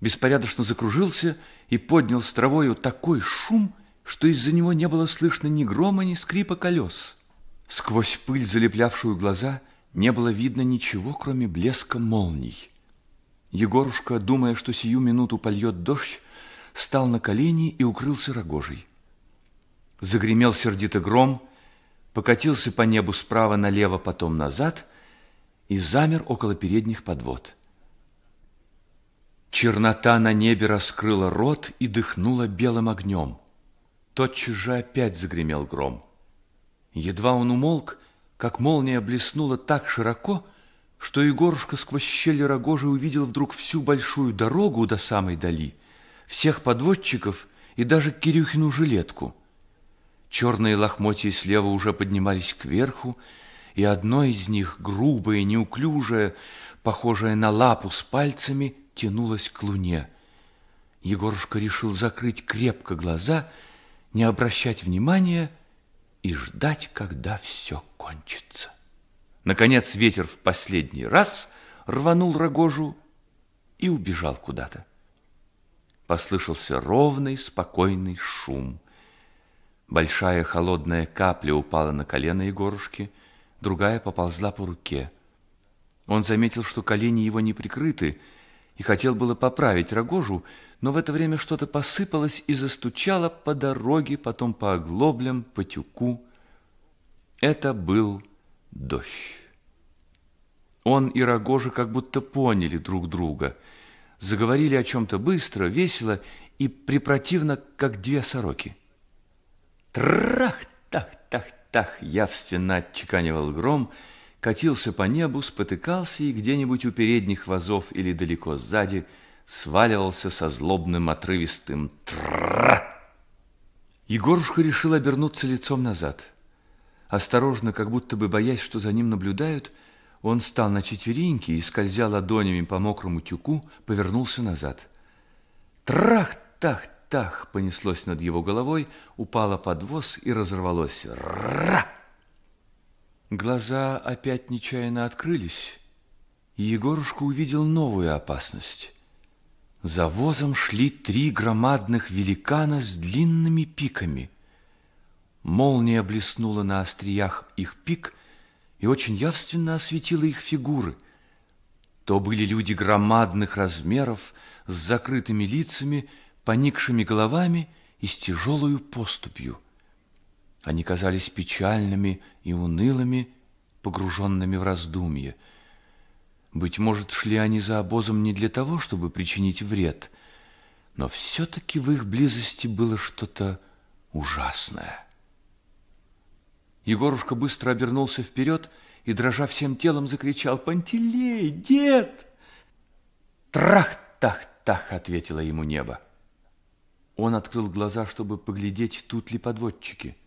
беспорядочно закружился и поднял с травою такой шум, что из-за него не было слышно ни грома, ни скрипа колес. Сквозь пыль, залеплявшую глаза, не было видно ничего, кроме блеска молний. Егорушка, думая, что сию минуту польет дождь, стал на колени и укрылся рогожей. Загремел сердито гром, покатился по небу справа налево, потом назад и замер около передних подвод. Чернота на небе раскрыла рот и дыхнула белым огнем. Тотчас же опять загремел гром. Едва он умолк, как молния блеснула так широко, что Егорушка сквозь щели рогожи увидел вдруг всю большую дорогу до самой дали, всех подводчиков и даже Кирюхину жилетку. Черные лохмотья слева уже поднимались кверху, и одно из них, грубое, неуклюжее, похожее на лапу с пальцами – тянулась к луне. Егорушка решил закрыть крепко глаза, не обращать внимания и ждать, когда все кончится. Наконец ветер в последний раз рванул рогожу и убежал куда-то. Послышался ровный, спокойный шум. Большая холодная капля упала на колено Егорушки, другая поползла по руке. Он заметил, что колени его не прикрыты, и хотел было поправить рогожу, но в это время что-то посыпалось и застучало по дороге, потом по оглоблям, по тюку. Это был дождь. Он и Рогожа как будто поняли друг друга, заговорили о чем-то быстро, весело и препротивно, как две сороки. Трах-тах-тах-тах явственно отчеканивал гром – катился по небу, спотыкался и где-нибудь у передних вазов или далеко сзади сваливался со злобным отрывистым «тра». Егорушка решил обернуться лицом назад. Осторожно, как будто бы боясь, что за ним наблюдают, он стал на четвереньки и, скользя ладонями по мокрому тюку, повернулся назад. Трах-тах-тах понеслось над его головой, упало под воз и разорвалось. Ра! Глаза опять нечаянно открылись, и Егорушка увидел новую опасность. За возом шли три громадных великана с длинными пиками. Молния блеснула на остриях их пик и очень явственно осветила их фигуры. То были люди громадных размеров, с закрытыми лицами, поникшими головами и с тяжелою поступью – они казались печальными и унылыми, погруженными в раздумье. Быть может, шли они за обозом не для того, чтобы причинить вред, но все-таки в их близости было что-то ужасное. Егорушка быстро обернулся вперед и, дрожа всем телом, закричал «Пантелей, дед!» «Трах-тах-тах!» — ответило ему небо. Он открыл глаза, чтобы поглядеть, тут ли подводчики –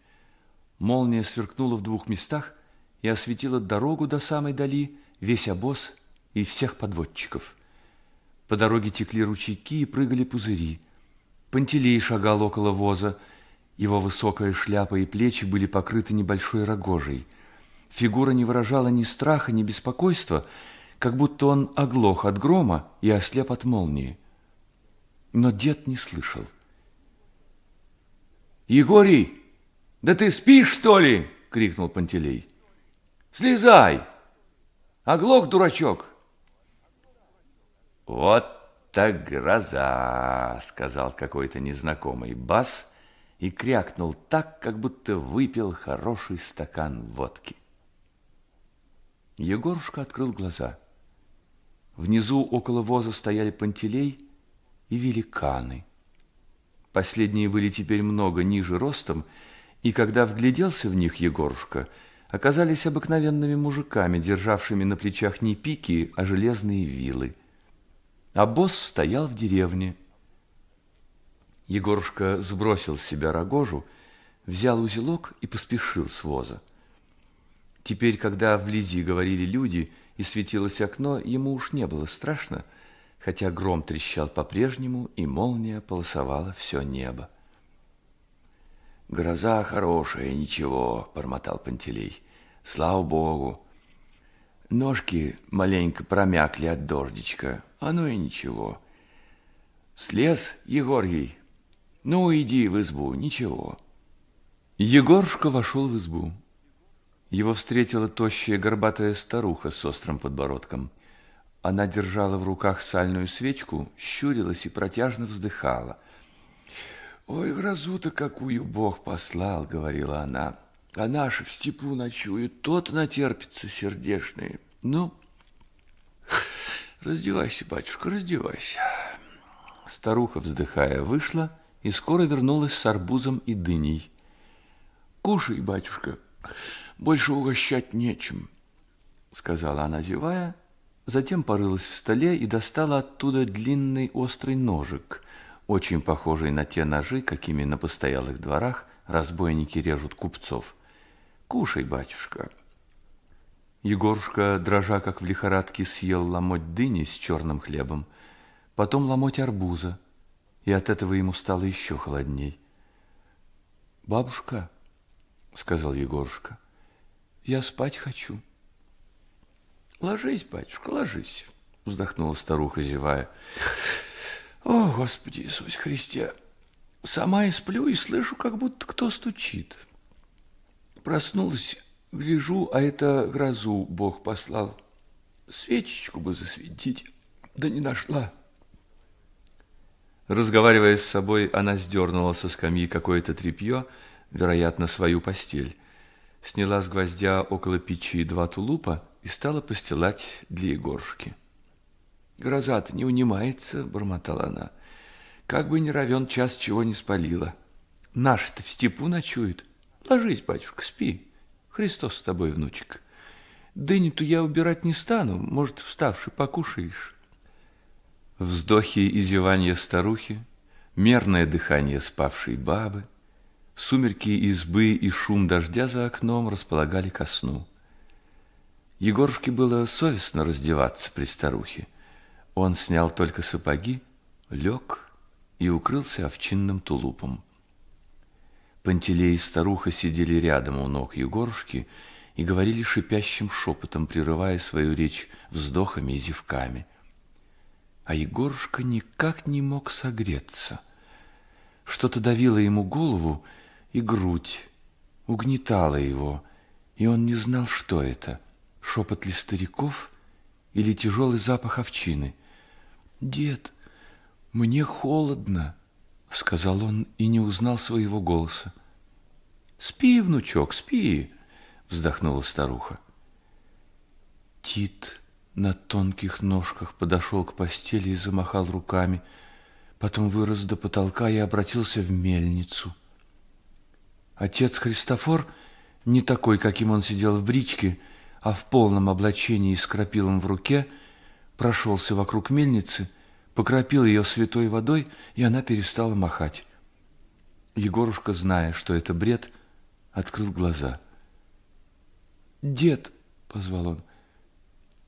Молния сверкнула в двух местах и осветила дорогу до самой дали, весь обоз и всех подводчиков. По дороге текли ручейки и прыгали пузыри. Пантелей шагал около воза. Его высокая шляпа и плечи были покрыты небольшой рогожей. Фигура не выражала ни страха, ни беспокойства, как будто он оглох от грома и ослеп от молнии. Но дед не слышал. «Егорий!» Да ты спишь, что ли? крикнул Пантелей. Слезай! Оглох, дурачок! Вот так гроза, сказал какой-то незнакомый бас и крякнул так, как будто выпил хороший стакан водки. Егорушка открыл глаза. Внизу около воза стояли Пантелей и великаны. Последние были теперь много ниже ростом, и когда вгляделся в них Егорушка, оказались обыкновенными мужиками, державшими на плечах не пики, а железные вилы. А босс стоял в деревне. Егорушка сбросил с себя рогожу, взял узелок и поспешил с воза. Теперь, когда вблизи говорили люди и светилось окно, ему уж не было страшно, хотя гром трещал по-прежнему и молния полосовала все небо. Гроза хорошая, ничего, бормотал Пантелей. Слава богу. Ножки маленько промякли от дождичка, оно и ничего. Слез, Егоргий, ну иди в избу, ничего. Егорушка вошел в избу. Его встретила тощая горбатая старуха с острым подбородком. Она держала в руках сальную свечку, щурилась и протяжно вздыхала – Ой, грозу-то какую Бог послал, говорила она. А наши в степу ночуют, тот натерпится сердешные. Ну, раздевайся, батюшка, раздевайся. Старуха, вздыхая, вышла и скоро вернулась с арбузом и дыней. «Кушай, батюшка, больше угощать нечем», — сказала она, зевая. Затем порылась в столе и достала оттуда длинный острый ножик — очень похожий на те ножи, какими на постоялых дворах разбойники режут купцов. «Кушай, батюшка!» Егорушка, дрожа как в лихорадке, съел ломоть дыни с черным хлебом, потом ломоть арбуза, и от этого ему стало еще холодней. «Бабушка», — сказал Егорушка, — «я спать хочу». «Ложись, батюшка, ложись», — вздохнула старуха, зевая. О, Господи Иисус Христе, сама и сплю, и слышу, как будто кто стучит. Проснулась, гляжу, а это грозу Бог послал. Свечечку бы засветить, да не нашла. Разговаривая с собой, она сдернула со скамьи какое-то тряпье, вероятно, свою постель. Сняла с гвоздя около печи два тулупа и стала постилать для Егоршки гроза не унимается, бормотала она. Как бы ни равен час, чего не спалила. Наш то в степу ночует. Ложись, батюшка, спи. Христос с тобой, внучек. Дыню-то я убирать не стану, может, вставши покушаешь. Вздохи и зевания старухи, мерное дыхание спавшей бабы, сумерки избы и шум дождя за окном располагали ко сну. Егорушке было совестно раздеваться при старухе – он снял только сапоги, лег и укрылся овчинным тулупом. Пантелей и старуха сидели рядом у ног Егорушки и говорили шипящим шепотом, прерывая свою речь вздохами и зевками. А Егорушка никак не мог согреться. Что-то давило ему голову и грудь, угнетало его, и он не знал, что это — шепот ли стариков или тяжелый запах овчины — «Дед, мне холодно», — сказал он и не узнал своего голоса. «Спи, внучок, спи», — вздохнула старуха. Тит на тонких ножках подошел к постели и замахал руками, потом вырос до потолка и обратился в мельницу. Отец Христофор, не такой, каким он сидел в бричке, а в полном облачении и с крапилом в руке — прошелся вокруг мельницы, покропил ее святой водой, и она перестала махать. Егорушка, зная, что это бред, открыл глаза. «Дед!» — позвал он.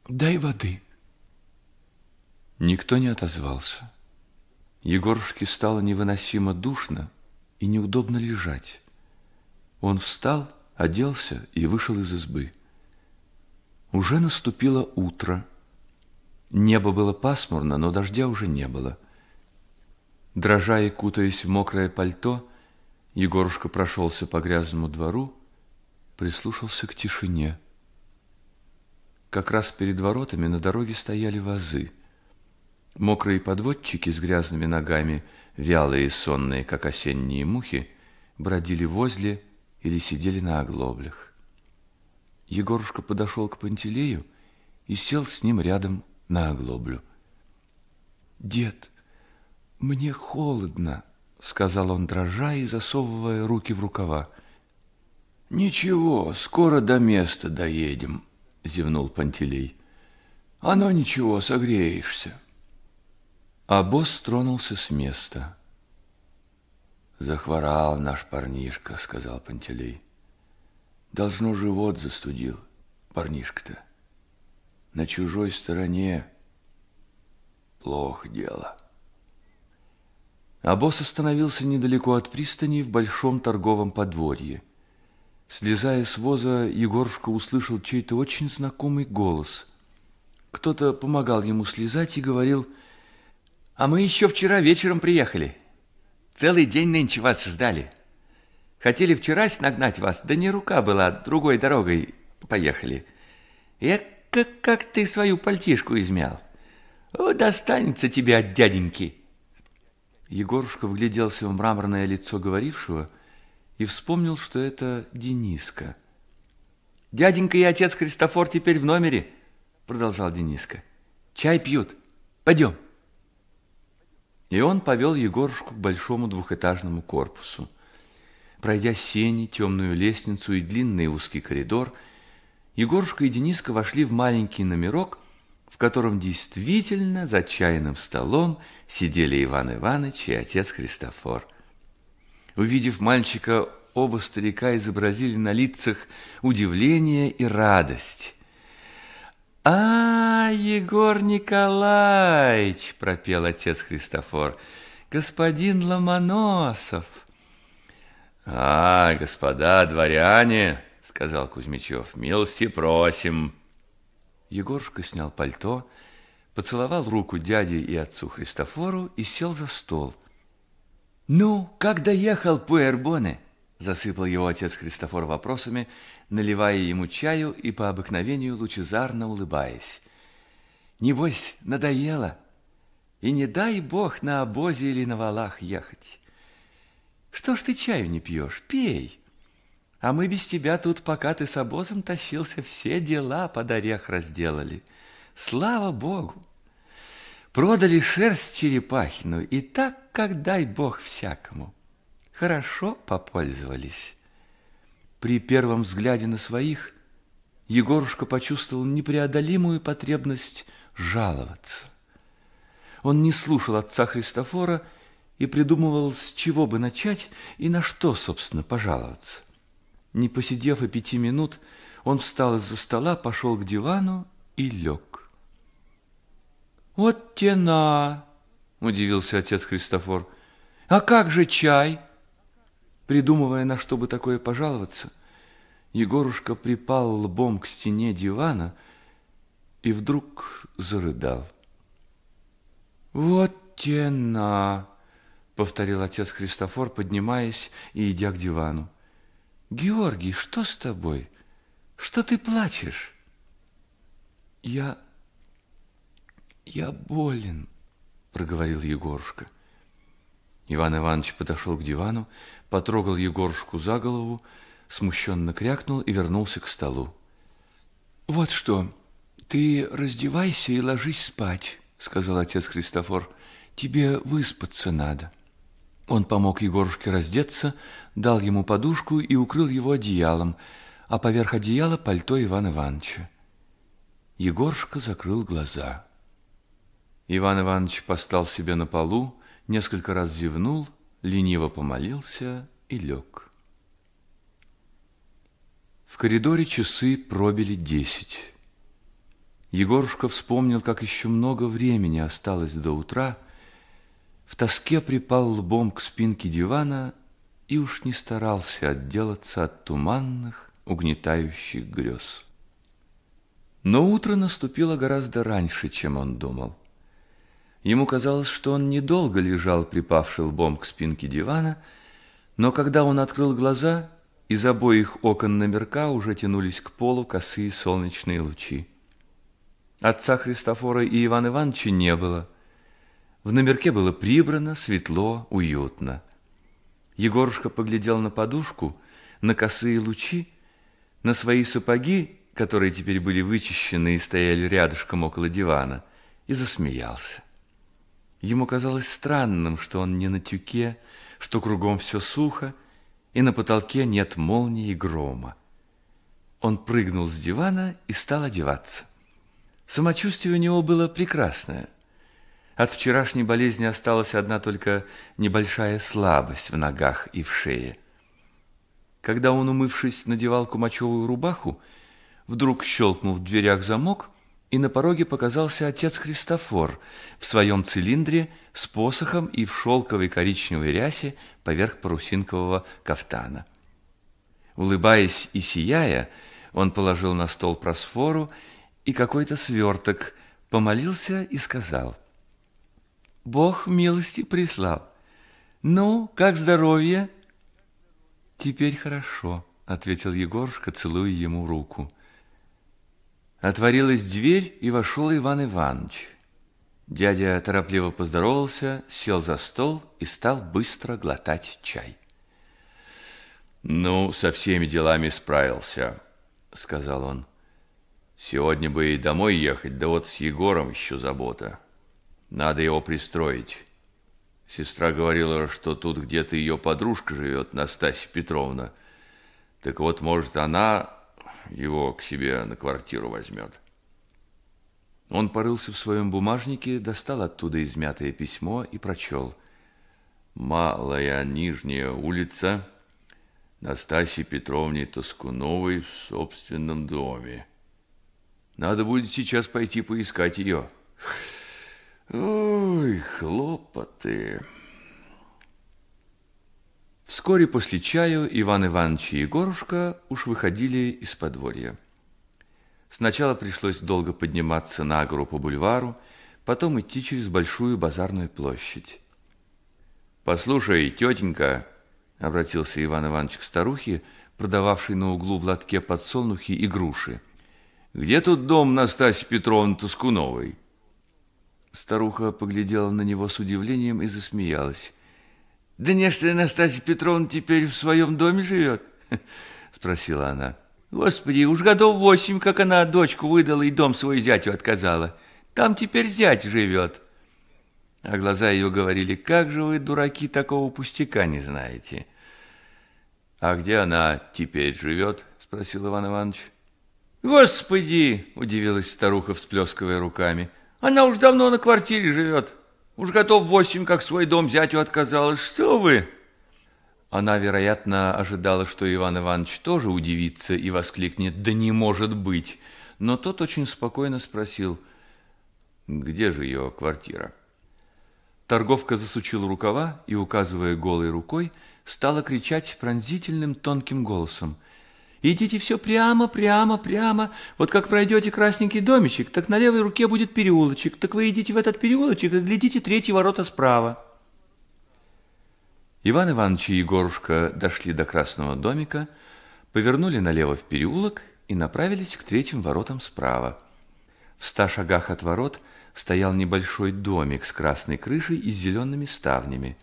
«Дай воды!» Никто не отозвался. Егорушке стало невыносимо душно и неудобно лежать. Он встал, оделся и вышел из избы. Уже наступило утро — Небо было пасмурно, но дождя уже не было. Дрожа и кутаясь в мокрое пальто, Егорушка прошелся по грязному двору, прислушался к тишине. Как раз перед воротами на дороге стояли вазы. Мокрые подводчики с грязными ногами, вялые и сонные, как осенние мухи, бродили возле или сидели на оглоблях. Егорушка подошел к Пантелею и сел с ним рядом на оглоблю. «Дед, мне холодно», — сказал он, дрожа и засовывая руки в рукава. «Ничего, скоро до места доедем», — зевнул Пантелей. «Оно ничего, согреешься». А босс тронулся с места. «Захворал наш парнишка», — сказал Пантелей. «Должно, живот застудил парнишка-то» на чужой стороне, плохо дело. Абос остановился недалеко от пристани в большом торговом подворье. Слезая с воза, Егорушка услышал чей-то очень знакомый голос. Кто-то помогал ему слезать и говорил, «А мы еще вчера вечером приехали. Целый день нынче вас ждали. Хотели вчерась нагнать вас, да не рука была, другой дорогой поехали. Эк, как, как ты свою пальтишку измял. О, достанется тебе от дяденьки. Егорушка вгляделся в мраморное лицо говорившего и вспомнил, что это Дениска. «Дяденька и отец Христофор теперь в номере», — продолжал Дениска. «Чай пьют. Пойдем». И он повел Егорушку к большому двухэтажному корпусу. Пройдя сени, темную лестницу и длинный узкий коридор — Егорушка и Дениска вошли в маленький номерок, в котором действительно за чайным столом сидели Иван Иванович и отец Христофор. Увидев мальчика, оба старика изобразили на лицах удивление и радость. «А, Егор Николаевич!» – пропел отец Христофор. «Господин Ломоносов!» «А, господа дворяне!» сказал Кузьмичев. Милости просим. Егорушка снял пальто, поцеловал руку дяде и отцу Христофору и сел за стол. «Ну, как доехал Пуэрбоне?» – засыпал его отец Христофор вопросами, наливая ему чаю и по обыкновению лучезарно улыбаясь. «Небось, надоело. И не дай бог на обозе или на валах ехать. Что ж ты чаю не пьешь? Пей!» А мы без тебя тут, пока ты с обозом тащился, все дела под орех разделали. Слава Богу! Продали шерсть черепахину, и так, как дай Бог всякому. Хорошо попользовались. При первом взгляде на своих Егорушка почувствовал непреодолимую потребность жаловаться. Он не слушал отца Христофора и придумывал, с чего бы начать и на что, собственно, пожаловаться. Не посидев и пяти минут, он встал из-за стола, пошел к дивану и лег. «Вот тена!» – удивился отец Христофор. «А как же чай?» Придумывая, на что бы такое пожаловаться, Егорушка припал лбом к стене дивана и вдруг зарыдал. «Вот тена!» – повторил отец Христофор, поднимаясь и идя к дивану. Георгий, что с тобой? Что ты плачешь? Я... я болен, проговорил Егорушка. Иван Иванович подошел к дивану, потрогал Егорушку за голову, смущенно крякнул и вернулся к столу. «Вот что, ты раздевайся и ложись спать», — сказал отец Христофор. «Тебе выспаться надо». Он помог Егорушке раздеться, дал ему подушку и укрыл его одеялом, а поверх одеяла пальто Ивана Ивановича. Егорушка закрыл глаза. Иван Иванович постал себе на полу, несколько раз зевнул, лениво помолился и лег. В коридоре часы пробили десять. Егорушка вспомнил, как еще много времени осталось до утра – в тоске припал лбом к спинке дивана и уж не старался отделаться от туманных, угнетающих грез. Но утро наступило гораздо раньше, чем он думал. Ему казалось, что он недолго лежал, припавший лбом к спинке дивана, но когда он открыл глаза, из обоих окон номерка уже тянулись к полу косые солнечные лучи. Отца Христофора и Ивана Ивановича не было – в номерке было прибрано, светло, уютно. Егорушка поглядел на подушку, на косые лучи, на свои сапоги, которые теперь были вычищены и стояли рядышком около дивана, и засмеялся. Ему казалось странным, что он не на тюке, что кругом все сухо, и на потолке нет молнии и грома. Он прыгнул с дивана и стал одеваться. Самочувствие у него было прекрасное – от вчерашней болезни осталась одна только небольшая слабость в ногах и в шее. Когда он, умывшись, надевал кумачевую рубаху, вдруг щелкнул в дверях замок, и на пороге показался отец Христофор в своем цилиндре с посохом и в шелковой коричневой рясе поверх парусинкового кафтана. Улыбаясь и сияя, он положил на стол просфору и какой-то сверток, помолился и сказал – Бог милости прислал. Ну, как здоровье? Теперь хорошо, ответил Егорушка, целуя ему руку. Отворилась дверь, и вошел Иван Иванович. Дядя торопливо поздоровался, сел за стол и стал быстро глотать чай. «Ну, со всеми делами справился», — сказал он. «Сегодня бы и домой ехать, да вот с Егором еще забота». Надо его пристроить. Сестра говорила, что тут где-то ее подружка живет, Настасья Петровна. Так вот, может, она его к себе на квартиру возьмет. Он порылся в своем бумажнике, достал оттуда измятое письмо и прочел. «Малая Нижняя улица Настасье Петровне Тоскуновой в собственном доме. Надо будет сейчас пойти поискать ее». Ой, хлопоты. Вскоре после чаю Иван Иванович и Егорушка уж выходили из подворья. Сначала пришлось долго подниматься на гору по бульвару, потом идти через большую базарную площадь. «Послушай, тетенька», — обратился Иван Иванович к старухе, продававшей на углу в лотке подсолнухи и груши, «где тут дом Настасьи Петровны Тоскуновой?» Старуха поглядела на него с удивлением и засмеялась. «Да не что Настасья Петровна теперь в своем доме живет?» – спросила она. «Господи, уж годов восемь, как она дочку выдала и дом свой зятю отказала. Там теперь зять живет». А глаза ее говорили, «Как же вы, дураки, такого пустяка не знаете?» «А где она теперь живет?» – спросил Иван Иванович. «Господи!» – удивилась старуха, всплескивая руками – она уж давно на квартире живет. Уж готов восемь, как свой дом зятю отказалась. Что вы?» Она, вероятно, ожидала, что Иван Иванович тоже удивится и воскликнет «Да не может быть!» Но тот очень спокойно спросил «Где же ее квартира?» Торговка засучила рукава и, указывая голой рукой, стала кричать пронзительным тонким голосом – Идите все прямо, прямо, прямо. Вот как пройдете красненький домичек, так на левой руке будет переулочек. Так вы идите в этот переулочек и глядите третьи ворота справа. Иван Иванович и Егорушка дошли до красного домика, повернули налево в переулок и направились к третьим воротам справа. В ста шагах от ворот стоял небольшой домик с красной крышей и с зелеными ставнями.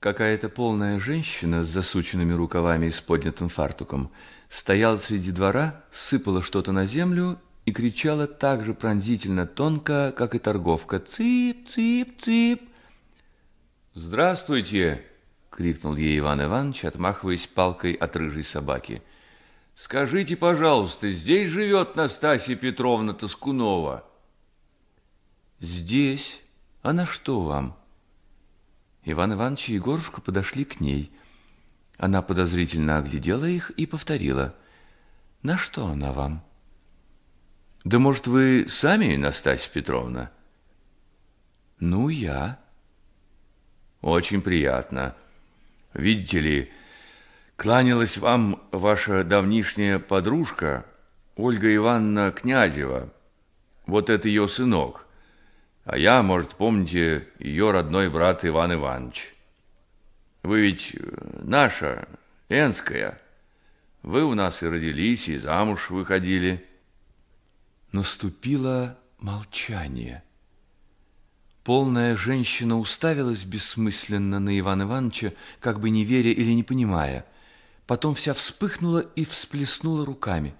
Какая-то полная женщина с засученными рукавами и с поднятым фартуком – стояла среди двора, сыпала что-то на землю и кричала так же пронзительно тонко, как и торговка. «Цып, цып, цып!» «Здравствуйте!» — крикнул ей Иван Иванович, отмахиваясь палкой от рыжей собаки. «Скажите, пожалуйста, здесь живет Настасья Петровна Тоскунова?» «Здесь? А на что вам?» Иван Иванович и Егорушка подошли к ней – она подозрительно оглядела их и повторила. «На что она вам?» «Да, может, вы сами, Настасья Петровна?» «Ну, я». «Очень приятно. Видите ли, кланялась вам ваша давнишняя подружка Ольга Ивановна Князева. Вот это ее сынок. А я, может, помните, ее родной брат Иван Иванович». Вы ведь э, наша, энская. Вы у нас и родились, и замуж выходили. Наступило молчание. Полная женщина уставилась бессмысленно на Ивана Ивановича, как бы не веря или не понимая. Потом вся вспыхнула и всплеснула руками.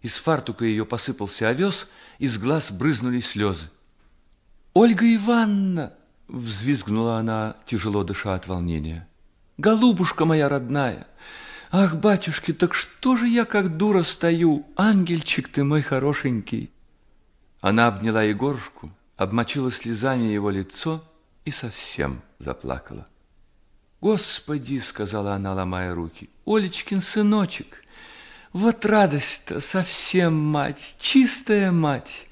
Из фартука ее посыпался овес, из глаз брызнули слезы. «Ольга Ивановна!» – взвизгнула она, тяжело дыша от волнения голубушка моя родная. Ах, батюшки, так что же я как дура стою, ангельчик ты мой хорошенький. Она обняла Егорушку, обмочила слезами его лицо и совсем заплакала. «Господи!» — сказала она, ломая руки. «Олечкин сыночек! Вот радость-то! Совсем мать! Чистая мать!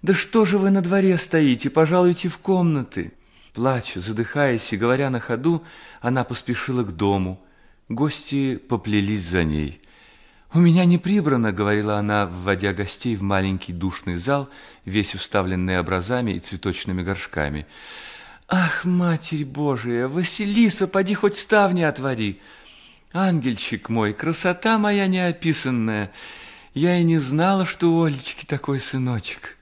Да что же вы на дворе стоите? Пожалуйте в комнаты!» Плача, задыхаясь и говоря на ходу, она поспешила к дому. Гости поплелись за ней. «У меня не прибрано», — говорила она, вводя гостей в маленький душный зал, весь уставленный образами и цветочными горшками. «Ах, Матерь Божия, Василиса, поди хоть ставни отвори! Ангельчик мой, красота моя неописанная! Я и не знала, что у Олечки такой сыночек!»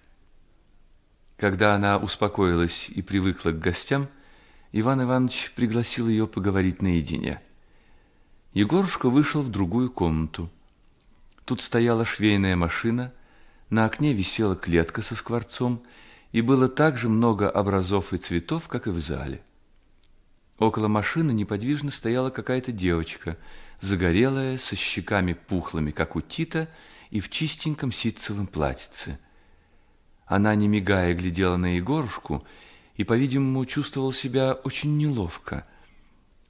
Когда она успокоилась и привыкла к гостям, Иван Иванович пригласил ее поговорить наедине. Егорушка вышел в другую комнату. Тут стояла швейная машина, на окне висела клетка со скворцом, и было так же много образов и цветов, как и в зале. Около машины неподвижно стояла какая-то девочка, загорелая, со щеками пухлыми, как у Тита, и в чистеньком ситцевом платьице – она, не мигая, глядела на Егорушку и, по-видимому, чувствовал себя очень неловко.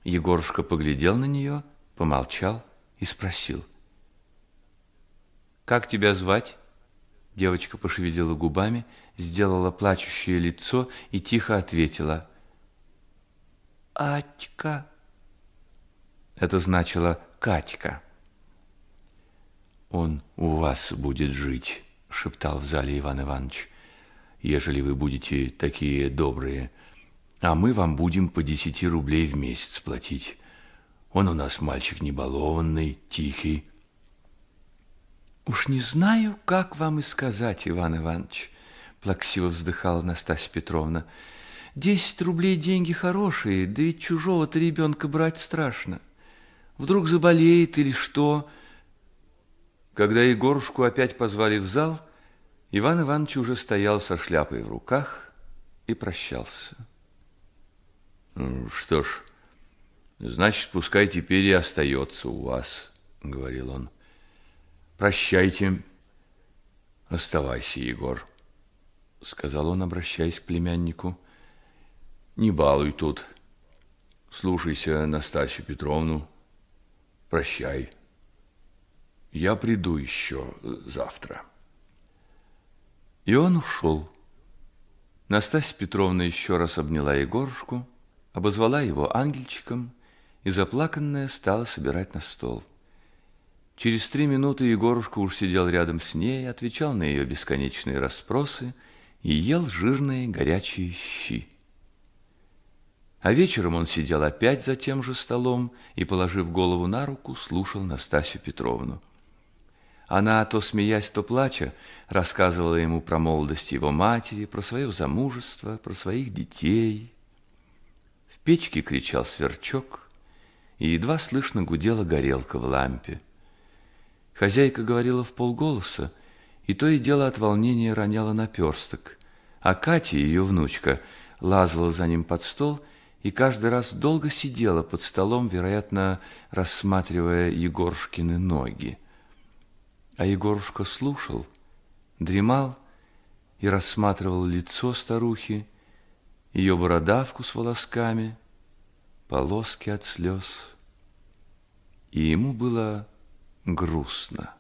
Егорушка поглядел на нее, помолчал и спросил. «Как тебя звать?» Девочка пошевелила губами, сделала плачущее лицо и тихо ответила. «Атька». Это значило «Катька». «Он у вас будет жить», — шептал в зале Иван Иванович ежели вы будете такие добрые, а мы вам будем по десяти рублей в месяц платить. Он у нас мальчик небалованный, тихий». «Уж не знаю, как вам и сказать, Иван Иванович», – плаксиво вздыхала Настасья Петровна. «Десять рублей деньги хорошие, да ведь чужого-то ребенка брать страшно. Вдруг заболеет или что?» Когда Егорушку опять позвали в зал – Иван Иванович уже стоял со шляпой в руках и прощался. «Что ж, значит, пускай теперь и остается у вас», — говорил он. «Прощайте. Оставайся, Егор», — сказал он, обращаясь к племяннику. «Не балуй тут. Слушайся Настасью Петровну. Прощай. Я приду еще завтра». И он ушел. Настасья Петровна еще раз обняла Егорушку, обозвала его ангельчиком и заплаканная стала собирать на стол. Через три минуты Егорушка уж сидел рядом с ней, отвечал на ее бесконечные расспросы и ел жирные горячие щи. А вечером он сидел опять за тем же столом и, положив голову на руку, слушал Настасью Петровну – она, то смеясь, то плача, рассказывала ему про молодость его матери, про свое замужество, про своих детей. В печке кричал сверчок, и едва слышно гудела горелка в лампе. Хозяйка говорила в полголоса, и то и дело от волнения роняла наперсток, а Катя, ее внучка, лазала за ним под стол и каждый раз долго сидела под столом, вероятно, рассматривая Егоршкины ноги. А Егорушка слушал, дремал и рассматривал лицо старухи, ее бородавку с волосками, полоски от слез. И ему было грустно,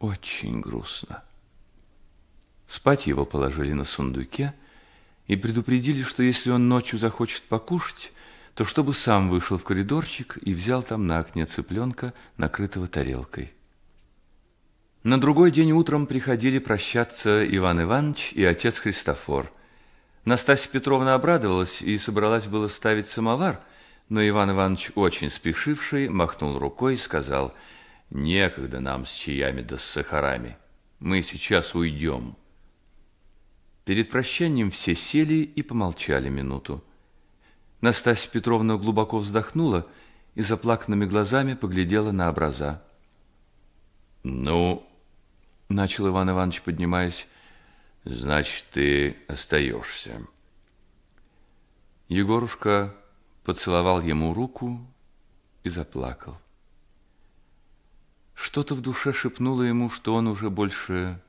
очень грустно. Спать его положили на сундуке и предупредили, что если он ночью захочет покушать, то чтобы сам вышел в коридорчик и взял там на окне цыпленка, накрытого тарелкой. На другой день утром приходили прощаться Иван Иванович и отец Христофор. Настасья Петровна обрадовалась и собралась было ставить самовар, но Иван Иванович, очень спешивший, махнул рукой и сказал, «Некогда нам с чаями да с сахарами, мы сейчас уйдем». Перед прощанием все сели и помолчали минуту. Настасья Петровна глубоко вздохнула и заплаканными глазами поглядела на образа. «Ну, начал Иван Иванович, поднимаясь, значит, ты остаешься. Егорушка поцеловал ему руку и заплакал. Что-то в душе шепнуло ему, что он уже больше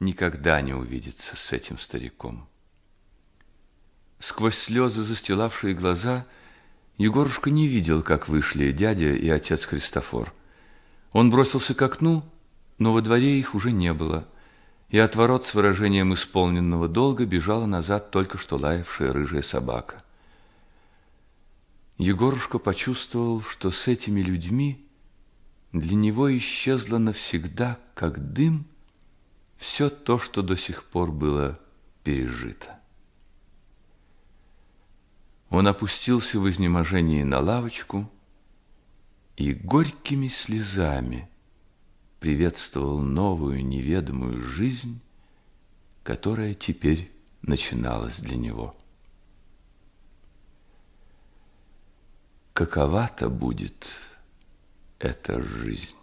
никогда не увидится с этим стариком. Сквозь слезы, застилавшие глаза, Егорушка не видел, как вышли дядя и отец Христофор. Он бросился к окну но во дворе их уже не было, и от ворот с выражением исполненного долга бежала назад только что лаявшая рыжая собака. Егорушка почувствовал, что с этими людьми для него исчезло навсегда, как дым, все то, что до сих пор было пережито. Он опустился в изнеможении на лавочку и горькими слезами – приветствовал новую неведомую жизнь, которая теперь начиналась для него. Какова-то будет эта жизнь.